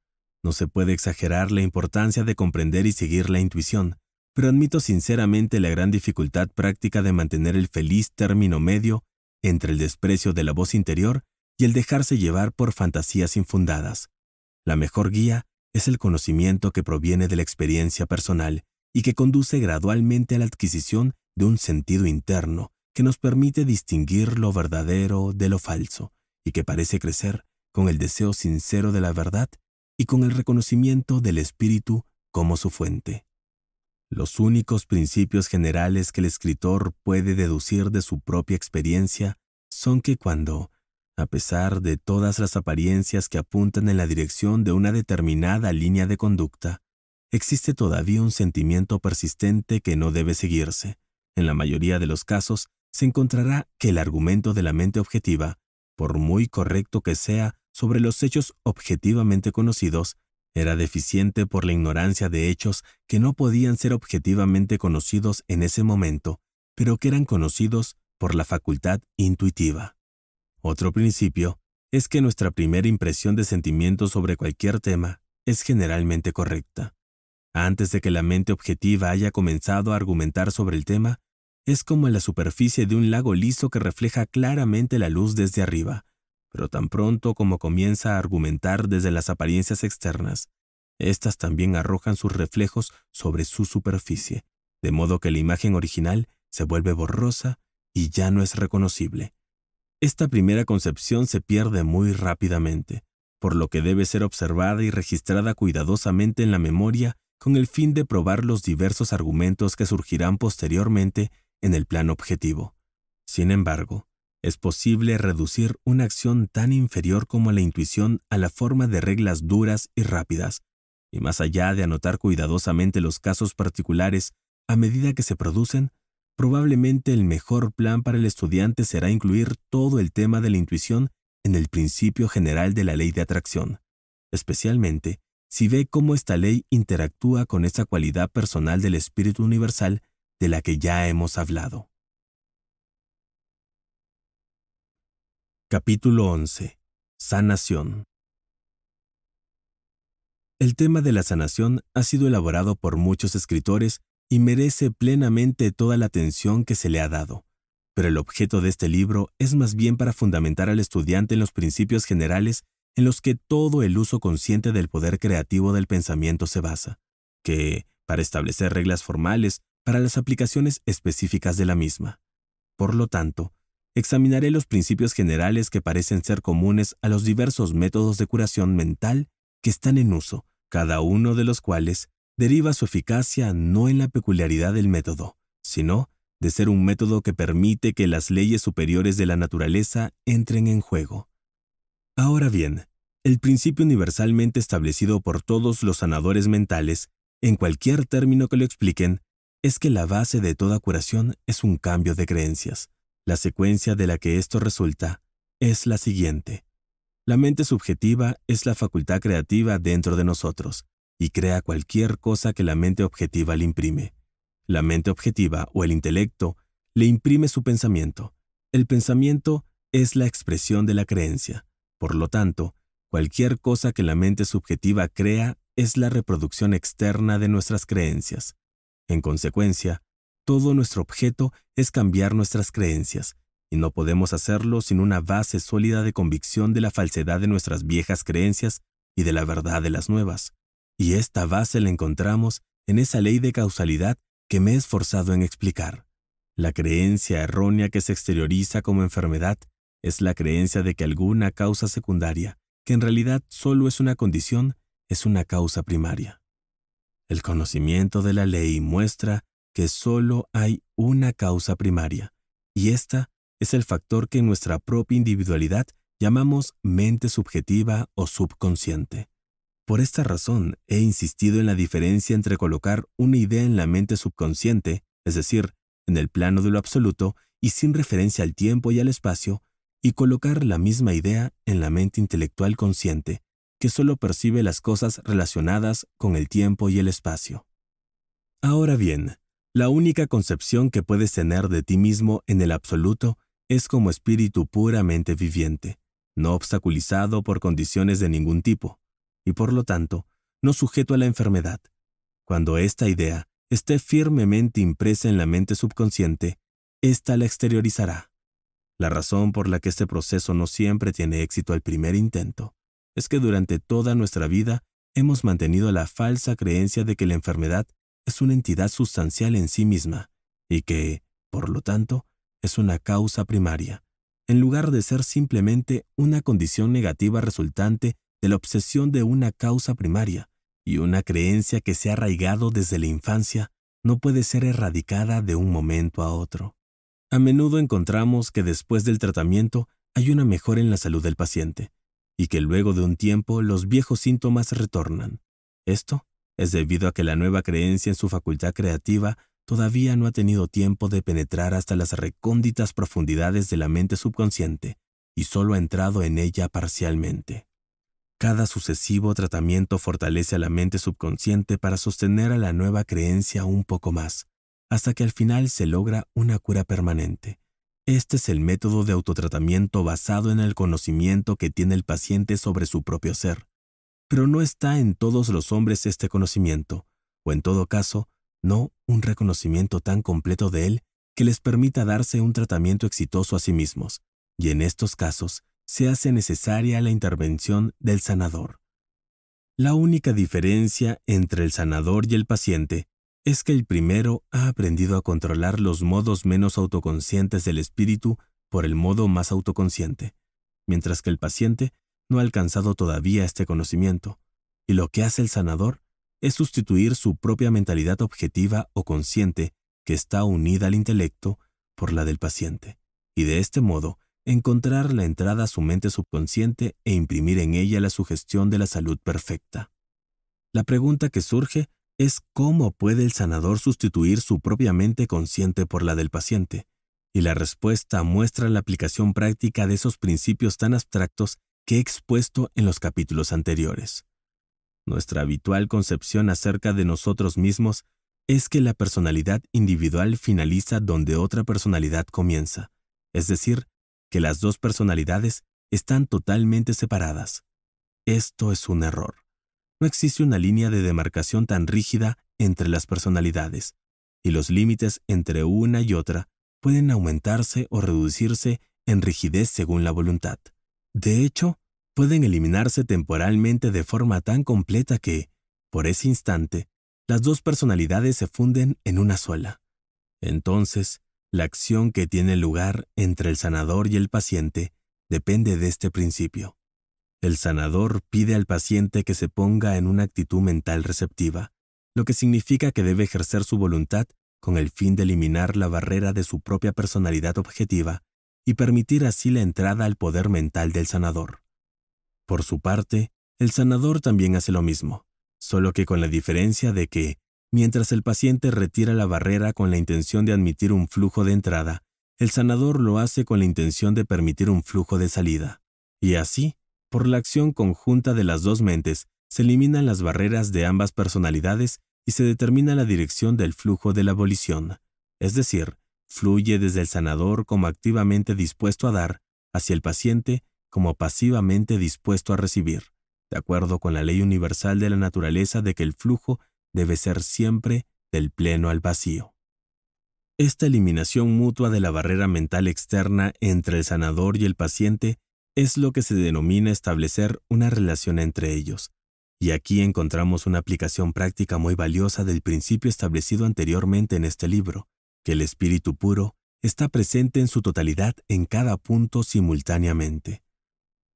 No se puede exagerar la importancia de comprender y seguir la intuición, pero admito sinceramente la gran dificultad práctica de mantener el feliz término medio entre el desprecio de la voz interior y el dejarse llevar por fantasías infundadas. La mejor guía es el conocimiento que proviene de la experiencia personal y que conduce gradualmente a la adquisición de un sentido interno que nos permite distinguir lo verdadero de lo falso y que parece crecer con el deseo sincero de la verdad y con el reconocimiento del espíritu como su fuente. Los únicos principios generales que el escritor puede deducir de su propia experiencia son que cuando, a pesar de todas las apariencias que apuntan en la dirección de una determinada línea de conducta, existe todavía un sentimiento persistente que no debe seguirse. En la mayoría de los casos, se encontrará que el argumento de la mente objetiva, por muy correcto que sea, sobre los hechos objetivamente conocidos era deficiente por la ignorancia de hechos que no podían ser objetivamente conocidos en ese momento, pero que eran conocidos por la facultad intuitiva. Otro principio es que nuestra primera impresión de sentimiento sobre cualquier tema es generalmente correcta. Antes de que la mente objetiva haya comenzado a argumentar sobre el tema, es como la superficie de un lago liso que refleja claramente la luz desde arriba pero tan pronto como comienza a argumentar desde las apariencias externas, éstas también arrojan sus reflejos sobre su superficie, de modo que la imagen original se vuelve borrosa y ya no es reconocible. Esta primera concepción se pierde muy rápidamente, por lo que debe ser observada y registrada cuidadosamente en la memoria con el fin de probar los diversos argumentos que surgirán posteriormente en el plano objetivo. Sin embargo, es posible reducir una acción tan inferior como la intuición a la forma de reglas duras y rápidas, y más allá de anotar cuidadosamente los casos particulares a medida que se producen, probablemente el mejor plan para el estudiante será incluir todo el tema de la intuición en el principio general de la ley de atracción, especialmente si ve cómo esta ley interactúa con esa cualidad personal del espíritu universal de la que ya hemos hablado. Capítulo 11. Sanación. El tema de la sanación ha sido elaborado por muchos escritores y merece plenamente toda la atención que se le ha dado, pero el objeto de este libro es más bien para fundamentar al estudiante en los principios generales en los que todo el uso consciente del poder creativo del pensamiento se basa, que para establecer reglas formales para las aplicaciones específicas de la misma. Por lo tanto, examinaré los principios generales que parecen ser comunes a los diversos métodos de curación mental que están en uso, cada uno de los cuales deriva su eficacia no en la peculiaridad del método, sino de ser un método que permite que las leyes superiores de la naturaleza entren en juego. Ahora bien, el principio universalmente establecido por todos los sanadores mentales, en cualquier término que lo expliquen, es que la base de toda curación es un cambio de creencias, la secuencia de la que esto resulta es la siguiente. La mente subjetiva es la facultad creativa dentro de nosotros y crea cualquier cosa que la mente objetiva le imprime. La mente objetiva o el intelecto le imprime su pensamiento. El pensamiento es la expresión de la creencia. Por lo tanto, cualquier cosa que la mente subjetiva crea es la reproducción externa de nuestras creencias. En consecuencia, todo nuestro objeto es cambiar nuestras creencias, y no podemos hacerlo sin una base sólida de convicción de la falsedad de nuestras viejas creencias y de la verdad de las nuevas. Y esta base la encontramos en esa ley de causalidad que me he esforzado en explicar. La creencia errónea que se exterioriza como enfermedad es la creencia de que alguna causa secundaria, que en realidad solo es una condición, es una causa primaria. El conocimiento de la ley muestra que solo hay una causa primaria, y esta es el factor que en nuestra propia individualidad llamamos mente subjetiva o subconsciente. Por esta razón, he insistido en la diferencia entre colocar una idea en la mente subconsciente, es decir, en el plano de lo absoluto y sin referencia al tiempo y al espacio, y colocar la misma idea en la mente intelectual consciente, que solo percibe las cosas relacionadas con el tiempo y el espacio. Ahora bien, la única concepción que puedes tener de ti mismo en el absoluto es como espíritu puramente viviente, no obstaculizado por condiciones de ningún tipo, y por lo tanto, no sujeto a la enfermedad. Cuando esta idea esté firmemente impresa en la mente subconsciente, ésta la exteriorizará. La razón por la que este proceso no siempre tiene éxito al primer intento es que durante toda nuestra vida hemos mantenido la falsa creencia de que la enfermedad es una entidad sustancial en sí misma y que, por lo tanto, es una causa primaria, en lugar de ser simplemente una condición negativa resultante de la obsesión de una causa primaria, y una creencia que se ha arraigado desde la infancia no puede ser erradicada de un momento a otro. A menudo encontramos que después del tratamiento hay una mejora en la salud del paciente, y que luego de un tiempo los viejos síntomas retornan. Esto es debido a que la nueva creencia en su facultad creativa todavía no ha tenido tiempo de penetrar hasta las recónditas profundidades de la mente subconsciente y solo ha entrado en ella parcialmente. Cada sucesivo tratamiento fortalece a la mente subconsciente para sostener a la nueva creencia un poco más, hasta que al final se logra una cura permanente. Este es el método de autotratamiento basado en el conocimiento que tiene el paciente sobre su propio ser, pero no está en todos los hombres este conocimiento, o en todo caso, no un reconocimiento tan completo de él que les permita darse un tratamiento exitoso a sí mismos, y en estos casos se hace necesaria la intervención del sanador. La única diferencia entre el sanador y el paciente es que el primero ha aprendido a controlar los modos menos autoconscientes del espíritu por el modo más autoconsciente, mientras que el paciente no ha alcanzado todavía este conocimiento, y lo que hace el sanador es sustituir su propia mentalidad objetiva o consciente, que está unida al intelecto, por la del paciente, y de este modo encontrar la entrada a su mente subconsciente e imprimir en ella la sugestión de la salud perfecta. La pregunta que surge es cómo puede el sanador sustituir su propia mente consciente por la del paciente, y la respuesta muestra la aplicación práctica de esos principios tan abstractos que he expuesto en los capítulos anteriores. Nuestra habitual concepción acerca de nosotros mismos es que la personalidad individual finaliza donde otra personalidad comienza, es decir, que las dos personalidades están totalmente separadas. Esto es un error. No existe una línea de demarcación tan rígida entre las personalidades, y los límites entre una y otra pueden aumentarse o reducirse en rigidez según la voluntad. De hecho, pueden eliminarse temporalmente de forma tan completa que, por ese instante, las dos personalidades se funden en una sola. Entonces, la acción que tiene lugar entre el sanador y el paciente depende de este principio. El sanador pide al paciente que se ponga en una actitud mental receptiva, lo que significa que debe ejercer su voluntad con el fin de eliminar la barrera de su propia personalidad objetiva y permitir así la entrada al poder mental del sanador. Por su parte, el sanador también hace lo mismo, solo que con la diferencia de que, mientras el paciente retira la barrera con la intención de admitir un flujo de entrada, el sanador lo hace con la intención de permitir un flujo de salida. Y así, por la acción conjunta de las dos mentes, se eliminan las barreras de ambas personalidades y se determina la dirección del flujo de la abolición. Es decir, Fluye desde el sanador como activamente dispuesto a dar, hacia el paciente como pasivamente dispuesto a recibir, de acuerdo con la ley universal de la naturaleza de que el flujo debe ser siempre del pleno al vacío. Esta eliminación mutua de la barrera mental externa entre el sanador y el paciente es lo que se denomina establecer una relación entre ellos, y aquí encontramos una aplicación práctica muy valiosa del principio establecido anteriormente en este libro, que el espíritu puro está presente en su totalidad en cada punto simultáneamente.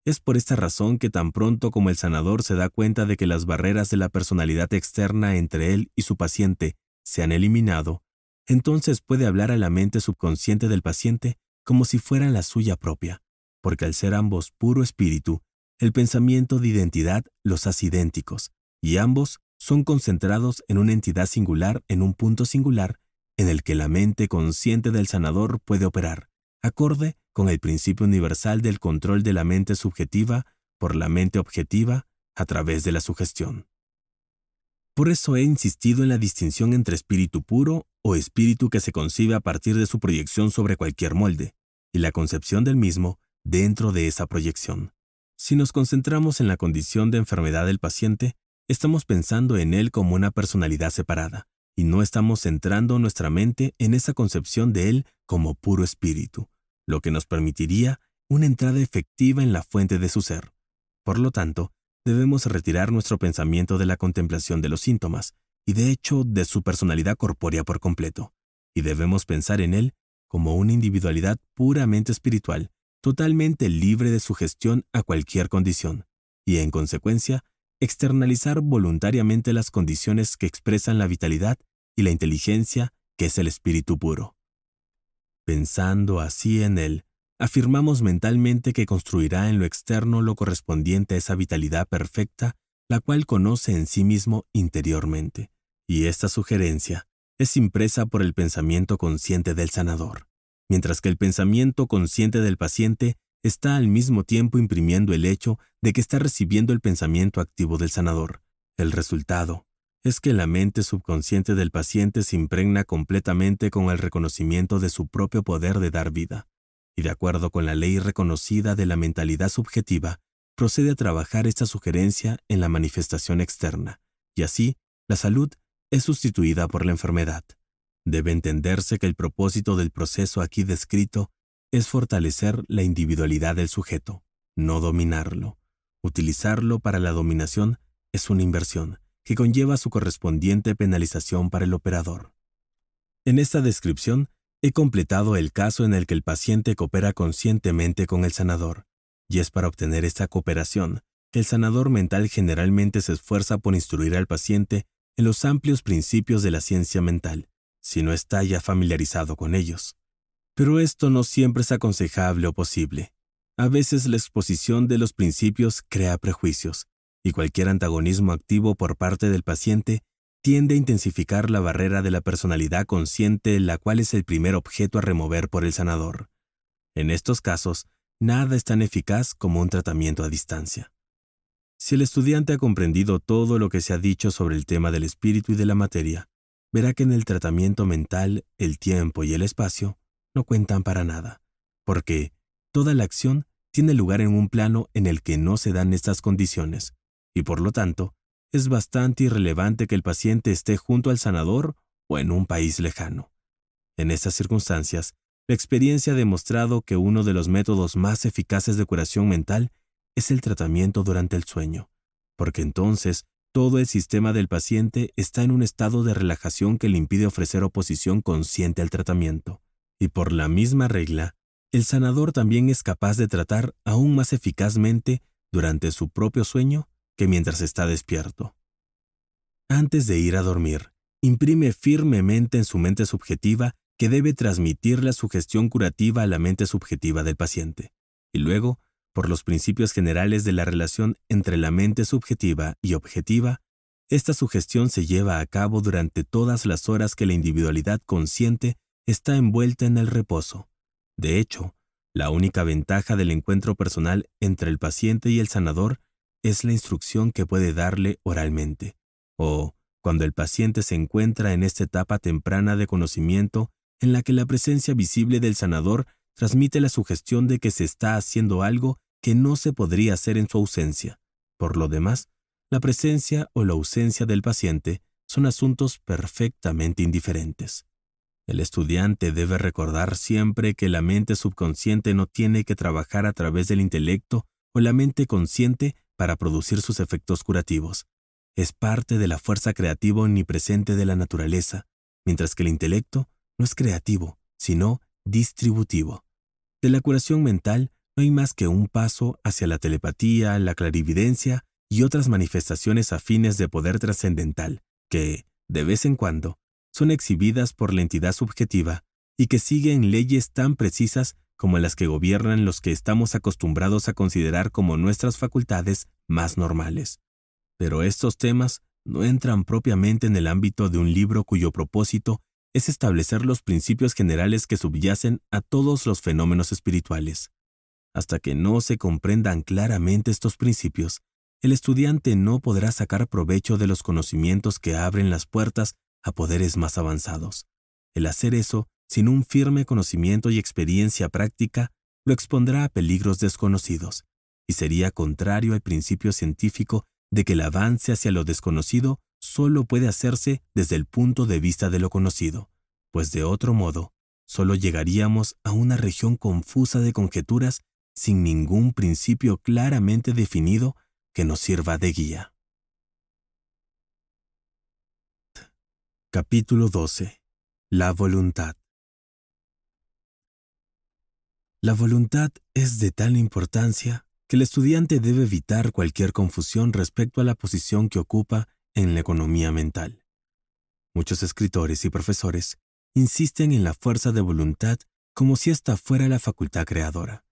Es por esta razón que tan pronto como el sanador se da cuenta de que las barreras de la personalidad externa entre él y su paciente se han eliminado, entonces puede hablar a la mente subconsciente del paciente como si fuera la suya propia, porque al ser ambos puro espíritu, el pensamiento de identidad los hace idénticos, y ambos son concentrados en una entidad singular en un punto singular en el que la mente consciente del sanador puede operar, acorde con el principio universal del control de la mente subjetiva por la mente objetiva a través de la sugestión. Por eso he insistido en la distinción entre espíritu puro o espíritu que se concibe a partir de su proyección sobre cualquier molde, y la concepción del mismo dentro de esa proyección. Si nos concentramos en la condición de enfermedad del paciente, estamos pensando en él como una personalidad separada, y no estamos centrando nuestra mente en esa concepción de Él como puro espíritu, lo que nos permitiría una entrada efectiva en la fuente de su ser. Por lo tanto, debemos retirar nuestro pensamiento de la contemplación de los síntomas, y de hecho de su personalidad corpórea por completo, y debemos pensar en Él como una individualidad puramente espiritual, totalmente libre de gestión a cualquier condición, y en consecuencia, externalizar voluntariamente las condiciones que expresan la vitalidad y la inteligencia que es el espíritu puro. Pensando así en él, afirmamos mentalmente que construirá en lo externo lo correspondiente a esa vitalidad perfecta, la cual conoce en sí mismo interiormente, y esta sugerencia es impresa por el pensamiento consciente del sanador, mientras que el pensamiento consciente del paciente está al mismo tiempo imprimiendo el hecho de que está recibiendo el pensamiento activo del sanador. El resultado es que la mente subconsciente del paciente se impregna completamente con el reconocimiento de su propio poder de dar vida, y de acuerdo con la ley reconocida de la mentalidad subjetiva, procede a trabajar esta sugerencia en la manifestación externa, y así, la salud es sustituida por la enfermedad. Debe entenderse que el propósito del proceso aquí descrito es fortalecer la individualidad del sujeto, no dominarlo. Utilizarlo para la dominación es una inversión, que conlleva su correspondiente penalización para el operador. En esta descripción, he completado el caso en el que el paciente coopera conscientemente con el sanador, y es para obtener esta cooperación que el sanador mental generalmente se esfuerza por instruir al paciente en los amplios principios de la ciencia mental, si no está ya familiarizado con ellos. Pero esto no siempre es aconsejable o posible. A veces la exposición de los principios crea prejuicios, y cualquier antagonismo activo por parte del paciente tiende a intensificar la barrera de la personalidad consciente, la cual es el primer objeto a remover por el sanador. En estos casos, nada es tan eficaz como un tratamiento a distancia. Si el estudiante ha comprendido todo lo que se ha dicho sobre el tema del espíritu y de la materia, verá que en el tratamiento mental, el tiempo y el espacio no cuentan para nada, porque toda la acción tiene lugar en un plano en el que no se dan estas condiciones, y por lo tanto, es bastante irrelevante que el paciente esté junto al sanador o en un país lejano. En estas circunstancias, la experiencia ha demostrado que uno de los métodos más eficaces de curación mental es el tratamiento durante el sueño, porque entonces todo el sistema del paciente está en un estado de relajación que le impide ofrecer oposición consciente al tratamiento. Y por la misma regla, el sanador también es capaz de tratar aún más eficazmente durante su propio sueño que mientras está despierto. Antes de ir a dormir, imprime firmemente en su mente subjetiva que debe transmitir la sugestión curativa a la mente subjetiva del paciente, y luego, por los principios generales de la relación entre la mente subjetiva y objetiva, esta sugestión se lleva a cabo durante todas las horas que la individualidad consciente está envuelta en el reposo. De hecho, la única ventaja del encuentro personal entre el paciente y el sanador es la instrucción que puede darle oralmente, o cuando el paciente se encuentra en esta etapa temprana de conocimiento en la que la presencia visible del sanador transmite la sugestión de que se está haciendo algo que no se podría hacer en su ausencia. Por lo demás, la presencia o la ausencia del paciente son asuntos perfectamente indiferentes. El estudiante debe recordar siempre que la mente subconsciente no tiene que trabajar a través del intelecto o la mente consciente para producir sus efectos curativos. Es parte de la fuerza creativa omnipresente de la naturaleza, mientras que el intelecto no es creativo, sino distributivo. De la curación mental no hay más que un paso hacia la telepatía, la clarividencia y otras manifestaciones afines de poder trascendental, que, de vez en cuando, son exhibidas por la entidad subjetiva y que siguen leyes tan precisas como las que gobiernan los que estamos acostumbrados a considerar como nuestras facultades más normales. Pero estos temas no entran propiamente en el ámbito de un libro cuyo propósito es establecer los principios generales que subyacen a todos los fenómenos espirituales. Hasta que no se comprendan claramente estos principios, el estudiante no podrá sacar provecho de los conocimientos que abren las puertas a poderes más avanzados. El hacer eso, sin un firme conocimiento y experiencia práctica, lo expondrá a peligros desconocidos, y sería contrario al principio científico de que el avance hacia lo desconocido solo puede hacerse desde el punto de vista de lo conocido, pues de otro modo, solo llegaríamos a una región confusa de conjeturas sin ningún principio claramente definido que nos sirva de guía. Capítulo 12. La voluntad. La voluntad es de tal importancia que el estudiante debe evitar cualquier confusión respecto a la posición que ocupa en la economía mental. Muchos escritores y profesores insisten en la fuerza de voluntad como si esta fuera la facultad creadora.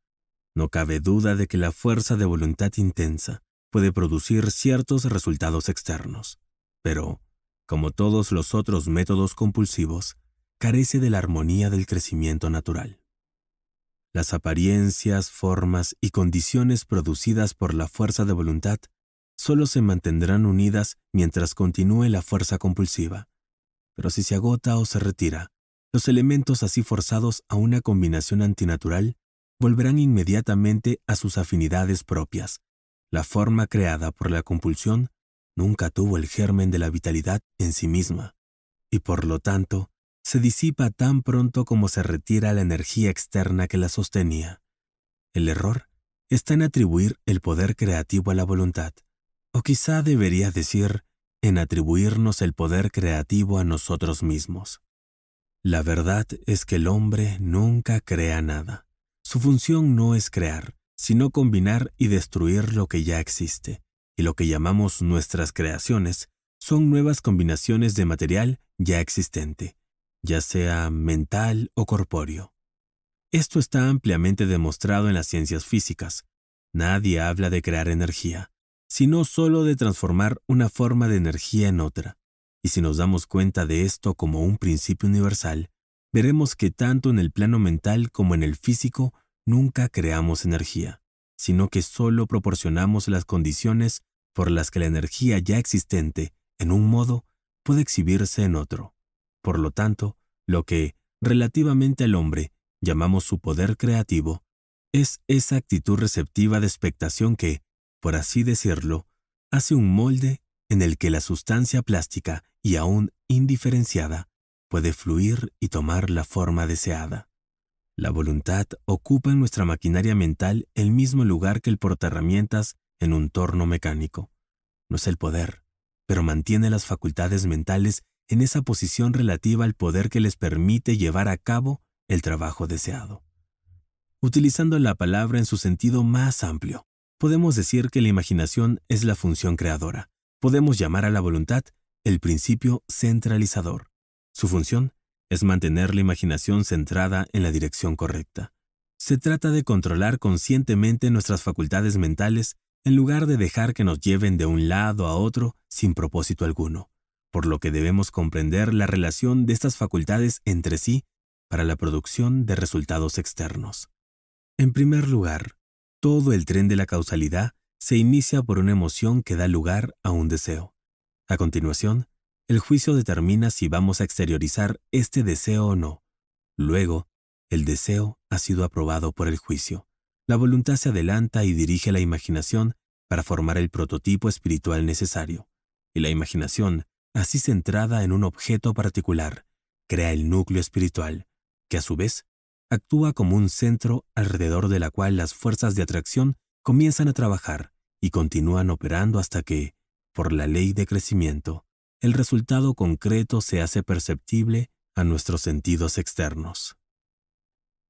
No cabe duda de que la fuerza de voluntad intensa puede producir ciertos resultados externos, pero como todos los otros métodos compulsivos, carece de la armonía del crecimiento natural. Las apariencias, formas y condiciones producidas por la fuerza de voluntad solo se mantendrán unidas mientras continúe la fuerza compulsiva, pero si se agota o se retira, los elementos así forzados a una combinación antinatural volverán inmediatamente a sus afinidades propias, la forma creada por la compulsión nunca tuvo el germen de la vitalidad en sí misma, y por lo tanto, se disipa tan pronto como se retira la energía externa que la sostenía. El error está en atribuir el poder creativo a la voluntad, o quizá debería decir, en atribuirnos el poder creativo a nosotros mismos. La verdad es que el hombre nunca crea nada. Su función no es crear, sino combinar y destruir lo que ya existe y lo que llamamos nuestras creaciones son nuevas combinaciones de material ya existente, ya sea mental o corpóreo. Esto está ampliamente demostrado en las ciencias físicas. Nadie habla de crear energía, sino solo de transformar una forma de energía en otra. Y si nos damos cuenta de esto como un principio universal, veremos que tanto en el plano mental como en el físico nunca creamos energía sino que solo proporcionamos las condiciones por las que la energía ya existente, en un modo, puede exhibirse en otro. Por lo tanto, lo que, relativamente al hombre, llamamos su poder creativo, es esa actitud receptiva de expectación que, por así decirlo, hace un molde en el que la sustancia plástica y aún indiferenciada puede fluir y tomar la forma deseada. La voluntad ocupa en nuestra maquinaria mental el mismo lugar que el herramientas en un torno mecánico. No es el poder, pero mantiene las facultades mentales en esa posición relativa al poder que les permite llevar a cabo el trabajo deseado. Utilizando la palabra en su sentido más amplio, podemos decir que la imaginación es la función creadora. Podemos llamar a la voluntad el principio centralizador. Su función es mantener la imaginación centrada en la dirección correcta. Se trata de controlar conscientemente nuestras facultades mentales en lugar de dejar que nos lleven de un lado a otro sin propósito alguno, por lo que debemos comprender la relación de estas facultades entre sí para la producción de resultados externos. En primer lugar, todo el tren de la causalidad se inicia por una emoción que da lugar a un deseo. A continuación, el juicio determina si vamos a exteriorizar este deseo o no. Luego, el deseo ha sido aprobado por el juicio. La voluntad se adelanta y dirige la imaginación para formar el prototipo espiritual necesario. Y la imaginación, así centrada en un objeto particular, crea el núcleo espiritual, que a su vez actúa como un centro alrededor de la cual las fuerzas de atracción comienzan a trabajar y continúan operando hasta que, por la ley de crecimiento, el resultado concreto se hace perceptible a nuestros sentidos externos.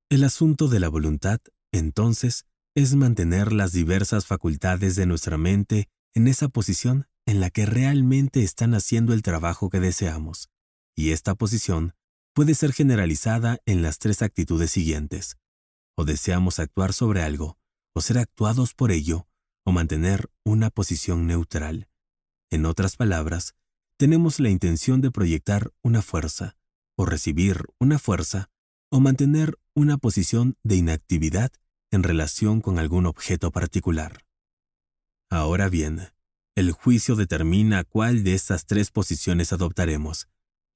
El asunto de la voluntad, entonces, es mantener las diversas facultades de nuestra mente en esa posición en la que realmente están haciendo el trabajo que deseamos, y esta posición puede ser generalizada en las tres actitudes siguientes. O deseamos actuar sobre algo, o ser actuados por ello, o mantener una posición neutral. En otras palabras, tenemos la intención de proyectar una fuerza, o recibir una fuerza, o mantener una posición de inactividad en relación con algún objeto particular. Ahora bien, el juicio determina cuál de estas tres posiciones adoptaremos,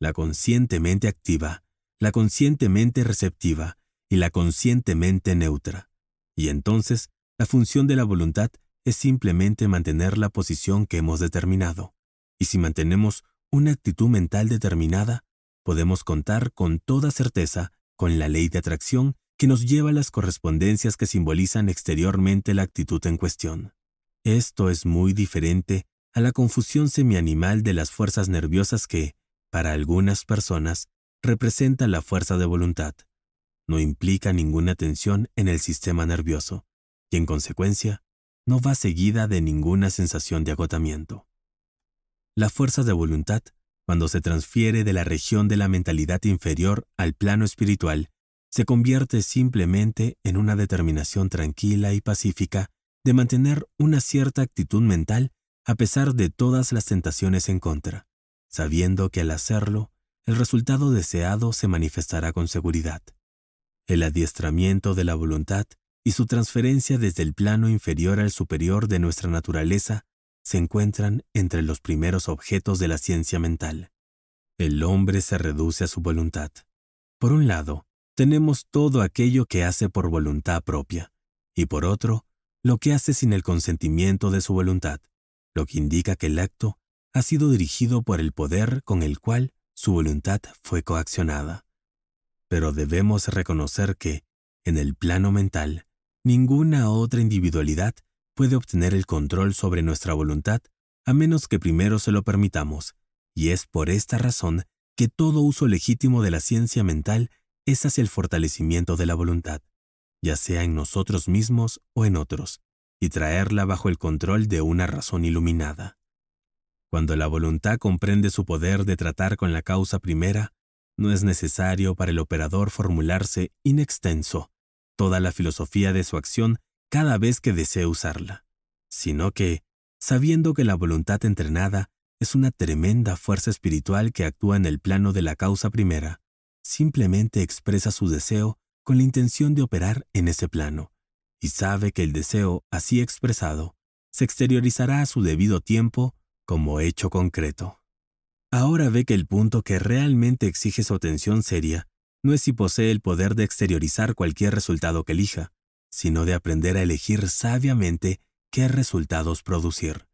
la conscientemente activa, la conscientemente receptiva y la conscientemente neutra. Y entonces, la función de la voluntad es simplemente mantener la posición que hemos determinado. Y si mantenemos una actitud mental determinada, podemos contar con toda certeza con la ley de atracción que nos lleva a las correspondencias que simbolizan exteriormente la actitud en cuestión. Esto es muy diferente a la confusión semianimal de las fuerzas nerviosas que, para algunas personas, representa la fuerza de voluntad. No implica ninguna tensión en el sistema nervioso y, en consecuencia, no va seguida de ninguna sensación de agotamiento la fuerza de voluntad, cuando se transfiere de la región de la mentalidad inferior al plano espiritual, se convierte simplemente en una determinación tranquila y pacífica de mantener una cierta actitud mental a pesar de todas las tentaciones en contra, sabiendo que al hacerlo, el resultado deseado se manifestará con seguridad. El adiestramiento de la voluntad y su transferencia desde el plano inferior al superior de nuestra naturaleza se encuentran entre los primeros objetos de la ciencia mental. El hombre se reduce a su voluntad. Por un lado, tenemos todo aquello que hace por voluntad propia, y por otro, lo que hace sin el consentimiento de su voluntad, lo que indica que el acto ha sido dirigido por el poder con el cual su voluntad fue coaccionada. Pero debemos reconocer que, en el plano mental, ninguna otra individualidad puede obtener el control sobre nuestra voluntad a menos que primero se lo permitamos, y es por esta razón que todo uso legítimo de la ciencia mental es hacia el fortalecimiento de la voluntad, ya sea en nosotros mismos o en otros, y traerla bajo el control de una razón iluminada. Cuando la voluntad comprende su poder de tratar con la causa primera, no es necesario para el operador formularse in extenso toda la filosofía de su acción cada vez que desee usarla, sino que, sabiendo que la voluntad entrenada es una tremenda fuerza espiritual que actúa en el plano de la causa primera, simplemente expresa su deseo con la intención de operar en ese plano, y sabe que el deseo así expresado se exteriorizará a su debido tiempo como hecho concreto. Ahora ve que el punto que realmente exige su atención seria no es si posee el poder de exteriorizar cualquier resultado que elija, sino de aprender a elegir sabiamente qué resultados producir.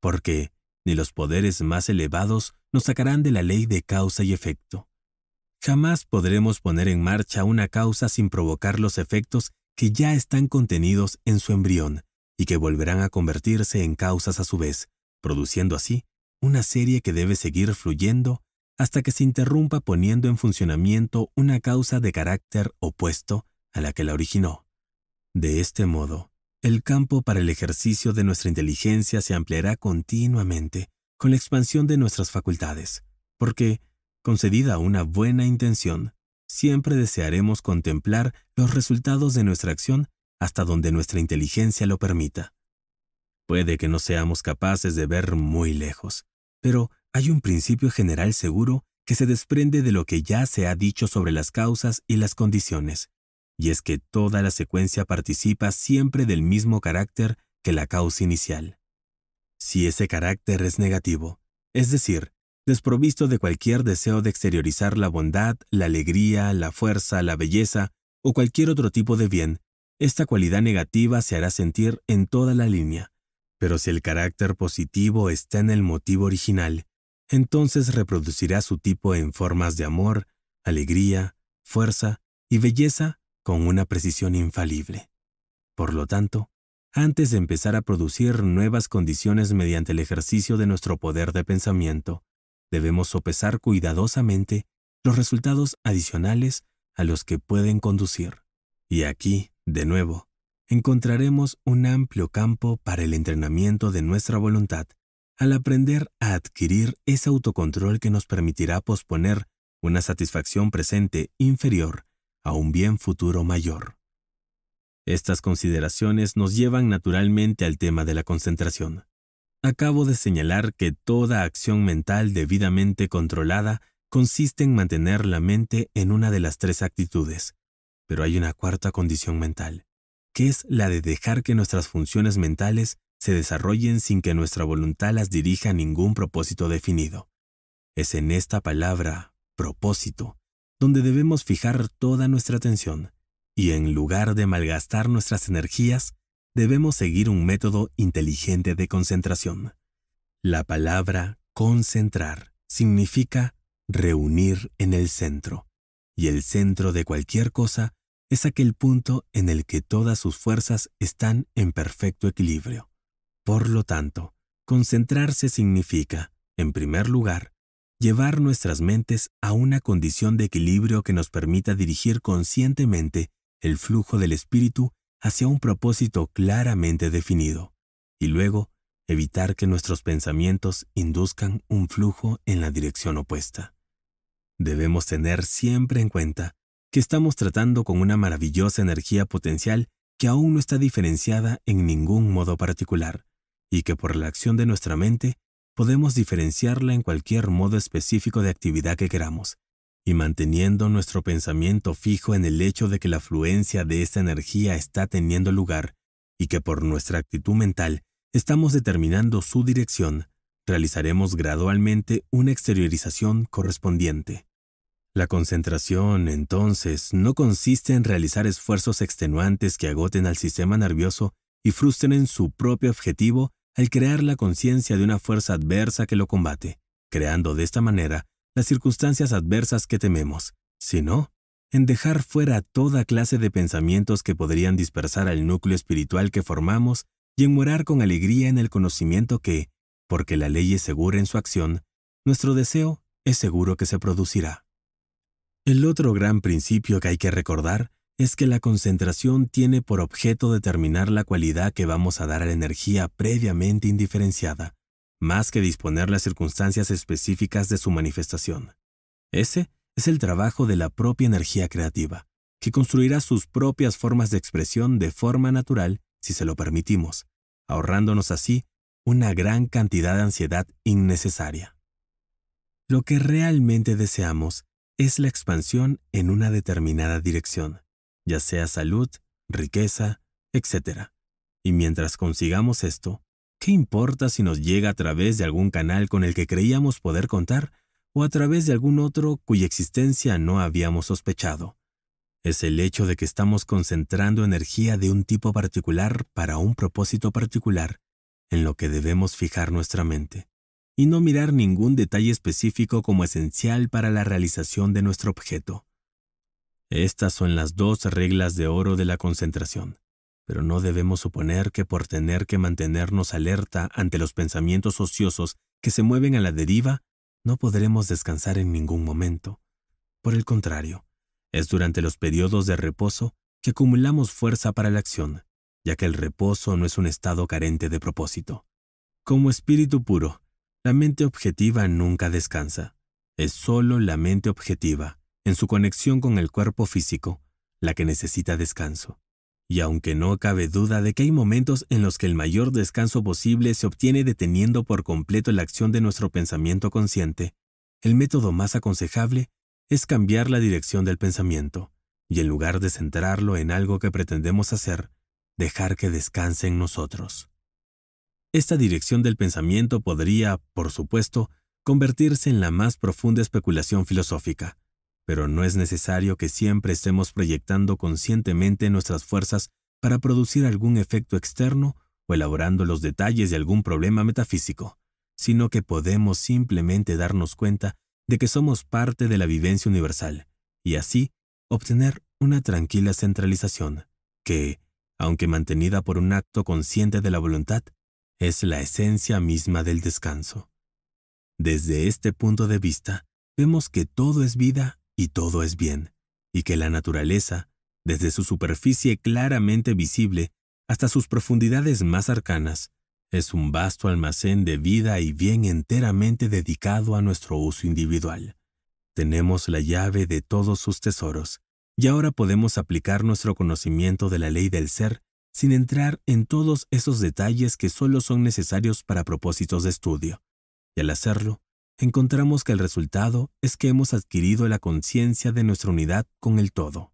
Porque ni los poderes más elevados nos sacarán de la ley de causa y efecto. Jamás podremos poner en marcha una causa sin provocar los efectos que ya están contenidos en su embrión y que volverán a convertirse en causas a su vez, produciendo así una serie que debe seguir fluyendo hasta que se interrumpa poniendo en funcionamiento una causa de carácter opuesto a la que la originó. De este modo, el campo para el ejercicio de nuestra inteligencia se ampliará continuamente con la expansión de nuestras facultades, porque, concedida una buena intención, siempre desearemos contemplar los resultados de nuestra acción hasta donde nuestra inteligencia lo permita. Puede que no seamos capaces de ver muy lejos, pero hay un principio general seguro que se desprende de lo que ya se ha dicho sobre las causas y las condiciones, y es que toda la secuencia participa siempre del mismo carácter que la causa inicial. Si ese carácter es negativo, es decir, desprovisto de cualquier deseo de exteriorizar la bondad, la alegría, la fuerza, la belleza o cualquier otro tipo de bien, esta cualidad negativa se hará sentir en toda la línea. Pero si el carácter positivo está en el motivo original, entonces reproducirá su tipo en formas de amor, alegría, fuerza y belleza con una precisión infalible. Por lo tanto, antes de empezar a producir nuevas condiciones mediante el ejercicio de nuestro poder de pensamiento, debemos sopesar cuidadosamente los resultados adicionales a los que pueden conducir. Y aquí, de nuevo, encontraremos un amplio campo para el entrenamiento de nuestra voluntad al aprender a adquirir ese autocontrol que nos permitirá posponer una satisfacción presente inferior a un bien futuro mayor. Estas consideraciones nos llevan naturalmente al tema de la concentración. Acabo de señalar que toda acción mental debidamente controlada consiste en mantener la mente en una de las tres actitudes, pero hay una cuarta condición mental, que es la de dejar que nuestras funciones mentales se desarrollen sin que nuestra voluntad las dirija a ningún propósito definido. Es en esta palabra, propósito, donde debemos fijar toda nuestra atención, y en lugar de malgastar nuestras energías, debemos seguir un método inteligente de concentración. La palabra concentrar significa reunir en el centro, y el centro de cualquier cosa es aquel punto en el que todas sus fuerzas están en perfecto equilibrio. Por lo tanto, concentrarse significa, en primer lugar, llevar nuestras mentes a una condición de equilibrio que nos permita dirigir conscientemente el flujo del espíritu hacia un propósito claramente definido, y luego evitar que nuestros pensamientos induzcan un flujo en la dirección opuesta. Debemos tener siempre en cuenta que estamos tratando con una maravillosa energía potencial que aún no está diferenciada en ningún modo particular, y que por la acción de nuestra mente podemos diferenciarla en cualquier modo específico de actividad que queramos, y manteniendo nuestro pensamiento fijo en el hecho de que la fluencia de esta energía está teniendo lugar y que por nuestra actitud mental estamos determinando su dirección, realizaremos gradualmente una exteriorización correspondiente. La concentración, entonces, no consiste en realizar esfuerzos extenuantes que agoten al sistema nervioso y frustren su propio objetivo al crear la conciencia de una fuerza adversa que lo combate, creando de esta manera las circunstancias adversas que tememos, sino en dejar fuera toda clase de pensamientos que podrían dispersar al núcleo espiritual que formamos y en morar con alegría en el conocimiento que, porque la ley es segura en su acción, nuestro deseo es seguro que se producirá. El otro gran principio que hay que recordar es que la concentración tiene por objeto determinar la cualidad que vamos a dar a la energía previamente indiferenciada, más que disponer las circunstancias específicas de su manifestación. Ese es el trabajo de la propia energía creativa, que construirá sus propias formas de expresión de forma natural si se lo permitimos, ahorrándonos así una gran cantidad de ansiedad innecesaria. Lo que realmente deseamos es la expansión en una determinada dirección ya sea salud, riqueza, etc. Y mientras consigamos esto, ¿qué importa si nos llega a través de algún canal con el que creíamos poder contar o a través de algún otro cuya existencia no habíamos sospechado? Es el hecho de que estamos concentrando energía de un tipo particular para un propósito particular en lo que debemos fijar nuestra mente, y no mirar ningún detalle específico como esencial para la realización de nuestro objeto. Estas son las dos reglas de oro de la concentración, pero no debemos suponer que por tener que mantenernos alerta ante los pensamientos ociosos que se mueven a la deriva, no podremos descansar en ningún momento. Por el contrario, es durante los periodos de reposo que acumulamos fuerza para la acción, ya que el reposo no es un estado carente de propósito. Como espíritu puro, la mente objetiva nunca descansa. Es solo la mente objetiva, en su conexión con el cuerpo físico, la que necesita descanso. Y aunque no cabe duda de que hay momentos en los que el mayor descanso posible se obtiene deteniendo por completo la acción de nuestro pensamiento consciente, el método más aconsejable es cambiar la dirección del pensamiento, y en lugar de centrarlo en algo que pretendemos hacer, dejar que descanse en nosotros. Esta dirección del pensamiento podría, por supuesto, convertirse en la más profunda especulación filosófica, pero no es necesario que siempre estemos proyectando conscientemente nuestras fuerzas para producir algún efecto externo o elaborando los detalles de algún problema metafísico, sino que podemos simplemente darnos cuenta de que somos parte de la vivencia universal, y así obtener una tranquila centralización, que, aunque mantenida por un acto consciente de la voluntad, es la esencia misma del descanso. Desde este punto de vista, vemos que todo es vida y todo es bien, y que la naturaleza, desde su superficie claramente visible hasta sus profundidades más arcanas, es un vasto almacén de vida y bien enteramente dedicado a nuestro uso individual. Tenemos la llave de todos sus tesoros, y ahora podemos aplicar nuestro conocimiento de la ley del ser sin entrar en todos esos detalles que solo son necesarios para propósitos de estudio. Y al hacerlo, encontramos que el resultado es que hemos adquirido la conciencia de nuestra unidad con el todo.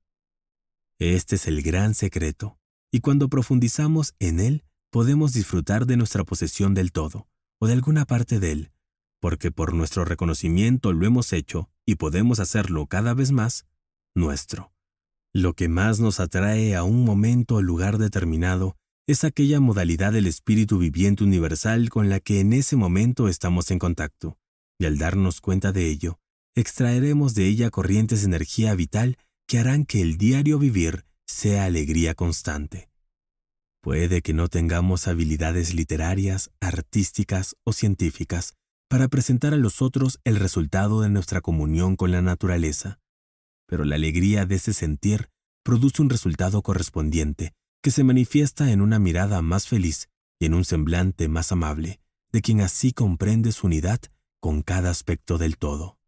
Este es el gran secreto, y cuando profundizamos en él, podemos disfrutar de nuestra posesión del todo, o de alguna parte de él, porque por nuestro reconocimiento lo hemos hecho y podemos hacerlo cada vez más nuestro. Lo que más nos atrae a un momento o lugar determinado es aquella modalidad del espíritu viviente universal con la que en ese momento estamos en contacto y al darnos cuenta de ello, extraeremos de ella corrientes de energía vital que harán que el diario vivir sea alegría constante. Puede que no tengamos habilidades literarias, artísticas o científicas para presentar a los otros el resultado de nuestra comunión con la naturaleza, pero la alegría de ese sentir produce un resultado correspondiente que se manifiesta en una mirada más feliz y en un semblante más amable, de quien así comprende su unidad con cada aspecto del todo.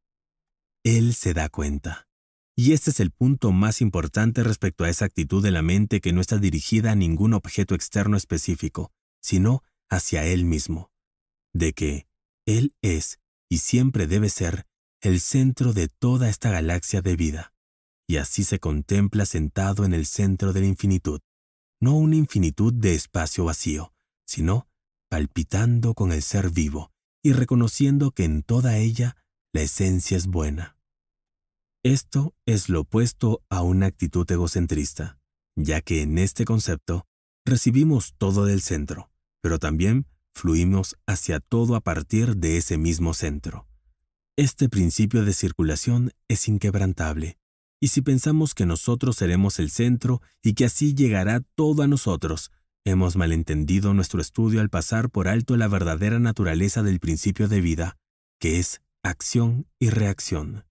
Él se da cuenta. Y este es el punto más importante respecto a esa actitud de la mente que no está dirigida a ningún objeto externo específico, sino hacia él mismo. De que él es, y siempre debe ser, el centro de toda esta galaxia de vida. Y así se contempla sentado en el centro de la infinitud. No una infinitud de espacio vacío, sino palpitando con el ser vivo, y reconociendo que en toda ella la esencia es buena. Esto es lo opuesto a una actitud egocentrista, ya que en este concepto recibimos todo del centro, pero también fluimos hacia todo a partir de ese mismo centro. Este principio de circulación es inquebrantable, y si pensamos que nosotros seremos el centro y que así llegará todo a nosotros, Hemos malentendido nuestro estudio al pasar por alto la verdadera naturaleza del principio de vida, que es acción y reacción.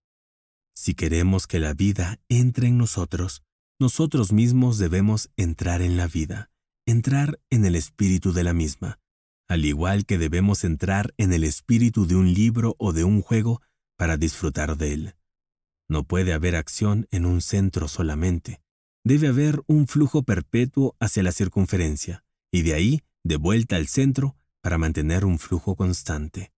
Si queremos que la vida entre en nosotros, nosotros mismos debemos entrar en la vida, entrar en el espíritu de la misma, al igual que debemos entrar en el espíritu de un libro o de un juego para disfrutar de él. No puede haber acción en un centro solamente debe haber un flujo perpetuo hacia la circunferencia, y de ahí de vuelta al centro para mantener un flujo constante.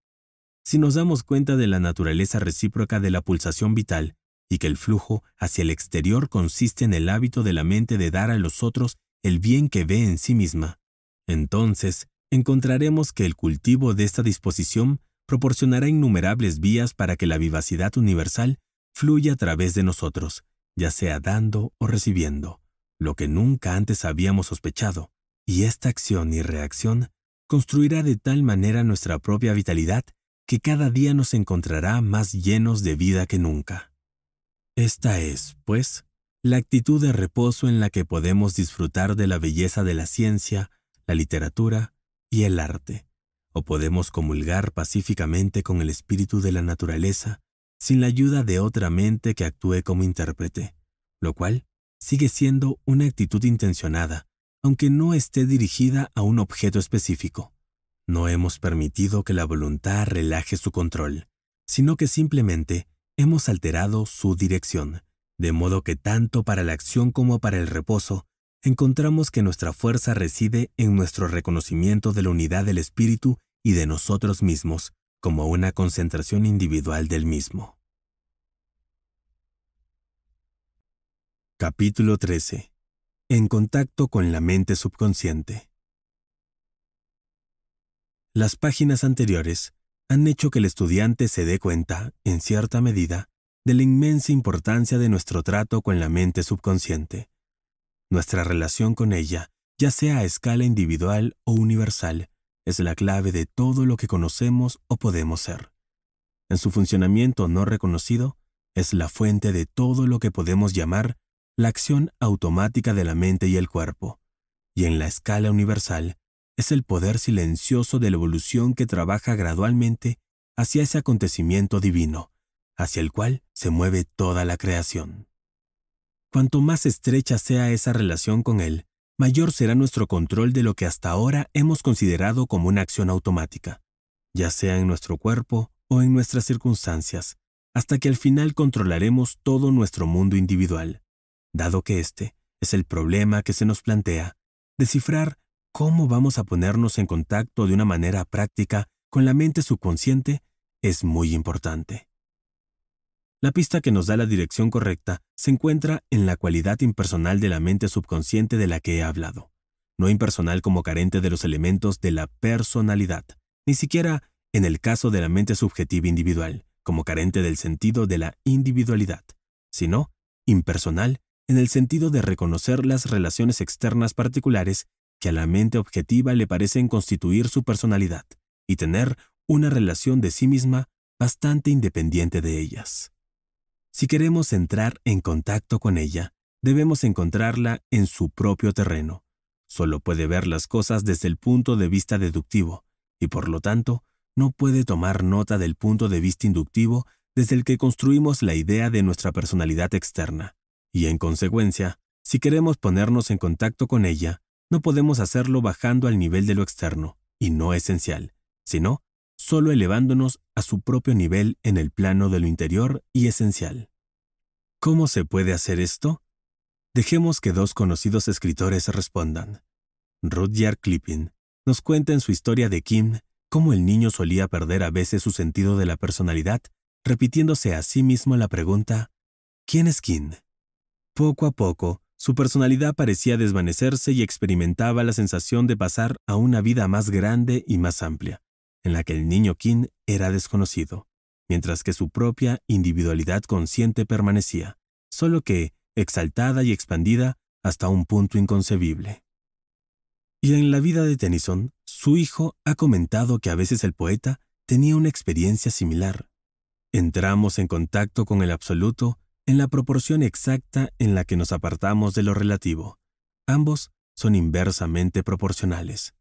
Si nos damos cuenta de la naturaleza recíproca de la pulsación vital, y que el flujo hacia el exterior consiste en el hábito de la mente de dar a los otros el bien que ve en sí misma, entonces encontraremos que el cultivo de esta disposición proporcionará innumerables vías para que la vivacidad universal fluya a través de nosotros, ya sea dando o recibiendo, lo que nunca antes habíamos sospechado, y esta acción y reacción construirá de tal manera nuestra propia vitalidad que cada día nos encontrará más llenos de vida que nunca. Esta es, pues, la actitud de reposo en la que podemos disfrutar de la belleza de la ciencia, la literatura y el arte, o podemos comulgar pacíficamente con el espíritu de la naturaleza sin la ayuda de otra mente que actúe como intérprete, lo cual sigue siendo una actitud intencionada, aunque no esté dirigida a un objeto específico. No hemos permitido que la voluntad relaje su control, sino que simplemente hemos alterado su dirección, de modo que tanto para la acción como para el reposo, encontramos que nuestra fuerza reside en nuestro reconocimiento de la unidad del espíritu y de nosotros mismos, como una concentración individual del mismo. Capítulo 13. En contacto con la mente subconsciente. Las páginas anteriores han hecho que el estudiante se dé cuenta, en cierta medida, de la inmensa importancia de nuestro trato con la mente subconsciente. Nuestra relación con ella, ya sea a escala individual o universal, es la clave de todo lo que conocemos o podemos ser. En su funcionamiento no reconocido, es la fuente de todo lo que podemos llamar la acción automática de la mente y el cuerpo, y en la escala universal, es el poder silencioso de la evolución que trabaja gradualmente hacia ese acontecimiento divino, hacia el cual se mueve toda la creación. Cuanto más estrecha sea esa relación con Él, mayor será nuestro control de lo que hasta ahora hemos considerado como una acción automática, ya sea en nuestro cuerpo o en nuestras circunstancias, hasta que al final controlaremos todo nuestro mundo individual, dado que este es el problema que se nos plantea, descifrar cómo vamos a ponernos en contacto de una manera práctica con la mente subconsciente es muy importante. La pista que nos da la dirección correcta se encuentra en la cualidad impersonal de la mente subconsciente de la que he hablado. No impersonal como carente de los elementos de la personalidad, ni siquiera en el caso de la mente subjetiva individual, como carente del sentido de la individualidad, sino impersonal en el sentido de reconocer las relaciones externas particulares que a la mente objetiva le parecen constituir su personalidad y tener una relación de sí misma bastante independiente de ellas. Si queremos entrar en contacto con ella, debemos encontrarla en su propio terreno. Solo puede ver las cosas desde el punto de vista deductivo, y por lo tanto, no puede tomar nota del punto de vista inductivo desde el que construimos la idea de nuestra personalidad externa. Y en consecuencia, si queremos ponernos en contacto con ella, no podemos hacerlo bajando al nivel de lo externo, y no esencial, sino solo elevándonos a su propio nivel en el plano de lo interior y esencial. ¿Cómo se puede hacer esto? Dejemos que dos conocidos escritores respondan. Rudyard Clipping nos cuenta en su historia de Kim cómo el niño solía perder a veces su sentido de la personalidad, repitiéndose a sí mismo la pregunta ¿Quién es Kim? Poco a poco, su personalidad parecía desvanecerse y experimentaba la sensación de pasar a una vida más grande y más amplia, en la que el niño King era desconocido, mientras que su propia individualidad consciente permanecía, solo que exaltada y expandida hasta un punto inconcebible. Y en la vida de Tennyson, su hijo ha comentado que a veces el poeta tenía una experiencia similar. Entramos en contacto con el absoluto en la proporción exacta en la que nos apartamos de lo relativo. Ambos son inversamente proporcionales.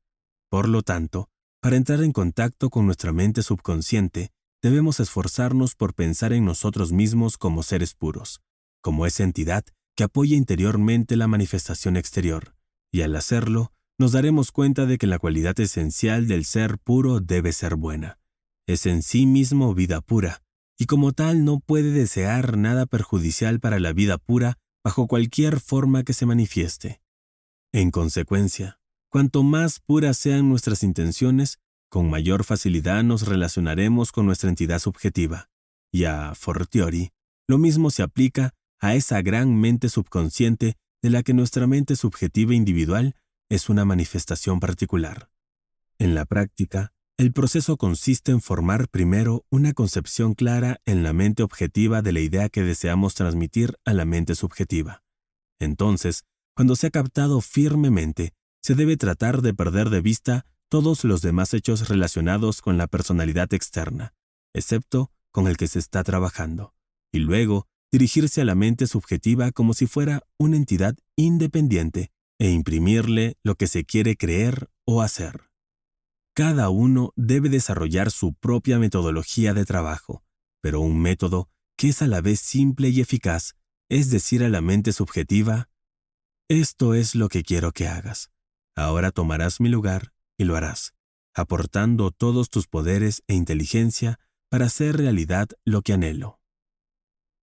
Por lo tanto, para entrar en contacto con nuestra mente subconsciente, debemos esforzarnos por pensar en nosotros mismos como seres puros, como esa entidad que apoya interiormente la manifestación exterior, y al hacerlo, nos daremos cuenta de que la cualidad esencial del ser puro debe ser buena. Es en sí mismo vida pura, y como tal no puede desear nada perjudicial para la vida pura bajo cualquier forma que se manifieste. En consecuencia, Cuanto más puras sean nuestras intenciones, con mayor facilidad nos relacionaremos con nuestra entidad subjetiva. Y a fortiori, lo mismo se aplica a esa gran mente subconsciente de la que nuestra mente subjetiva individual es una manifestación particular. En la práctica, el proceso consiste en formar primero una concepción clara en la mente objetiva de la idea que deseamos transmitir a la mente subjetiva. Entonces, cuando se ha captado firmemente se debe tratar de perder de vista todos los demás hechos relacionados con la personalidad externa, excepto con el que se está trabajando, y luego dirigirse a la mente subjetiva como si fuera una entidad independiente e imprimirle lo que se quiere creer o hacer. Cada uno debe desarrollar su propia metodología de trabajo, pero un método que es a la vez simple y eficaz, es decir, a la mente subjetiva, esto es lo que quiero que hagas. Ahora tomarás mi lugar y lo harás, aportando todos tus poderes e inteligencia para hacer realidad lo que anhelo.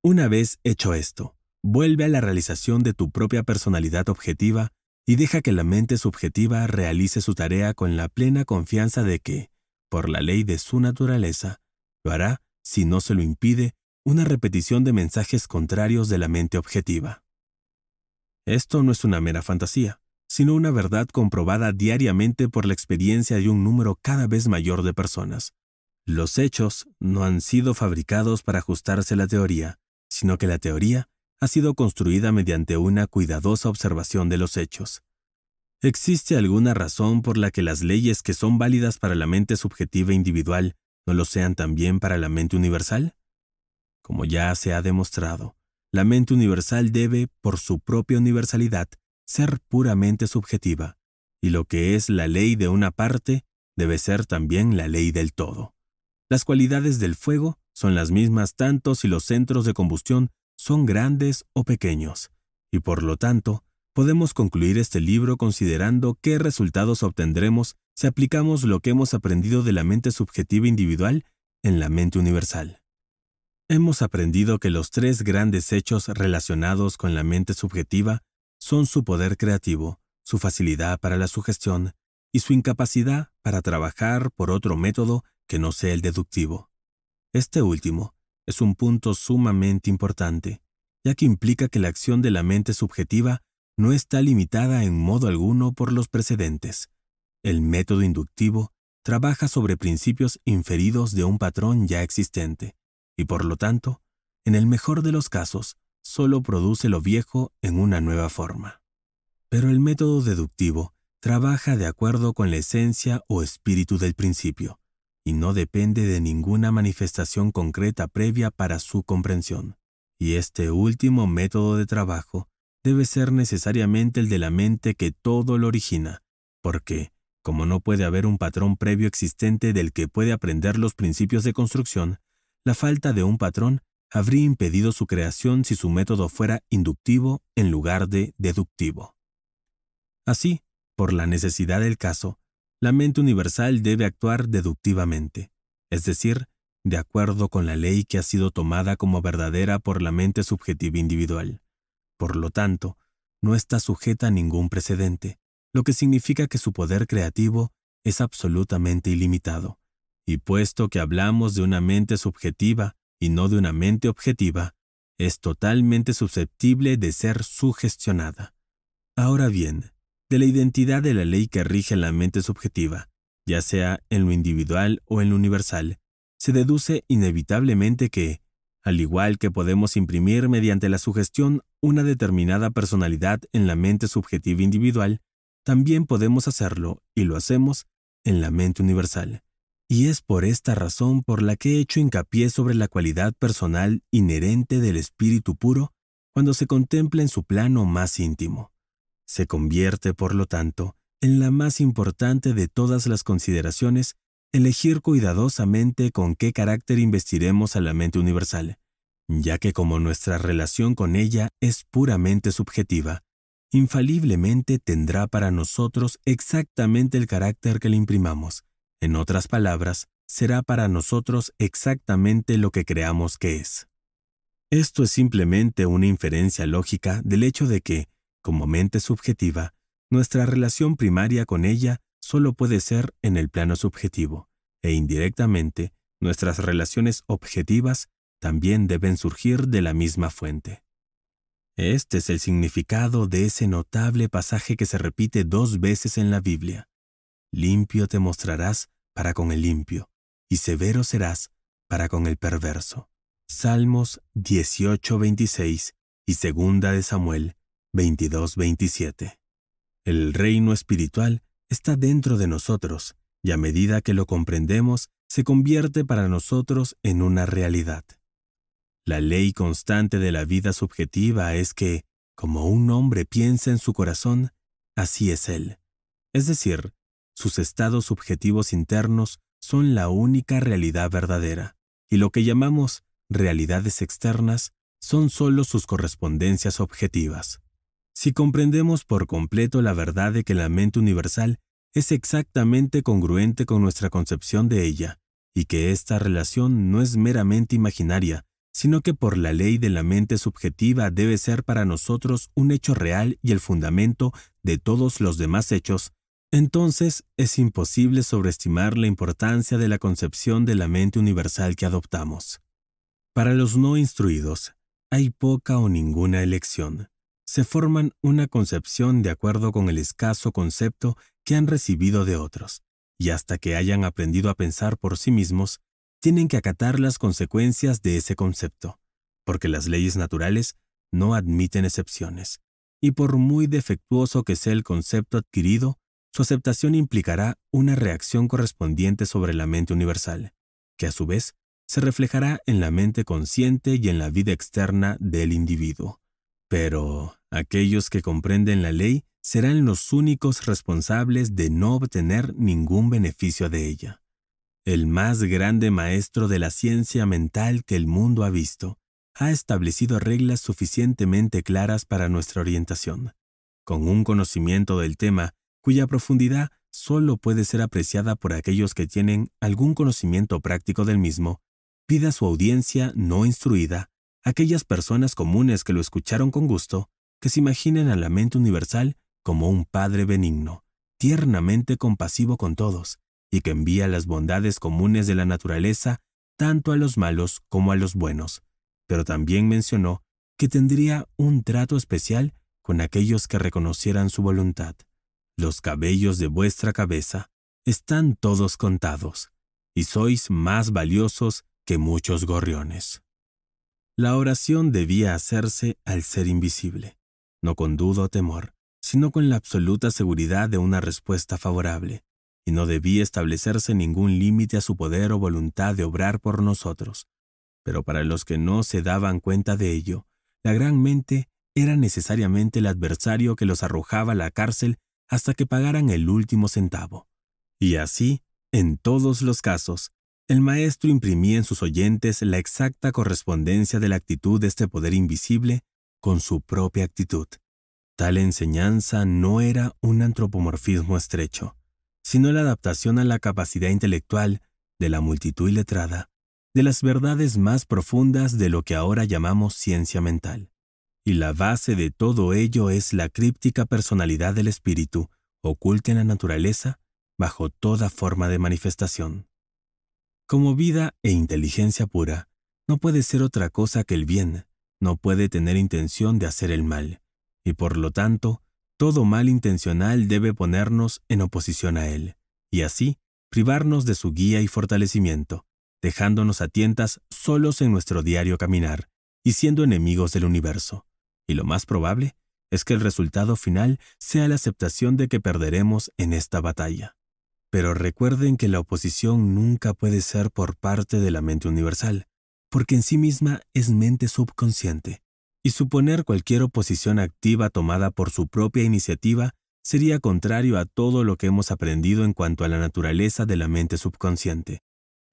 Una vez hecho esto, vuelve a la realización de tu propia personalidad objetiva y deja que la mente subjetiva realice su tarea con la plena confianza de que, por la ley de su naturaleza, lo hará, si no se lo impide, una repetición de mensajes contrarios de la mente objetiva. Esto no es una mera fantasía, sino una verdad comprobada diariamente por la experiencia de un número cada vez mayor de personas. Los hechos no han sido fabricados para ajustarse a la teoría, sino que la teoría ha sido construida mediante una cuidadosa observación de los hechos. ¿Existe alguna razón por la que las leyes que son válidas para la mente subjetiva individual no lo sean también para la mente universal? Como ya se ha demostrado, la mente universal debe, por su propia universalidad, ser puramente subjetiva, y lo que es la ley de una parte debe ser también la ley del todo. Las cualidades del fuego son las mismas tanto si los centros de combustión son grandes o pequeños, y por lo tanto, podemos concluir este libro considerando qué resultados obtendremos si aplicamos lo que hemos aprendido de la mente subjetiva individual en la mente universal. Hemos aprendido que los tres grandes hechos relacionados con la mente subjetiva son su poder creativo, su facilidad para la sugestión y su incapacidad para trabajar por otro método que no sea el deductivo. Este último es un punto sumamente importante, ya que implica que la acción de la mente subjetiva no está limitada en modo alguno por los precedentes. El método inductivo trabaja sobre principios inferidos de un patrón ya existente, y por lo tanto, en el mejor de los casos, solo produce lo viejo en una nueva forma. Pero el método deductivo trabaja de acuerdo con la esencia o espíritu del principio, y no depende de ninguna manifestación concreta previa para su comprensión. Y este último método de trabajo debe ser necesariamente el de la mente que todo lo origina, porque, como no puede haber un patrón previo existente del que puede aprender los principios de construcción, la falta de un patrón habría impedido su creación si su método fuera inductivo en lugar de deductivo. Así, por la necesidad del caso, la mente universal debe actuar deductivamente, es decir, de acuerdo con la ley que ha sido tomada como verdadera por la mente subjetiva individual. Por lo tanto, no está sujeta a ningún precedente, lo que significa que su poder creativo es absolutamente ilimitado. Y puesto que hablamos de una mente subjetiva y no de una mente objetiva, es totalmente susceptible de ser sugestionada. Ahora bien, de la identidad de la ley que rige la mente subjetiva, ya sea en lo individual o en lo universal, se deduce inevitablemente que, al igual que podemos imprimir mediante la sugestión una determinada personalidad en la mente subjetiva individual, también podemos hacerlo, y lo hacemos, en la mente universal. Y es por esta razón por la que he hecho hincapié sobre la cualidad personal inherente del espíritu puro cuando se contempla en su plano más íntimo. Se convierte, por lo tanto, en la más importante de todas las consideraciones elegir cuidadosamente con qué carácter investiremos a la mente universal, ya que como nuestra relación con ella es puramente subjetiva, infaliblemente tendrá para nosotros exactamente el carácter que le imprimamos, en otras palabras, será para nosotros exactamente lo que creamos que es. Esto es simplemente una inferencia lógica del hecho de que, como mente subjetiva, nuestra relación primaria con ella solo puede ser en el plano subjetivo, e indirectamente, nuestras relaciones objetivas también deben surgir de la misma fuente. Este es el significado de ese notable pasaje que se repite dos veces en la Biblia, Limpio te mostrarás para con el limpio, y severo serás para con el perverso. Salmos 18:26 y segunda de Samuel 22:27. El reino espiritual está dentro de nosotros, y a medida que lo comprendemos, se convierte para nosotros en una realidad. La ley constante de la vida subjetiva es que, como un hombre piensa en su corazón, así es él. Es decir, sus estados subjetivos internos son la única realidad verdadera, y lo que llamamos realidades externas son sólo sus correspondencias objetivas. Si comprendemos por completo la verdad de que la mente universal es exactamente congruente con nuestra concepción de ella, y que esta relación no es meramente imaginaria, sino que por la ley de la mente subjetiva debe ser para nosotros un hecho real y el fundamento de todos los demás hechos, entonces, es imposible sobreestimar la importancia de la concepción de la mente universal que adoptamos. Para los no instruidos, hay poca o ninguna elección. Se forman una concepción de acuerdo con el escaso concepto que han recibido de otros, y hasta que hayan aprendido a pensar por sí mismos, tienen que acatar las consecuencias de ese concepto, porque las leyes naturales no admiten excepciones, y por muy defectuoso que sea el concepto adquirido, su aceptación implicará una reacción correspondiente sobre la mente universal, que a su vez se reflejará en la mente consciente y en la vida externa del individuo. Pero aquellos que comprenden la ley serán los únicos responsables de no obtener ningún beneficio de ella. El más grande maestro de la ciencia mental que el mundo ha visto ha establecido reglas suficientemente claras para nuestra orientación. Con un conocimiento del tema cuya profundidad solo puede ser apreciada por aquellos que tienen algún conocimiento práctico del mismo, pida a su audiencia no instruida, aquellas personas comunes que lo escucharon con gusto, que se imaginen a la mente universal como un Padre benigno, tiernamente compasivo con todos, y que envía las bondades comunes de la naturaleza tanto a los malos como a los buenos. Pero también mencionó que tendría un trato especial con aquellos que reconocieran su voluntad. Los cabellos de vuestra cabeza están todos contados, y sois más valiosos que muchos gorriones. La oración debía hacerse al ser invisible, no con duda o temor, sino con la absoluta seguridad de una respuesta favorable, y no debía establecerse ningún límite a su poder o voluntad de obrar por nosotros. Pero para los que no se daban cuenta de ello, la gran mente era necesariamente el adversario que los arrojaba a la cárcel hasta que pagaran el último centavo. Y así, en todos los casos, el maestro imprimía en sus oyentes la exacta correspondencia de la actitud de este poder invisible con su propia actitud. Tal enseñanza no era un antropomorfismo estrecho, sino la adaptación a la capacidad intelectual de la multitud letrada, de las verdades más profundas de lo que ahora llamamos ciencia mental y la base de todo ello es la críptica personalidad del espíritu, oculta en la naturaleza, bajo toda forma de manifestación. Como vida e inteligencia pura, no puede ser otra cosa que el bien, no puede tener intención de hacer el mal, y por lo tanto, todo mal intencional debe ponernos en oposición a él, y así privarnos de su guía y fortalecimiento, dejándonos a tientas solos en nuestro diario caminar, y siendo enemigos del universo y lo más probable es que el resultado final sea la aceptación de que perderemos en esta batalla. Pero recuerden que la oposición nunca puede ser por parte de la mente universal, porque en sí misma es mente subconsciente, y suponer cualquier oposición activa tomada por su propia iniciativa sería contrario a todo lo que hemos aprendido en cuanto a la naturaleza de la mente subconsciente,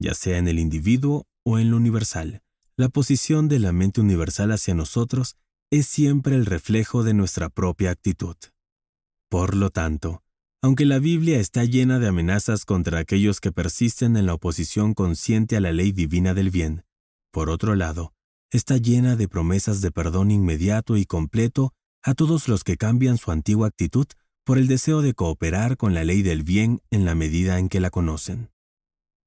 ya sea en el individuo o en lo universal. La posición de la mente universal hacia nosotros es siempre el reflejo de nuestra propia actitud. Por lo tanto, aunque la Biblia está llena de amenazas contra aquellos que persisten en la oposición consciente a la ley divina del bien, por otro lado, está llena de promesas de perdón inmediato y completo a todos los que cambian su antigua actitud por el deseo de cooperar con la ley del bien en la medida en que la conocen.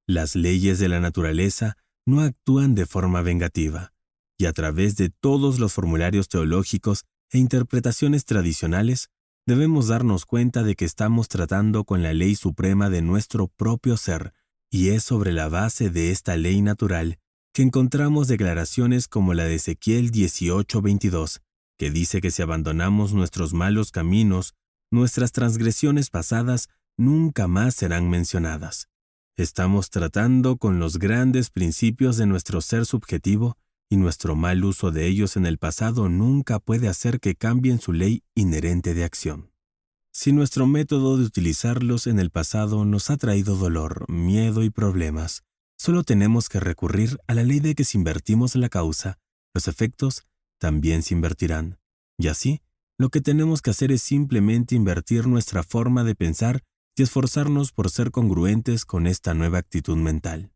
Las leyes de la naturaleza no actúan de forma vengativa, y a través de todos los formularios teológicos e interpretaciones tradicionales, debemos darnos cuenta de que estamos tratando con la ley suprema de nuestro propio ser, y es sobre la base de esta ley natural que encontramos declaraciones como la de Ezequiel 18:22, que dice que si abandonamos nuestros malos caminos, nuestras transgresiones pasadas nunca más serán mencionadas. Estamos tratando con los grandes principios de nuestro ser subjetivo y nuestro mal uso de ellos en el pasado nunca puede hacer que cambien su ley inherente de acción. Si nuestro método de utilizarlos en el pasado nos ha traído dolor, miedo y problemas, solo tenemos que recurrir a la ley de que si invertimos la causa, los efectos también se invertirán. Y así, lo que tenemos que hacer es simplemente invertir nuestra forma de pensar y esforzarnos por ser congruentes con esta nueva actitud mental.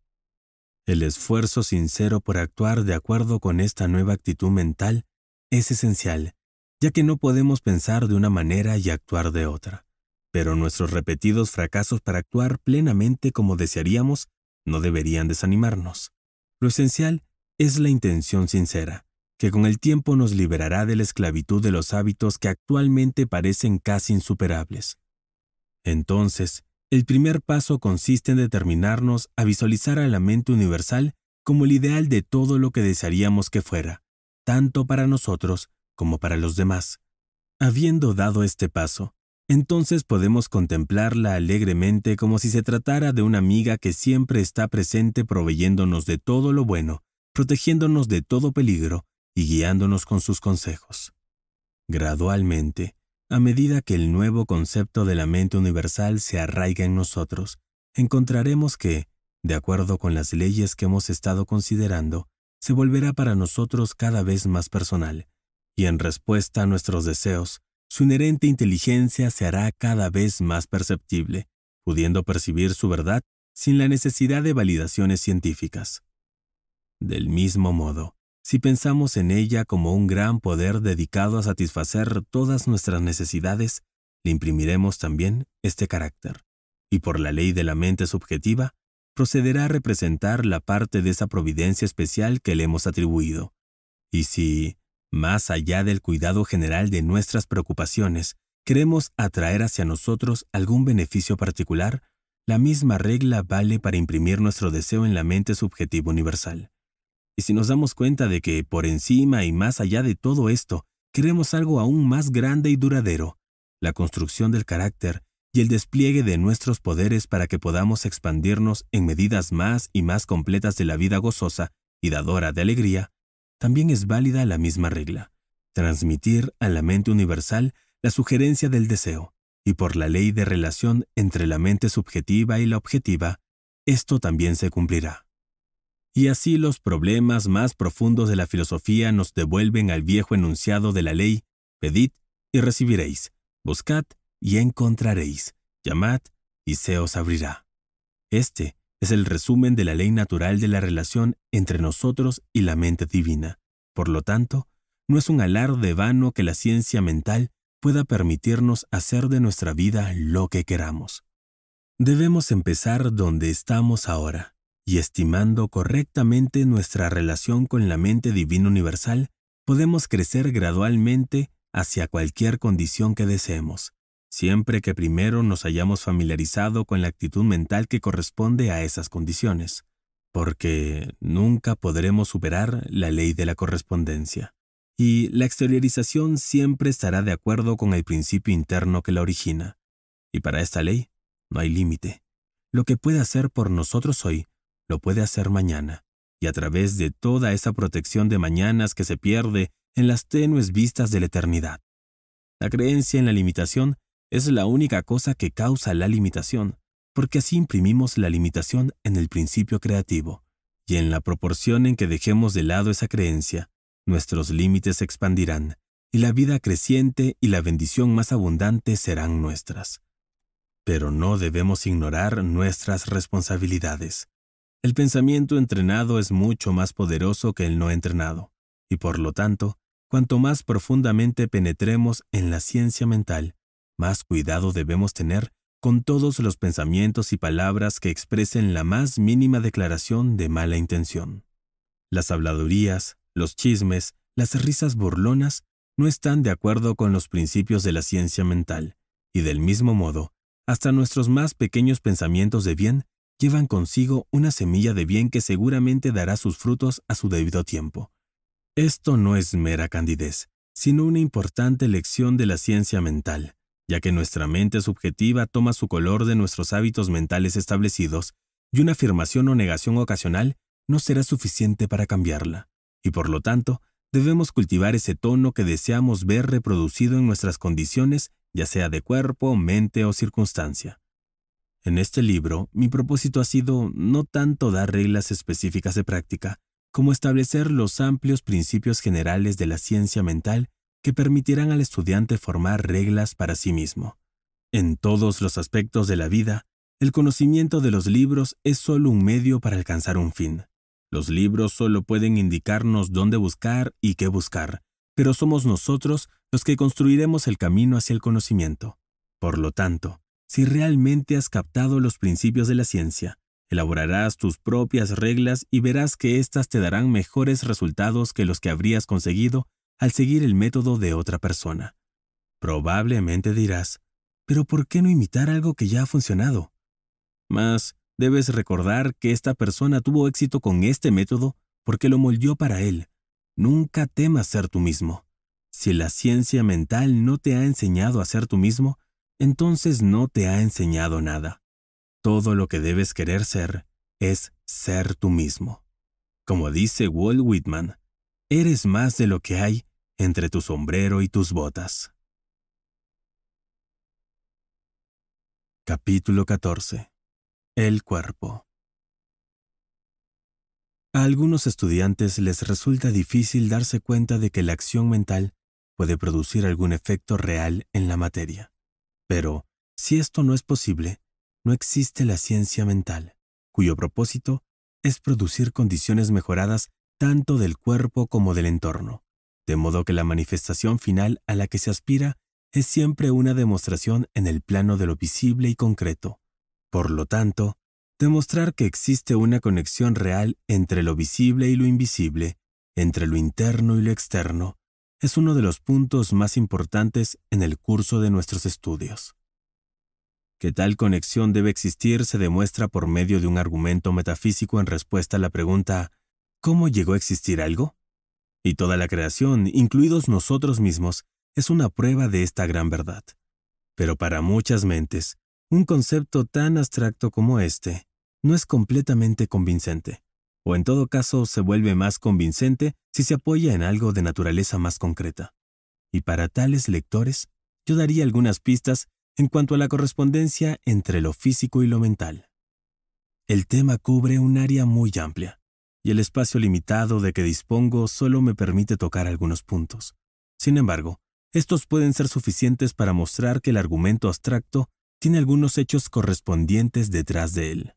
El esfuerzo sincero por actuar de acuerdo con esta nueva actitud mental es esencial, ya que no podemos pensar de una manera y actuar de otra. Pero nuestros repetidos fracasos para actuar plenamente como desearíamos no deberían desanimarnos. Lo esencial es la intención sincera, que con el tiempo nos liberará de la esclavitud de los hábitos que actualmente parecen casi insuperables. Entonces, el primer paso consiste en determinarnos a visualizar a la mente universal como el ideal de todo lo que desearíamos que fuera, tanto para nosotros como para los demás. Habiendo dado este paso, entonces podemos contemplarla alegremente como si se tratara de una amiga que siempre está presente proveyéndonos de todo lo bueno, protegiéndonos de todo peligro y guiándonos con sus consejos. Gradualmente, a medida que el nuevo concepto de la mente universal se arraiga en nosotros, encontraremos que, de acuerdo con las leyes que hemos estado considerando, se volverá para nosotros cada vez más personal, y en respuesta a nuestros deseos, su inherente inteligencia se hará cada vez más perceptible, pudiendo percibir su verdad sin la necesidad de validaciones científicas. Del mismo modo, si pensamos en ella como un gran poder dedicado a satisfacer todas nuestras necesidades, le imprimiremos también este carácter, y por la ley de la mente subjetiva, procederá a representar la parte de esa providencia especial que le hemos atribuido. Y si, más allá del cuidado general de nuestras preocupaciones, queremos atraer hacia nosotros algún beneficio particular, la misma regla vale para imprimir nuestro deseo en la mente subjetiva universal. Y si nos damos cuenta de que, por encima y más allá de todo esto, queremos algo aún más grande y duradero, la construcción del carácter y el despliegue de nuestros poderes para que podamos expandirnos en medidas más y más completas de la vida gozosa y dadora de alegría, también es válida la misma regla, transmitir a la mente universal la sugerencia del deseo, y por la ley de relación entre la mente subjetiva y la objetiva, esto también se cumplirá. Y así los problemas más profundos de la filosofía nos devuelven al viejo enunciado de la ley, pedid y recibiréis, buscad y encontraréis, llamad y se os abrirá. Este es el resumen de la ley natural de la relación entre nosotros y la mente divina. Por lo tanto, no es un alarde vano que la ciencia mental pueda permitirnos hacer de nuestra vida lo que queramos. Debemos empezar donde estamos ahora, y estimando correctamente nuestra relación con la mente divina universal, podemos crecer gradualmente hacia cualquier condición que deseemos, siempre que primero nos hayamos familiarizado con la actitud mental que corresponde a esas condiciones, porque nunca podremos superar la ley de la correspondencia, y la exteriorización siempre estará de acuerdo con el principio interno que la origina. Y para esta ley, no hay límite. Lo que puede hacer por nosotros hoy lo puede hacer mañana, y a través de toda esa protección de mañanas que se pierde en las tenues vistas de la eternidad. La creencia en la limitación es la única cosa que causa la limitación, porque así imprimimos la limitación en el principio creativo, y en la proporción en que dejemos de lado esa creencia, nuestros límites se expandirán, y la vida creciente y la bendición más abundante serán nuestras. Pero no debemos ignorar nuestras responsabilidades. El pensamiento entrenado es mucho más poderoso que el no entrenado, y por lo tanto, cuanto más profundamente penetremos en la ciencia mental, más cuidado debemos tener con todos los pensamientos y palabras que expresen la más mínima declaración de mala intención. Las habladurías, los chismes, las risas burlonas no están de acuerdo con los principios de la ciencia mental, y del mismo modo, hasta nuestros más pequeños pensamientos de bien llevan consigo una semilla de bien que seguramente dará sus frutos a su debido tiempo. Esto no es mera candidez, sino una importante lección de la ciencia mental, ya que nuestra mente subjetiva toma su color de nuestros hábitos mentales establecidos, y una afirmación o negación ocasional no será suficiente para cambiarla, y por lo tanto, debemos cultivar ese tono que deseamos ver reproducido en nuestras condiciones, ya sea de cuerpo, mente o circunstancia. En este libro, mi propósito ha sido no tanto dar reglas específicas de práctica, como establecer los amplios principios generales de la ciencia mental que permitirán al estudiante formar reglas para sí mismo. En todos los aspectos de la vida, el conocimiento de los libros es solo un medio para alcanzar un fin. Los libros solo pueden indicarnos dónde buscar y qué buscar, pero somos nosotros los que construiremos el camino hacia el conocimiento. Por lo tanto, si realmente has captado los principios de la ciencia, elaborarás tus propias reglas y verás que éstas te darán mejores resultados que los que habrías conseguido al seguir el método de otra persona. Probablemente dirás, pero ¿por qué no imitar algo que ya ha funcionado? Mas debes recordar que esta persona tuvo éxito con este método porque lo moldeó para él. Nunca temas ser tú mismo. Si la ciencia mental no te ha enseñado a ser tú mismo, entonces no te ha enseñado nada. Todo lo que debes querer ser es ser tú mismo. Como dice Walt Whitman, eres más de lo que hay entre tu sombrero y tus botas. Capítulo 14. El cuerpo. A algunos estudiantes les resulta difícil darse cuenta de que la acción mental puede producir algún efecto real en la materia. Pero, si esto no es posible, no existe la ciencia mental, cuyo propósito es producir condiciones mejoradas tanto del cuerpo como del entorno, de modo que la manifestación final a la que se aspira es siempre una demostración en el plano de lo visible y concreto. Por lo tanto, demostrar que existe una conexión real entre lo visible y lo invisible, entre lo interno y lo externo, es uno de los puntos más importantes en el curso de nuestros estudios. Que tal conexión debe existir se demuestra por medio de un argumento metafísico en respuesta a la pregunta ¿Cómo llegó a existir algo? Y toda la creación, incluidos nosotros mismos, es una prueba de esta gran verdad. Pero para muchas mentes, un concepto tan abstracto como este no es completamente convincente o en todo caso se vuelve más convincente si se apoya en algo de naturaleza más concreta. Y para tales lectores, yo daría algunas pistas en cuanto a la correspondencia entre lo físico y lo mental. El tema cubre un área muy amplia, y el espacio limitado de que dispongo solo me permite tocar algunos puntos. Sin embargo, estos pueden ser suficientes para mostrar que el argumento abstracto tiene algunos hechos correspondientes detrás de él.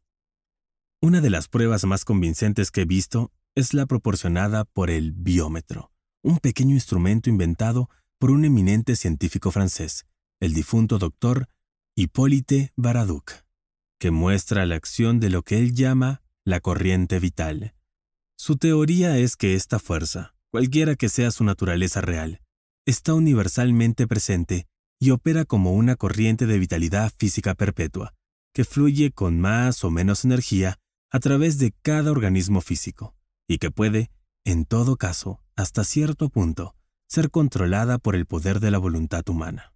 Una de las pruebas más convincentes que he visto es la proporcionada por el biómetro, un pequeño instrumento inventado por un eminente científico francés, el difunto doctor Hippolyte Baraduc, que muestra la acción de lo que él llama la corriente vital. Su teoría es que esta fuerza, cualquiera que sea su naturaleza real, está universalmente presente y opera como una corriente de vitalidad física perpetua, que fluye con más o menos energía a través de cada organismo físico, y que puede, en todo caso, hasta cierto punto, ser controlada por el poder de la voluntad humana.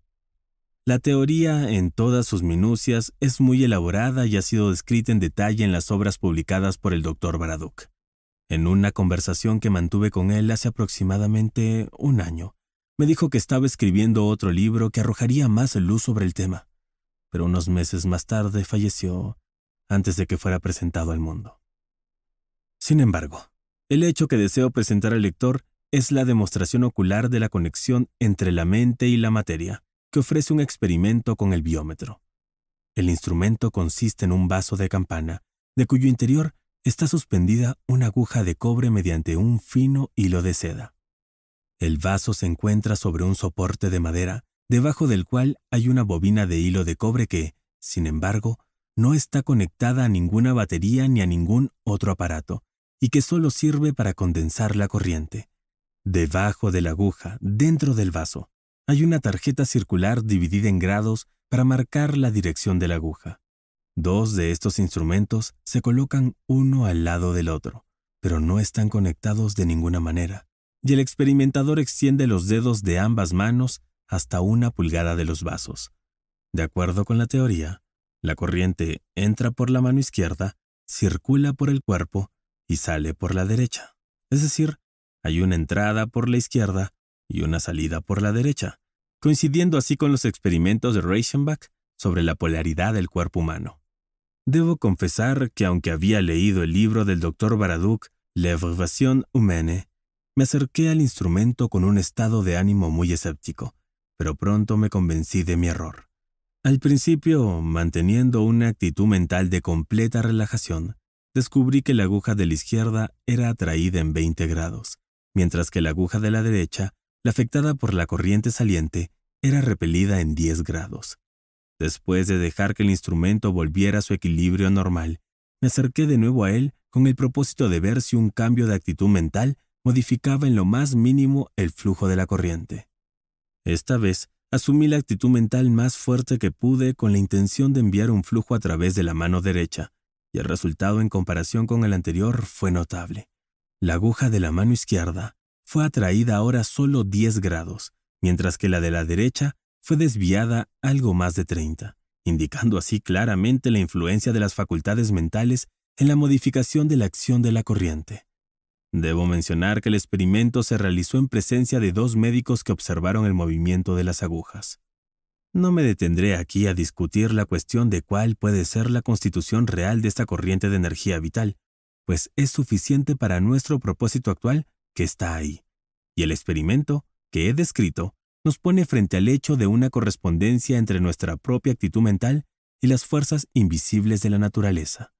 La teoría, en todas sus minucias, es muy elaborada y ha sido descrita en detalle en las obras publicadas por el doctor Baraduc. En una conversación que mantuve con él hace aproximadamente un año, me dijo que estaba escribiendo otro libro que arrojaría más luz sobre el tema. Pero unos meses más tarde falleció antes de que fuera presentado al mundo. Sin embargo, el hecho que deseo presentar al lector es la demostración ocular de la conexión entre la mente y la materia, que ofrece un experimento con el biómetro. El instrumento consiste en un vaso de campana, de cuyo interior está suspendida una aguja de cobre mediante un fino hilo de seda. El vaso se encuentra sobre un soporte de madera, debajo del cual hay una bobina de hilo de cobre que, sin embargo, no está conectada a ninguna batería ni a ningún otro aparato, y que solo sirve para condensar la corriente. Debajo de la aguja, dentro del vaso, hay una tarjeta circular dividida en grados para marcar la dirección de la aguja. Dos de estos instrumentos se colocan uno al lado del otro, pero no están conectados de ninguna manera, y el experimentador extiende los dedos de ambas manos hasta una pulgada de los vasos. De acuerdo con la teoría, la corriente entra por la mano izquierda, circula por el cuerpo y sale por la derecha. Es decir, hay una entrada por la izquierda y una salida por la derecha, coincidiendo así con los experimentos de Reichenbach sobre la polaridad del cuerpo humano. Debo confesar que aunque había leído el libro del doctor Baraduc, L'Evaluation Humaine, me acerqué al instrumento con un estado de ánimo muy escéptico, pero pronto me convencí de mi error. Al principio, manteniendo una actitud mental de completa relajación, descubrí que la aguja de la izquierda era atraída en 20 grados, mientras que la aguja de la derecha, la afectada por la corriente saliente, era repelida en 10 grados. Después de dejar que el instrumento volviera a su equilibrio normal, me acerqué de nuevo a él con el propósito de ver si un cambio de actitud mental modificaba en lo más mínimo el flujo de la corriente. Esta vez Asumí la actitud mental más fuerte que pude con la intención de enviar un flujo a través de la mano derecha, y el resultado en comparación con el anterior fue notable. La aguja de la mano izquierda fue atraída ahora solo 10 grados, mientras que la de la derecha fue desviada algo más de 30, indicando así claramente la influencia de las facultades mentales en la modificación de la acción de la corriente. Debo mencionar que el experimento se realizó en presencia de dos médicos que observaron el movimiento de las agujas. No me detendré aquí a discutir la cuestión de cuál puede ser la constitución real de esta corriente de energía vital, pues es suficiente para nuestro propósito actual que está ahí. Y el experimento, que he descrito, nos pone frente al hecho de una correspondencia entre nuestra propia actitud mental y las fuerzas invisibles de la naturaleza.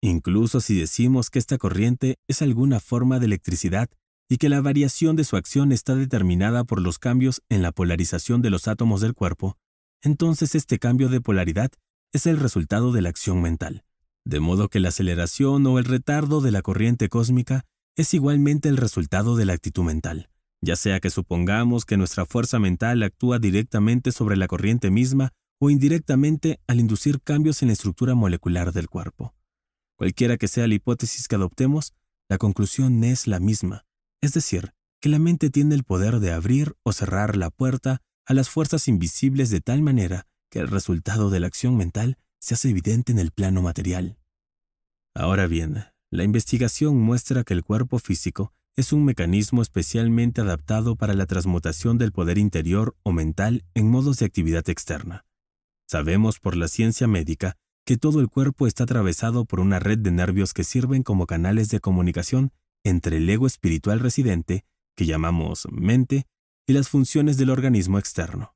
Incluso si decimos que esta corriente es alguna forma de electricidad y que la variación de su acción está determinada por los cambios en la polarización de los átomos del cuerpo, entonces este cambio de polaridad es el resultado de la acción mental. De modo que la aceleración o el retardo de la corriente cósmica es igualmente el resultado de la actitud mental, ya sea que supongamos que nuestra fuerza mental actúa directamente sobre la corriente misma o indirectamente al inducir cambios en la estructura molecular del cuerpo. Cualquiera que sea la hipótesis que adoptemos, la conclusión es la misma, es decir, que la mente tiene el poder de abrir o cerrar la puerta a las fuerzas invisibles de tal manera que el resultado de la acción mental se hace evidente en el plano material. Ahora bien, la investigación muestra que el cuerpo físico es un mecanismo especialmente adaptado para la transmutación del poder interior o mental en modos de actividad externa. Sabemos por la ciencia médica que todo el cuerpo está atravesado por una red de nervios que sirven como canales de comunicación entre el ego espiritual residente, que llamamos mente, y las funciones del organismo externo.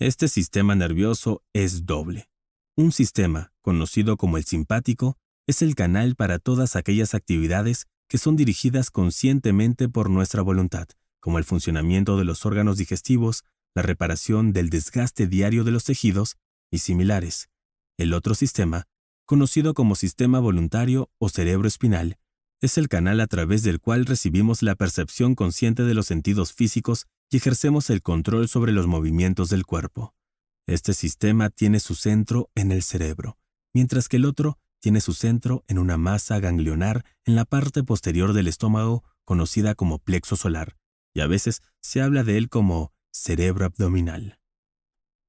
Este sistema nervioso es doble. Un sistema, conocido como el simpático, es el canal para todas aquellas actividades que son dirigidas conscientemente por nuestra voluntad, como el funcionamiento de los órganos digestivos, la reparación del desgaste diario de los tejidos y similares. El otro sistema, conocido como sistema voluntario o cerebro espinal, es el canal a través del cual recibimos la percepción consciente de los sentidos físicos y ejercemos el control sobre los movimientos del cuerpo. Este sistema tiene su centro en el cerebro, mientras que el otro tiene su centro en una masa ganglionar en la parte posterior del estómago conocida como plexo solar, y a veces se habla de él como cerebro abdominal.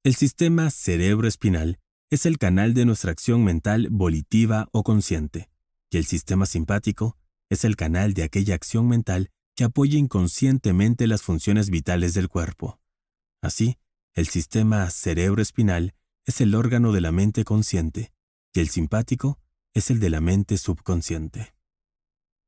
El sistema cerebro espinal es el canal de nuestra acción mental volitiva o consciente, y el sistema simpático es el canal de aquella acción mental que apoya inconscientemente las funciones vitales del cuerpo. Así, el sistema cerebroespinal es el órgano de la mente consciente y el simpático es el de la mente subconsciente.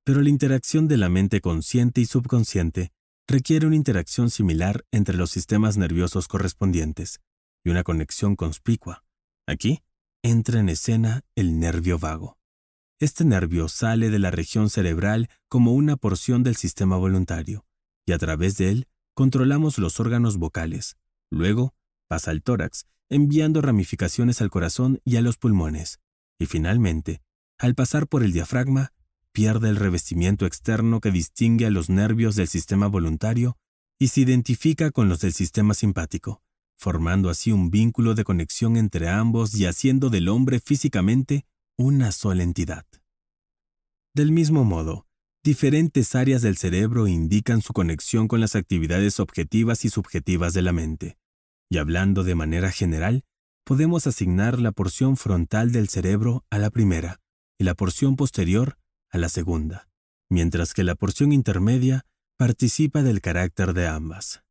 Pero la interacción de la mente consciente y subconsciente requiere una interacción similar entre los sistemas nerviosos correspondientes y una conexión conspicua Aquí entra en escena el nervio vago. Este nervio sale de la región cerebral como una porción del sistema voluntario, y a través de él controlamos los órganos vocales. Luego pasa al tórax, enviando ramificaciones al corazón y a los pulmones. Y finalmente, al pasar por el diafragma, pierde el revestimiento externo que distingue a los nervios del sistema voluntario y se identifica con los del sistema simpático, formando así un vínculo de conexión entre ambos y haciendo del hombre físicamente una sola entidad. Del mismo modo, diferentes áreas del cerebro indican su conexión con las actividades objetivas y subjetivas de la mente. Y hablando de manera general, podemos asignar la porción frontal del cerebro a la primera y la porción posterior a la segunda, mientras que la porción intermedia participa del carácter de ambas.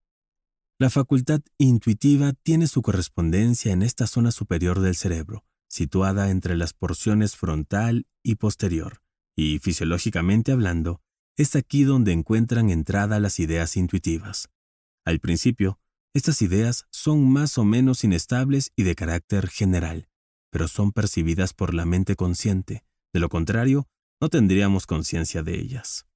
La facultad intuitiva tiene su correspondencia en esta zona superior del cerebro, situada entre las porciones frontal y posterior, y fisiológicamente hablando, es aquí donde encuentran entrada las ideas intuitivas. Al principio, estas ideas son más o menos inestables y de carácter general, pero son percibidas por la mente consciente, de lo contrario, no tendríamos conciencia de ellas.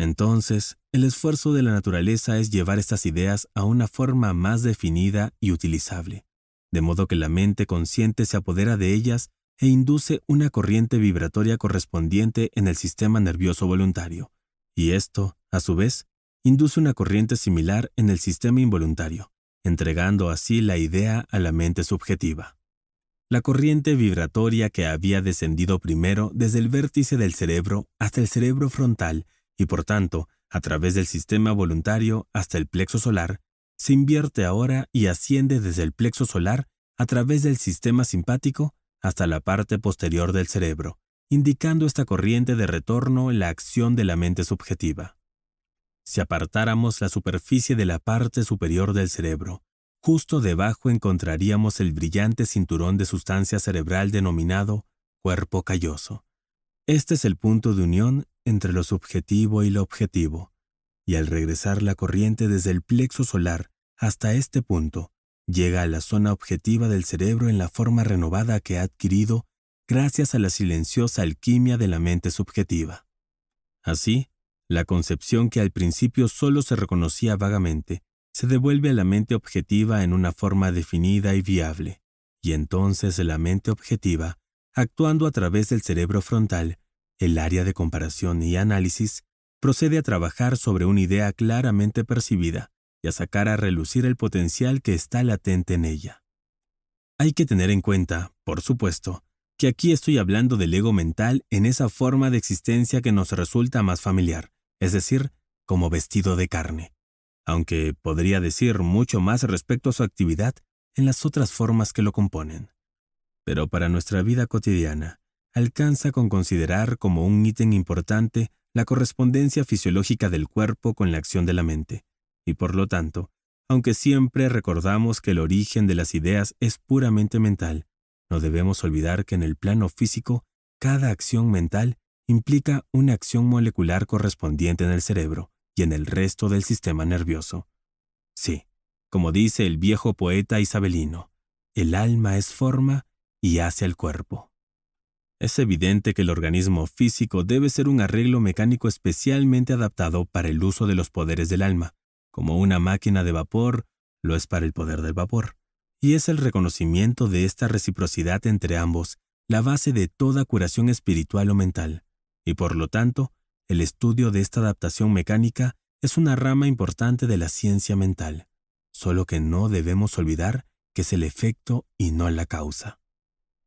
Entonces, el esfuerzo de la naturaleza es llevar estas ideas a una forma más definida y utilizable, de modo que la mente consciente se apodera de ellas e induce una corriente vibratoria correspondiente en el sistema nervioso voluntario, y esto, a su vez, induce una corriente similar en el sistema involuntario, entregando así la idea a la mente subjetiva. La corriente vibratoria que había descendido primero desde el vértice del cerebro hasta el cerebro frontal y por tanto a través del sistema voluntario hasta el plexo solar, se invierte ahora y asciende desde el plexo solar a través del sistema simpático hasta la parte posterior del cerebro, indicando esta corriente de retorno en la acción de la mente subjetiva. Si apartáramos la superficie de la parte superior del cerebro, justo debajo encontraríamos el brillante cinturón de sustancia cerebral denominado cuerpo calloso. Este es el punto de unión entre lo subjetivo y lo objetivo, y al regresar la corriente desde el plexo solar hasta este punto, llega a la zona objetiva del cerebro en la forma renovada que ha adquirido gracias a la silenciosa alquimia de la mente subjetiva. Así, la concepción que al principio solo se reconocía vagamente, se devuelve a la mente objetiva en una forma definida y viable, y entonces la mente objetiva, actuando a través del cerebro frontal, el área de comparación y análisis procede a trabajar sobre una idea claramente percibida y a sacar a relucir el potencial que está latente en ella. Hay que tener en cuenta, por supuesto, que aquí estoy hablando del ego mental en esa forma de existencia que nos resulta más familiar, es decir, como vestido de carne, aunque podría decir mucho más respecto a su actividad en las otras formas que lo componen. Pero para nuestra vida cotidiana, alcanza con considerar como un ítem importante la correspondencia fisiológica del cuerpo con la acción de la mente, y por lo tanto, aunque siempre recordamos que el origen de las ideas es puramente mental, no debemos olvidar que en el plano físico, cada acción mental implica una acción molecular correspondiente en el cerebro y en el resto del sistema nervioso. Sí, como dice el viejo poeta isabelino, el alma es forma y hace el cuerpo. Es evidente que el organismo físico debe ser un arreglo mecánico especialmente adaptado para el uso de los poderes del alma, como una máquina de vapor lo es para el poder del vapor. Y es el reconocimiento de esta reciprocidad entre ambos la base de toda curación espiritual o mental, y por lo tanto, el estudio de esta adaptación mecánica es una rama importante de la ciencia mental, solo que no debemos olvidar que es el efecto y no la causa.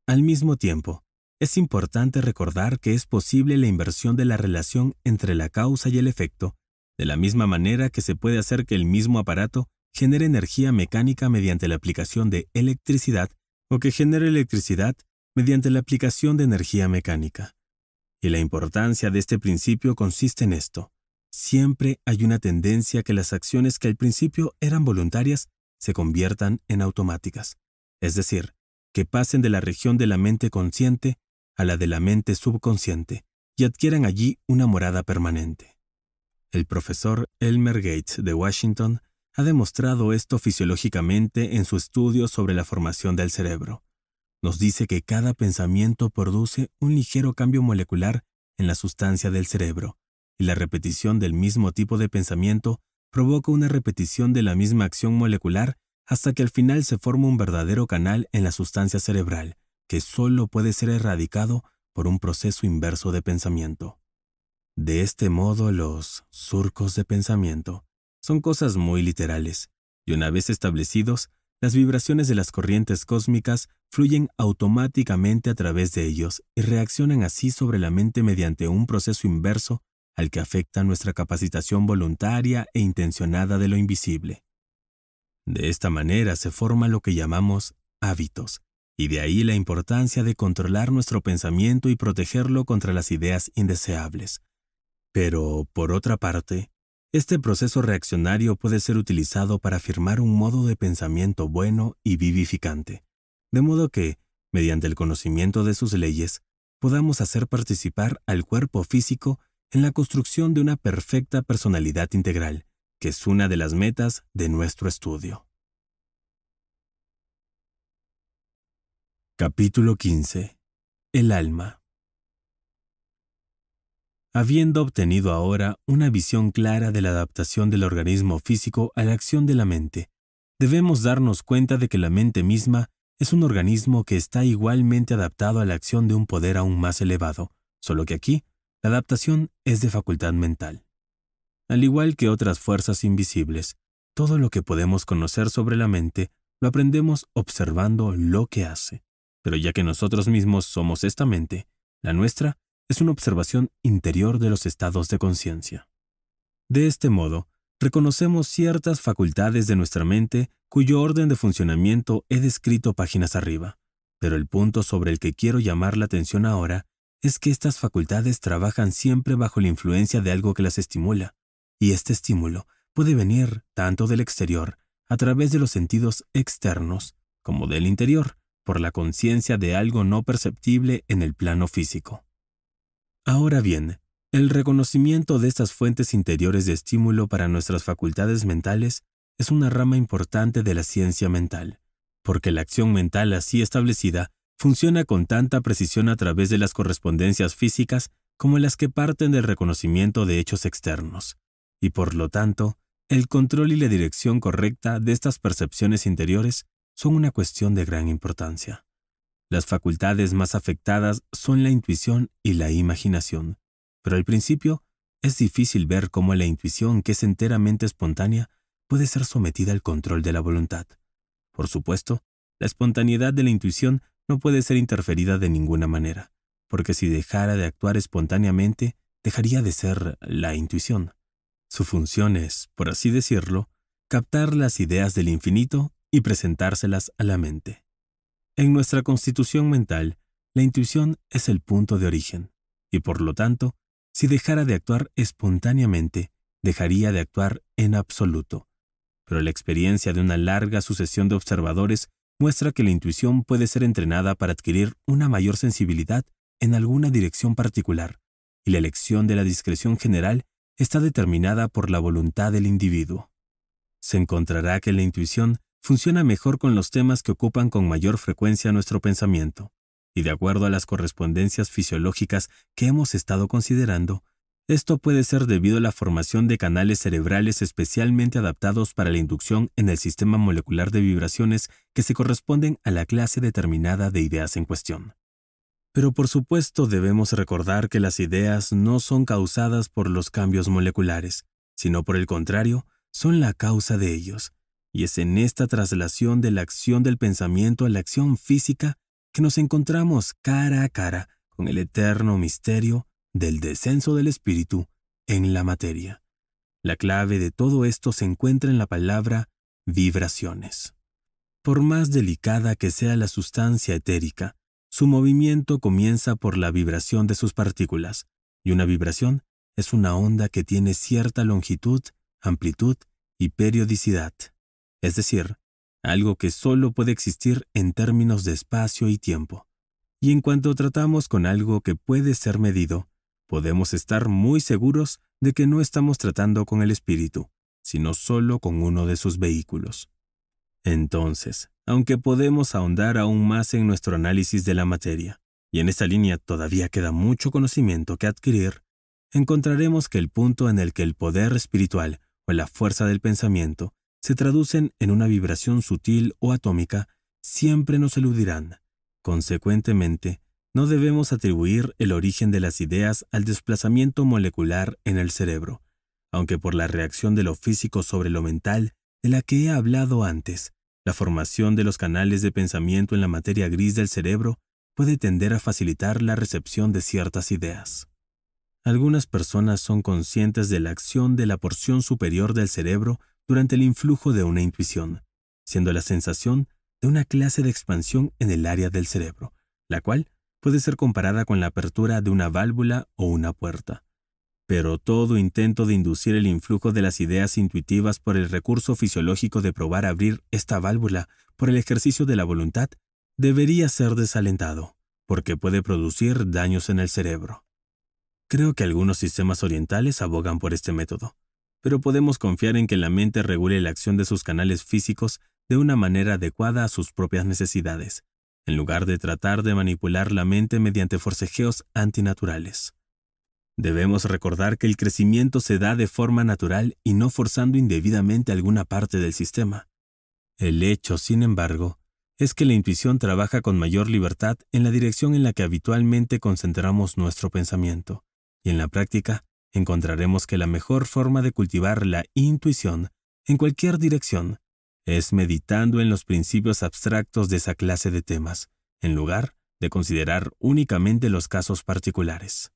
Al mismo tiempo, es importante recordar que es posible la inversión de la relación entre la causa y el efecto, de la misma manera que se puede hacer que el mismo aparato genere energía mecánica mediante la aplicación de electricidad o que genere electricidad mediante la aplicación de energía mecánica. Y la importancia de este principio consiste en esto. Siempre hay una tendencia que las acciones que al principio eran voluntarias se conviertan en automáticas, es decir, que pasen de la región de la mente consciente a la de la mente subconsciente y adquieran allí una morada permanente. El profesor Elmer Gates de Washington ha demostrado esto fisiológicamente en su estudio sobre la formación del cerebro. Nos dice que cada pensamiento produce un ligero cambio molecular en la sustancia del cerebro, y la repetición del mismo tipo de pensamiento provoca una repetición de la misma acción molecular hasta que al final se forma un verdadero canal en la sustancia cerebral, que solo puede ser erradicado por un proceso inverso de pensamiento. De este modo, los surcos de pensamiento son cosas muy literales, y una vez establecidos, las vibraciones de las corrientes cósmicas fluyen automáticamente a través de ellos y reaccionan así sobre la mente mediante un proceso inverso al que afecta nuestra capacitación voluntaria e intencionada de lo invisible. De esta manera se forma lo que llamamos hábitos, y de ahí la importancia de controlar nuestro pensamiento y protegerlo contra las ideas indeseables. Pero, por otra parte, este proceso reaccionario puede ser utilizado para afirmar un modo de pensamiento bueno y vivificante, de modo que, mediante el conocimiento de sus leyes, podamos hacer participar al cuerpo físico en la construcción de una perfecta personalidad integral, que es una de las metas de nuestro estudio. Capítulo 15 El alma Habiendo obtenido ahora una visión clara de la adaptación del organismo físico a la acción de la mente, debemos darnos cuenta de que la mente misma es un organismo que está igualmente adaptado a la acción de un poder aún más elevado, solo que aquí la adaptación es de facultad mental. Al igual que otras fuerzas invisibles, todo lo que podemos conocer sobre la mente lo aprendemos observando lo que hace. Pero ya que nosotros mismos somos esta mente, la nuestra es una observación interior de los estados de conciencia. De este modo, reconocemos ciertas facultades de nuestra mente cuyo orden de funcionamiento he descrito páginas arriba. Pero el punto sobre el que quiero llamar la atención ahora es que estas facultades trabajan siempre bajo la influencia de algo que las estimula, y este estímulo puede venir tanto del exterior, a través de los sentidos externos, como del interior, por la conciencia de algo no perceptible en el plano físico. Ahora bien, el reconocimiento de estas fuentes interiores de estímulo para nuestras facultades mentales es una rama importante de la ciencia mental, porque la acción mental así establecida funciona con tanta precisión a través de las correspondencias físicas como las que parten del reconocimiento de hechos externos, y por lo tanto, el control y la dirección correcta de estas percepciones interiores son una cuestión de gran importancia. Las facultades más afectadas son la intuición y la imaginación, pero al principio es difícil ver cómo la intuición, que es enteramente espontánea, puede ser sometida al control de la voluntad. Por supuesto, la espontaneidad de la intuición no puede ser interferida de ninguna manera, porque si dejara de actuar espontáneamente, dejaría de ser la intuición. Su función es, por así decirlo, captar las ideas del infinito y presentárselas a la mente. En nuestra constitución mental, la intuición es el punto de origen, y por lo tanto, si dejara de actuar espontáneamente, dejaría de actuar en absoluto. Pero la experiencia de una larga sucesión de observadores muestra que la intuición puede ser entrenada para adquirir una mayor sensibilidad en alguna dirección particular, y la elección de la discreción general está determinada por la voluntad del individuo. Se encontrará que la intuición funciona mejor con los temas que ocupan con mayor frecuencia nuestro pensamiento, y de acuerdo a las correspondencias fisiológicas que hemos estado considerando, esto puede ser debido a la formación de canales cerebrales especialmente adaptados para la inducción en el sistema molecular de vibraciones que se corresponden a la clase determinada de ideas en cuestión. Pero por supuesto debemos recordar que las ideas no son causadas por los cambios moleculares, sino por el contrario, son la causa de ellos. Y es en esta traslación de la acción del pensamiento a la acción física que nos encontramos cara a cara con el eterno misterio del descenso del espíritu en la materia. La clave de todo esto se encuentra en la palabra vibraciones. Por más delicada que sea la sustancia etérica, su movimiento comienza por la vibración de sus partículas, y una vibración es una onda que tiene cierta longitud, amplitud y periodicidad es decir, algo que solo puede existir en términos de espacio y tiempo. Y en cuanto tratamos con algo que puede ser medido, podemos estar muy seguros de que no estamos tratando con el espíritu, sino solo con uno de sus vehículos. Entonces, aunque podemos ahondar aún más en nuestro análisis de la materia, y en esta línea todavía queda mucho conocimiento que adquirir, encontraremos que el punto en el que el poder espiritual o la fuerza del pensamiento se traducen en una vibración sutil o atómica, siempre nos eludirán. Consecuentemente, no debemos atribuir el origen de las ideas al desplazamiento molecular en el cerebro, aunque por la reacción de lo físico sobre lo mental, de la que he hablado antes, la formación de los canales de pensamiento en la materia gris del cerebro puede tender a facilitar la recepción de ciertas ideas. Algunas personas son conscientes de la acción de la porción superior del cerebro durante el influjo de una intuición, siendo la sensación de una clase de expansión en el área del cerebro, la cual puede ser comparada con la apertura de una válvula o una puerta. Pero todo intento de inducir el influjo de las ideas intuitivas por el recurso fisiológico de probar abrir esta válvula por el ejercicio de la voluntad debería ser desalentado, porque puede producir daños en el cerebro. Creo que algunos sistemas orientales abogan por este método, pero podemos confiar en que la mente regule la acción de sus canales físicos de una manera adecuada a sus propias necesidades, en lugar de tratar de manipular la mente mediante forcejeos antinaturales. Debemos recordar que el crecimiento se da de forma natural y no forzando indebidamente alguna parte del sistema. El hecho, sin embargo, es que la intuición trabaja con mayor libertad en la dirección en la que habitualmente concentramos nuestro pensamiento, y en la práctica, encontraremos que la mejor forma de cultivar la intuición en cualquier dirección es meditando en los principios abstractos de esa clase de temas, en lugar de considerar únicamente los casos particulares.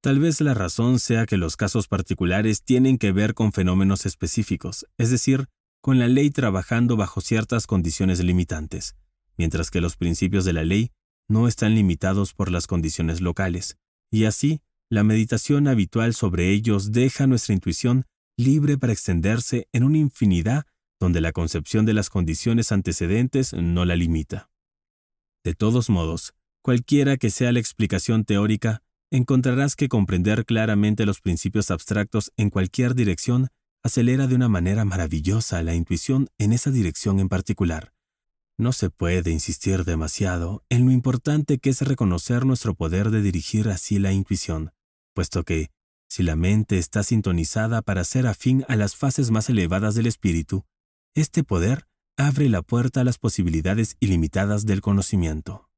Tal vez la razón sea que los casos particulares tienen que ver con fenómenos específicos, es decir, con la ley trabajando bajo ciertas condiciones limitantes, mientras que los principios de la ley no están limitados por las condiciones locales, y así la meditación habitual sobre ellos deja nuestra intuición libre para extenderse en una infinidad donde la concepción de las condiciones antecedentes no la limita. De todos modos, cualquiera que sea la explicación teórica, encontrarás que comprender claramente los principios abstractos en cualquier dirección acelera de una manera maravillosa la intuición en esa dirección en particular. No se puede insistir demasiado en lo importante que es reconocer nuestro poder de dirigir así la intuición, puesto que, si la mente está sintonizada para ser afín a las fases más elevadas del espíritu, este poder abre la puerta a las posibilidades ilimitadas del conocimiento.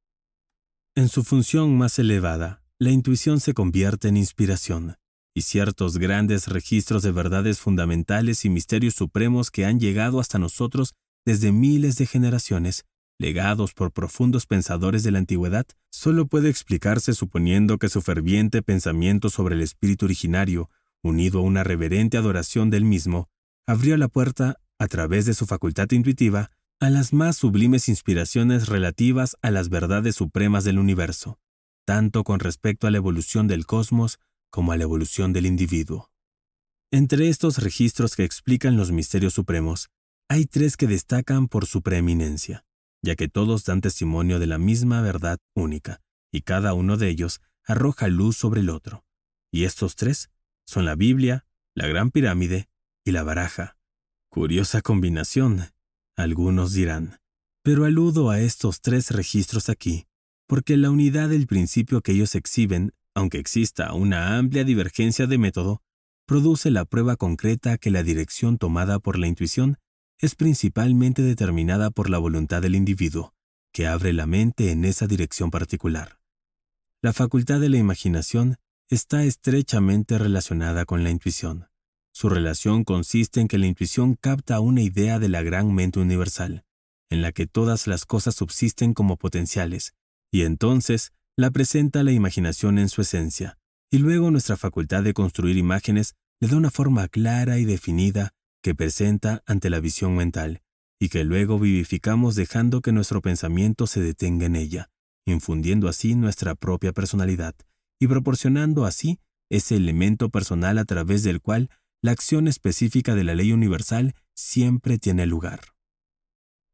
En su función más elevada, la intuición se convierte en inspiración, y ciertos grandes registros de verdades fundamentales y misterios supremos que han llegado hasta nosotros desde miles de generaciones legados por profundos pensadores de la antigüedad, solo puede explicarse suponiendo que su ferviente pensamiento sobre el espíritu originario, unido a una reverente adoración del mismo, abrió la puerta, a través de su facultad intuitiva, a las más sublimes inspiraciones relativas a las verdades supremas del universo, tanto con respecto a la evolución del cosmos como a la evolución del individuo. Entre estos registros que explican los misterios supremos, hay tres que destacan por su preeminencia ya que todos dan testimonio de la misma verdad única, y cada uno de ellos arroja luz sobre el otro. Y estos tres son la Biblia, la Gran Pirámide y la baraja. Curiosa combinación, algunos dirán, pero aludo a estos tres registros aquí, porque la unidad del principio que ellos exhiben, aunque exista una amplia divergencia de método, produce la prueba concreta que la dirección tomada por la intuición es principalmente determinada por la voluntad del individuo, que abre la mente en esa dirección particular. La facultad de la imaginación está estrechamente relacionada con la intuición. Su relación consiste en que la intuición capta una idea de la gran mente universal, en la que todas las cosas subsisten como potenciales, y entonces la presenta la imaginación en su esencia, y luego nuestra facultad de construir imágenes le da una forma clara y definida que presenta ante la visión mental y que luego vivificamos dejando que nuestro pensamiento se detenga en ella, infundiendo así nuestra propia personalidad y proporcionando así ese elemento personal a través del cual la acción específica de la ley universal siempre tiene lugar.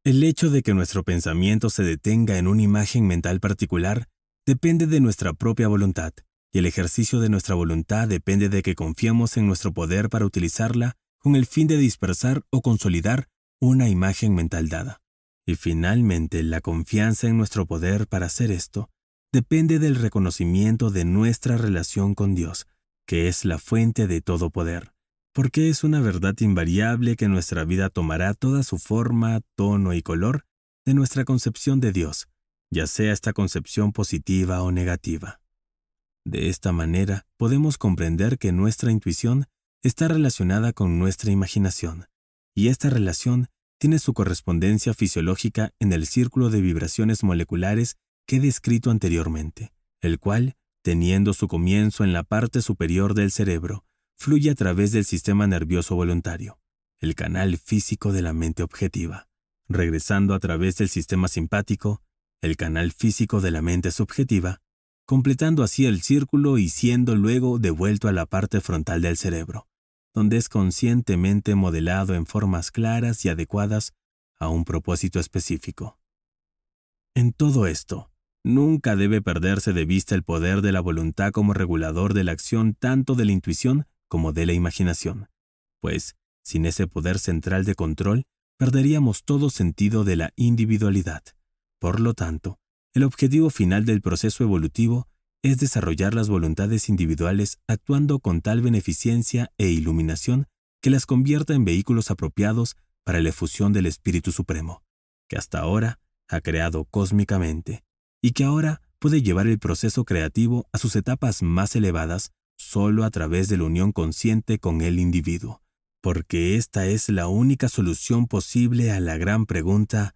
El hecho de que nuestro pensamiento se detenga en una imagen mental particular depende de nuestra propia voluntad, y el ejercicio de nuestra voluntad depende de que confiemos en nuestro poder para utilizarla con el fin de dispersar o consolidar una imagen mental dada. Y finalmente, la confianza en nuestro poder para hacer esto depende del reconocimiento de nuestra relación con Dios, que es la fuente de todo poder, porque es una verdad invariable que nuestra vida tomará toda su forma, tono y color de nuestra concepción de Dios, ya sea esta concepción positiva o negativa. De esta manera, podemos comprender que nuestra intuición está relacionada con nuestra imaginación, y esta relación tiene su correspondencia fisiológica en el círculo de vibraciones moleculares que he descrito anteriormente, el cual, teniendo su comienzo en la parte superior del cerebro, fluye a través del sistema nervioso voluntario, el canal físico de la mente objetiva, regresando a través del sistema simpático, el canal físico de la mente subjetiva, completando así el círculo y siendo luego devuelto a la parte frontal del cerebro, donde es conscientemente modelado en formas claras y adecuadas a un propósito específico. En todo esto, nunca debe perderse de vista el poder de la voluntad como regulador de la acción tanto de la intuición como de la imaginación, pues, sin ese poder central de control, perderíamos todo sentido de la individualidad. Por lo tanto, el objetivo final del proceso evolutivo es desarrollar las voluntades individuales actuando con tal beneficencia e iluminación que las convierta en vehículos apropiados para la efusión del Espíritu Supremo, que hasta ahora ha creado cósmicamente, y que ahora puede llevar el proceso creativo a sus etapas más elevadas solo a través de la unión consciente con el individuo, porque esta es la única solución posible a la gran pregunta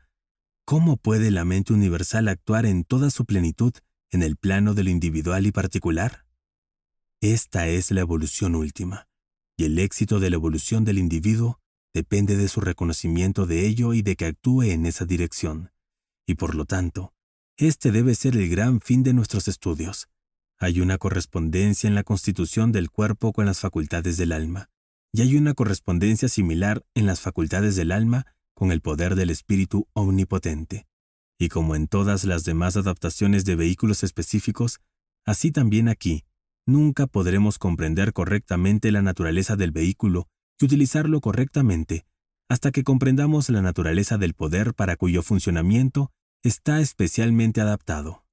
¿Cómo puede la mente universal actuar en toda su plenitud en el plano de lo individual y particular? Esta es la evolución última, y el éxito de la evolución del individuo depende de su reconocimiento de ello y de que actúe en esa dirección. Y por lo tanto, este debe ser el gran fin de nuestros estudios. Hay una correspondencia en la constitución del cuerpo con las facultades del alma, y hay una correspondencia similar en las facultades del alma con el poder del Espíritu Omnipotente. Y como en todas las demás adaptaciones de vehículos específicos, así también aquí, nunca podremos comprender correctamente la naturaleza del vehículo y utilizarlo correctamente, hasta que comprendamos la naturaleza del poder para cuyo funcionamiento está especialmente adaptado.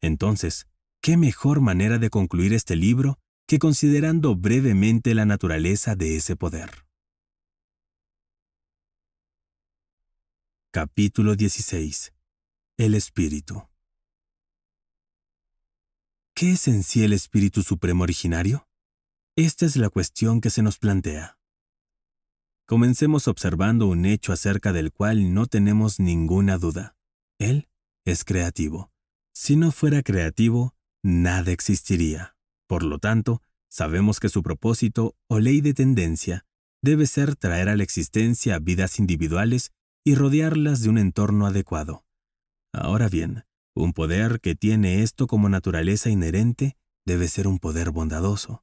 Entonces, ¿qué mejor manera de concluir este libro que considerando brevemente la naturaleza de ese poder? Capítulo 16. El Espíritu. ¿Qué es en sí el Espíritu Supremo originario? Esta es la cuestión que se nos plantea. Comencemos observando un hecho acerca del cual no tenemos ninguna duda. Él es creativo. Si no fuera creativo, nada existiría. Por lo tanto, sabemos que su propósito o ley de tendencia debe ser traer a la existencia vidas individuales y rodearlas de un entorno adecuado. Ahora bien, un poder que tiene esto como naturaleza inherente debe ser un poder bondadoso.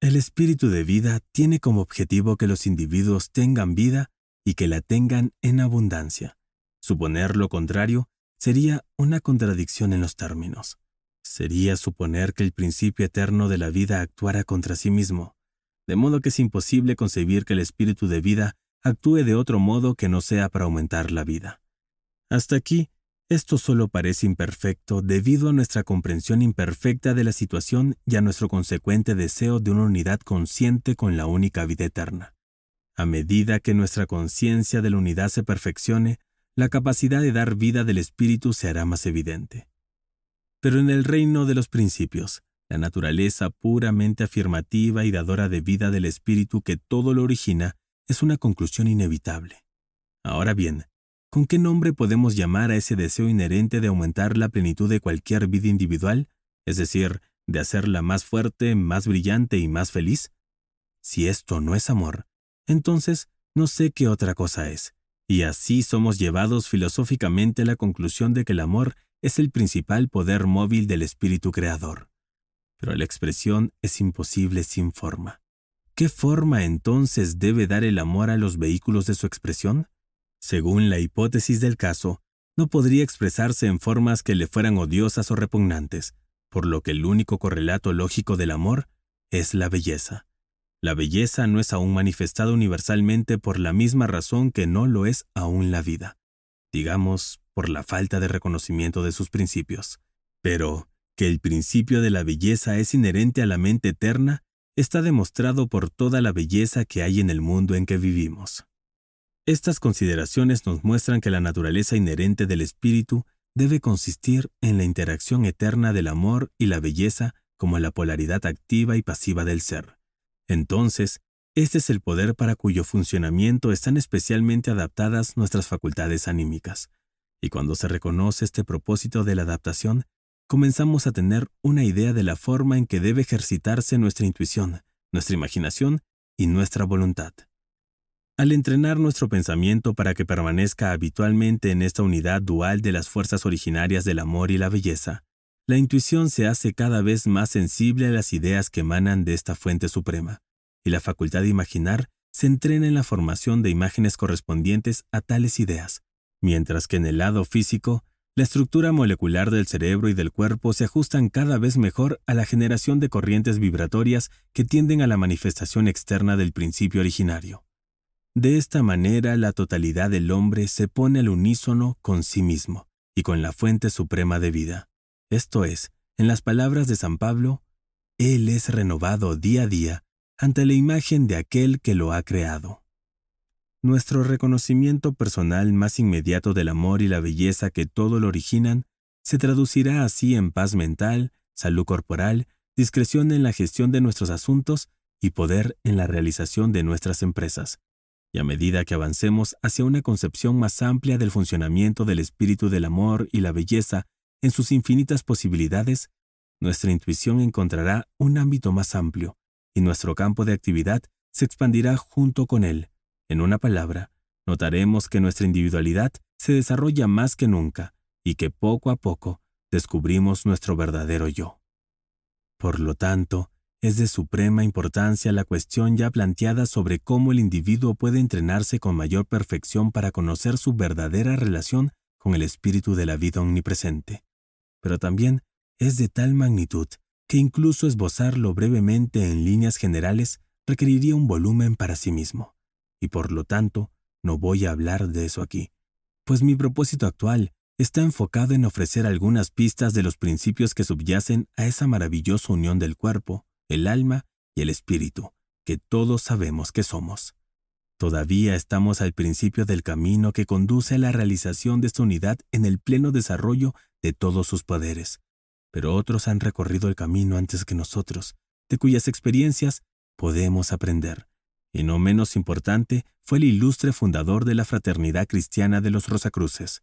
El espíritu de vida tiene como objetivo que los individuos tengan vida y que la tengan en abundancia. Suponer lo contrario sería una contradicción en los términos. Sería suponer que el principio eterno de la vida actuara contra sí mismo, de modo que es imposible concebir que el espíritu de vida actúe de otro modo que no sea para aumentar la vida. Hasta aquí, esto solo parece imperfecto debido a nuestra comprensión imperfecta de la situación y a nuestro consecuente deseo de una unidad consciente con la única vida eterna. A medida que nuestra conciencia de la unidad se perfeccione, la capacidad de dar vida del espíritu se hará más evidente. Pero en el reino de los principios, la naturaleza puramente afirmativa y dadora de vida del espíritu que todo lo origina es una conclusión inevitable. Ahora bien, ¿con qué nombre podemos llamar a ese deseo inherente de aumentar la plenitud de cualquier vida individual, es decir, de hacerla más fuerte, más brillante y más feliz? Si esto no es amor, entonces no sé qué otra cosa es, y así somos llevados filosóficamente a la conclusión de que el amor es el principal poder móvil del espíritu creador. Pero la expresión es imposible sin forma. ¿Qué forma entonces debe dar el amor a los vehículos de su expresión? Según la hipótesis del caso, no podría expresarse en formas que le fueran odiosas o repugnantes, por lo que el único correlato lógico del amor es la belleza. La belleza no es aún manifestada universalmente por la misma razón que no lo es aún la vida, digamos, por la falta de reconocimiento de sus principios. Pero que el principio de la belleza es inherente a la mente eterna está demostrado por toda la belleza que hay en el mundo en que vivimos. Estas consideraciones nos muestran que la naturaleza inherente del espíritu debe consistir en la interacción eterna del amor y la belleza como la polaridad activa y pasiva del ser. Entonces, este es el poder para cuyo funcionamiento están especialmente adaptadas nuestras facultades anímicas. Y cuando se reconoce este propósito de la adaptación, comenzamos a tener una idea de la forma en que debe ejercitarse nuestra intuición, nuestra imaginación y nuestra voluntad. Al entrenar nuestro pensamiento para que permanezca habitualmente en esta unidad dual de las fuerzas originarias del amor y la belleza, la intuición se hace cada vez más sensible a las ideas que emanan de esta fuente suprema, y la facultad de imaginar se entrena en la formación de imágenes correspondientes a tales ideas, mientras que en el lado físico la estructura molecular del cerebro y del cuerpo se ajustan cada vez mejor a la generación de corrientes vibratorias que tienden a la manifestación externa del principio originario. De esta manera, la totalidad del hombre se pone al unísono con sí mismo y con la fuente suprema de vida. Esto es, en las palabras de San Pablo, Él es renovado día a día ante la imagen de aquel que lo ha creado. Nuestro reconocimiento personal más inmediato del amor y la belleza que todo lo originan se traducirá así en paz mental, salud corporal, discreción en la gestión de nuestros asuntos y poder en la realización de nuestras empresas. Y a medida que avancemos hacia una concepción más amplia del funcionamiento del espíritu del amor y la belleza en sus infinitas posibilidades, nuestra intuición encontrará un ámbito más amplio y nuestro campo de actividad se expandirá junto con él. En una palabra, notaremos que nuestra individualidad se desarrolla más que nunca y que poco a poco descubrimos nuestro verdadero yo. Por lo tanto, es de suprema importancia la cuestión ya planteada sobre cómo el individuo puede entrenarse con mayor perfección para conocer su verdadera relación con el espíritu de la vida omnipresente. Pero también es de tal magnitud que incluso esbozarlo brevemente en líneas generales requeriría un volumen para sí mismo y por lo tanto no voy a hablar de eso aquí, pues mi propósito actual está enfocado en ofrecer algunas pistas de los principios que subyacen a esa maravillosa unión del cuerpo, el alma y el espíritu, que todos sabemos que somos. Todavía estamos al principio del camino que conduce a la realización de esta unidad en el pleno desarrollo de todos sus poderes, pero otros han recorrido el camino antes que nosotros, de cuyas experiencias podemos aprender y no menos importante, fue el ilustre fundador de la Fraternidad Cristiana de los Rosacruces.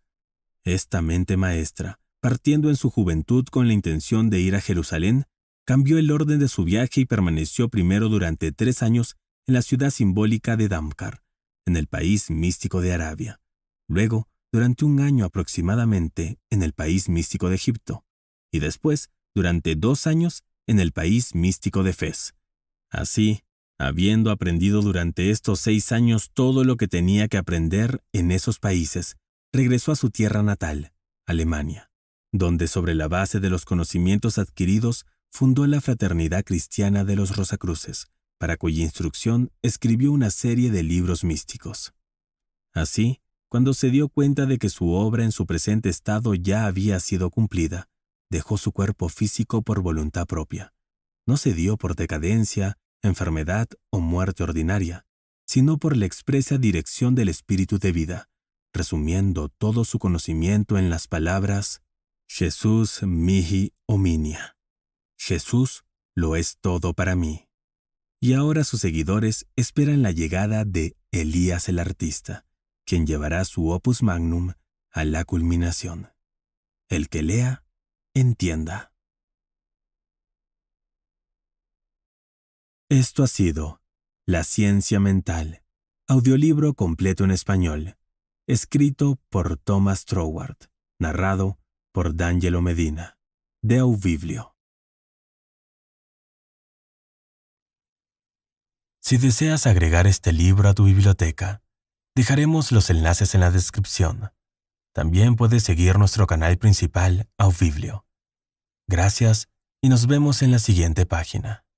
Esta mente maestra, partiendo en su juventud con la intención de ir a Jerusalén, cambió el orden de su viaje y permaneció primero durante tres años en la ciudad simbólica de Damkar, en el país místico de Arabia. Luego, durante un año aproximadamente, en el país místico de Egipto. Y después, durante dos años, en el país místico de Fez. Así, habiendo aprendido durante estos seis años todo lo que tenía que aprender en esos países, regresó a su tierra natal, Alemania, donde sobre la base de los conocimientos adquiridos fundó la Fraternidad Cristiana de los Rosacruces, para cuya instrucción escribió una serie de libros místicos. Así, cuando se dio cuenta de que su obra en su presente estado ya había sido cumplida, dejó su cuerpo físico por voluntad propia. No se dio por decadencia enfermedad o muerte ordinaria, sino por la expresa dirección del Espíritu de vida, resumiendo todo su conocimiento en las palabras Jesús mihi hominia. Jesús lo es todo para mí. Y ahora sus seguidores esperan la llegada de Elías el artista, quien llevará su opus magnum a la culminación. El que lea, entienda. Esto ha sido La Ciencia Mental, audiolibro completo en español, escrito por Thomas Troward, narrado por D'Angelo Medina, de Aubiblio. Si deseas agregar este libro a tu biblioteca, dejaremos los enlaces en la descripción. También puedes seguir nuestro canal principal, Aubiblio. Gracias y nos vemos en la siguiente página.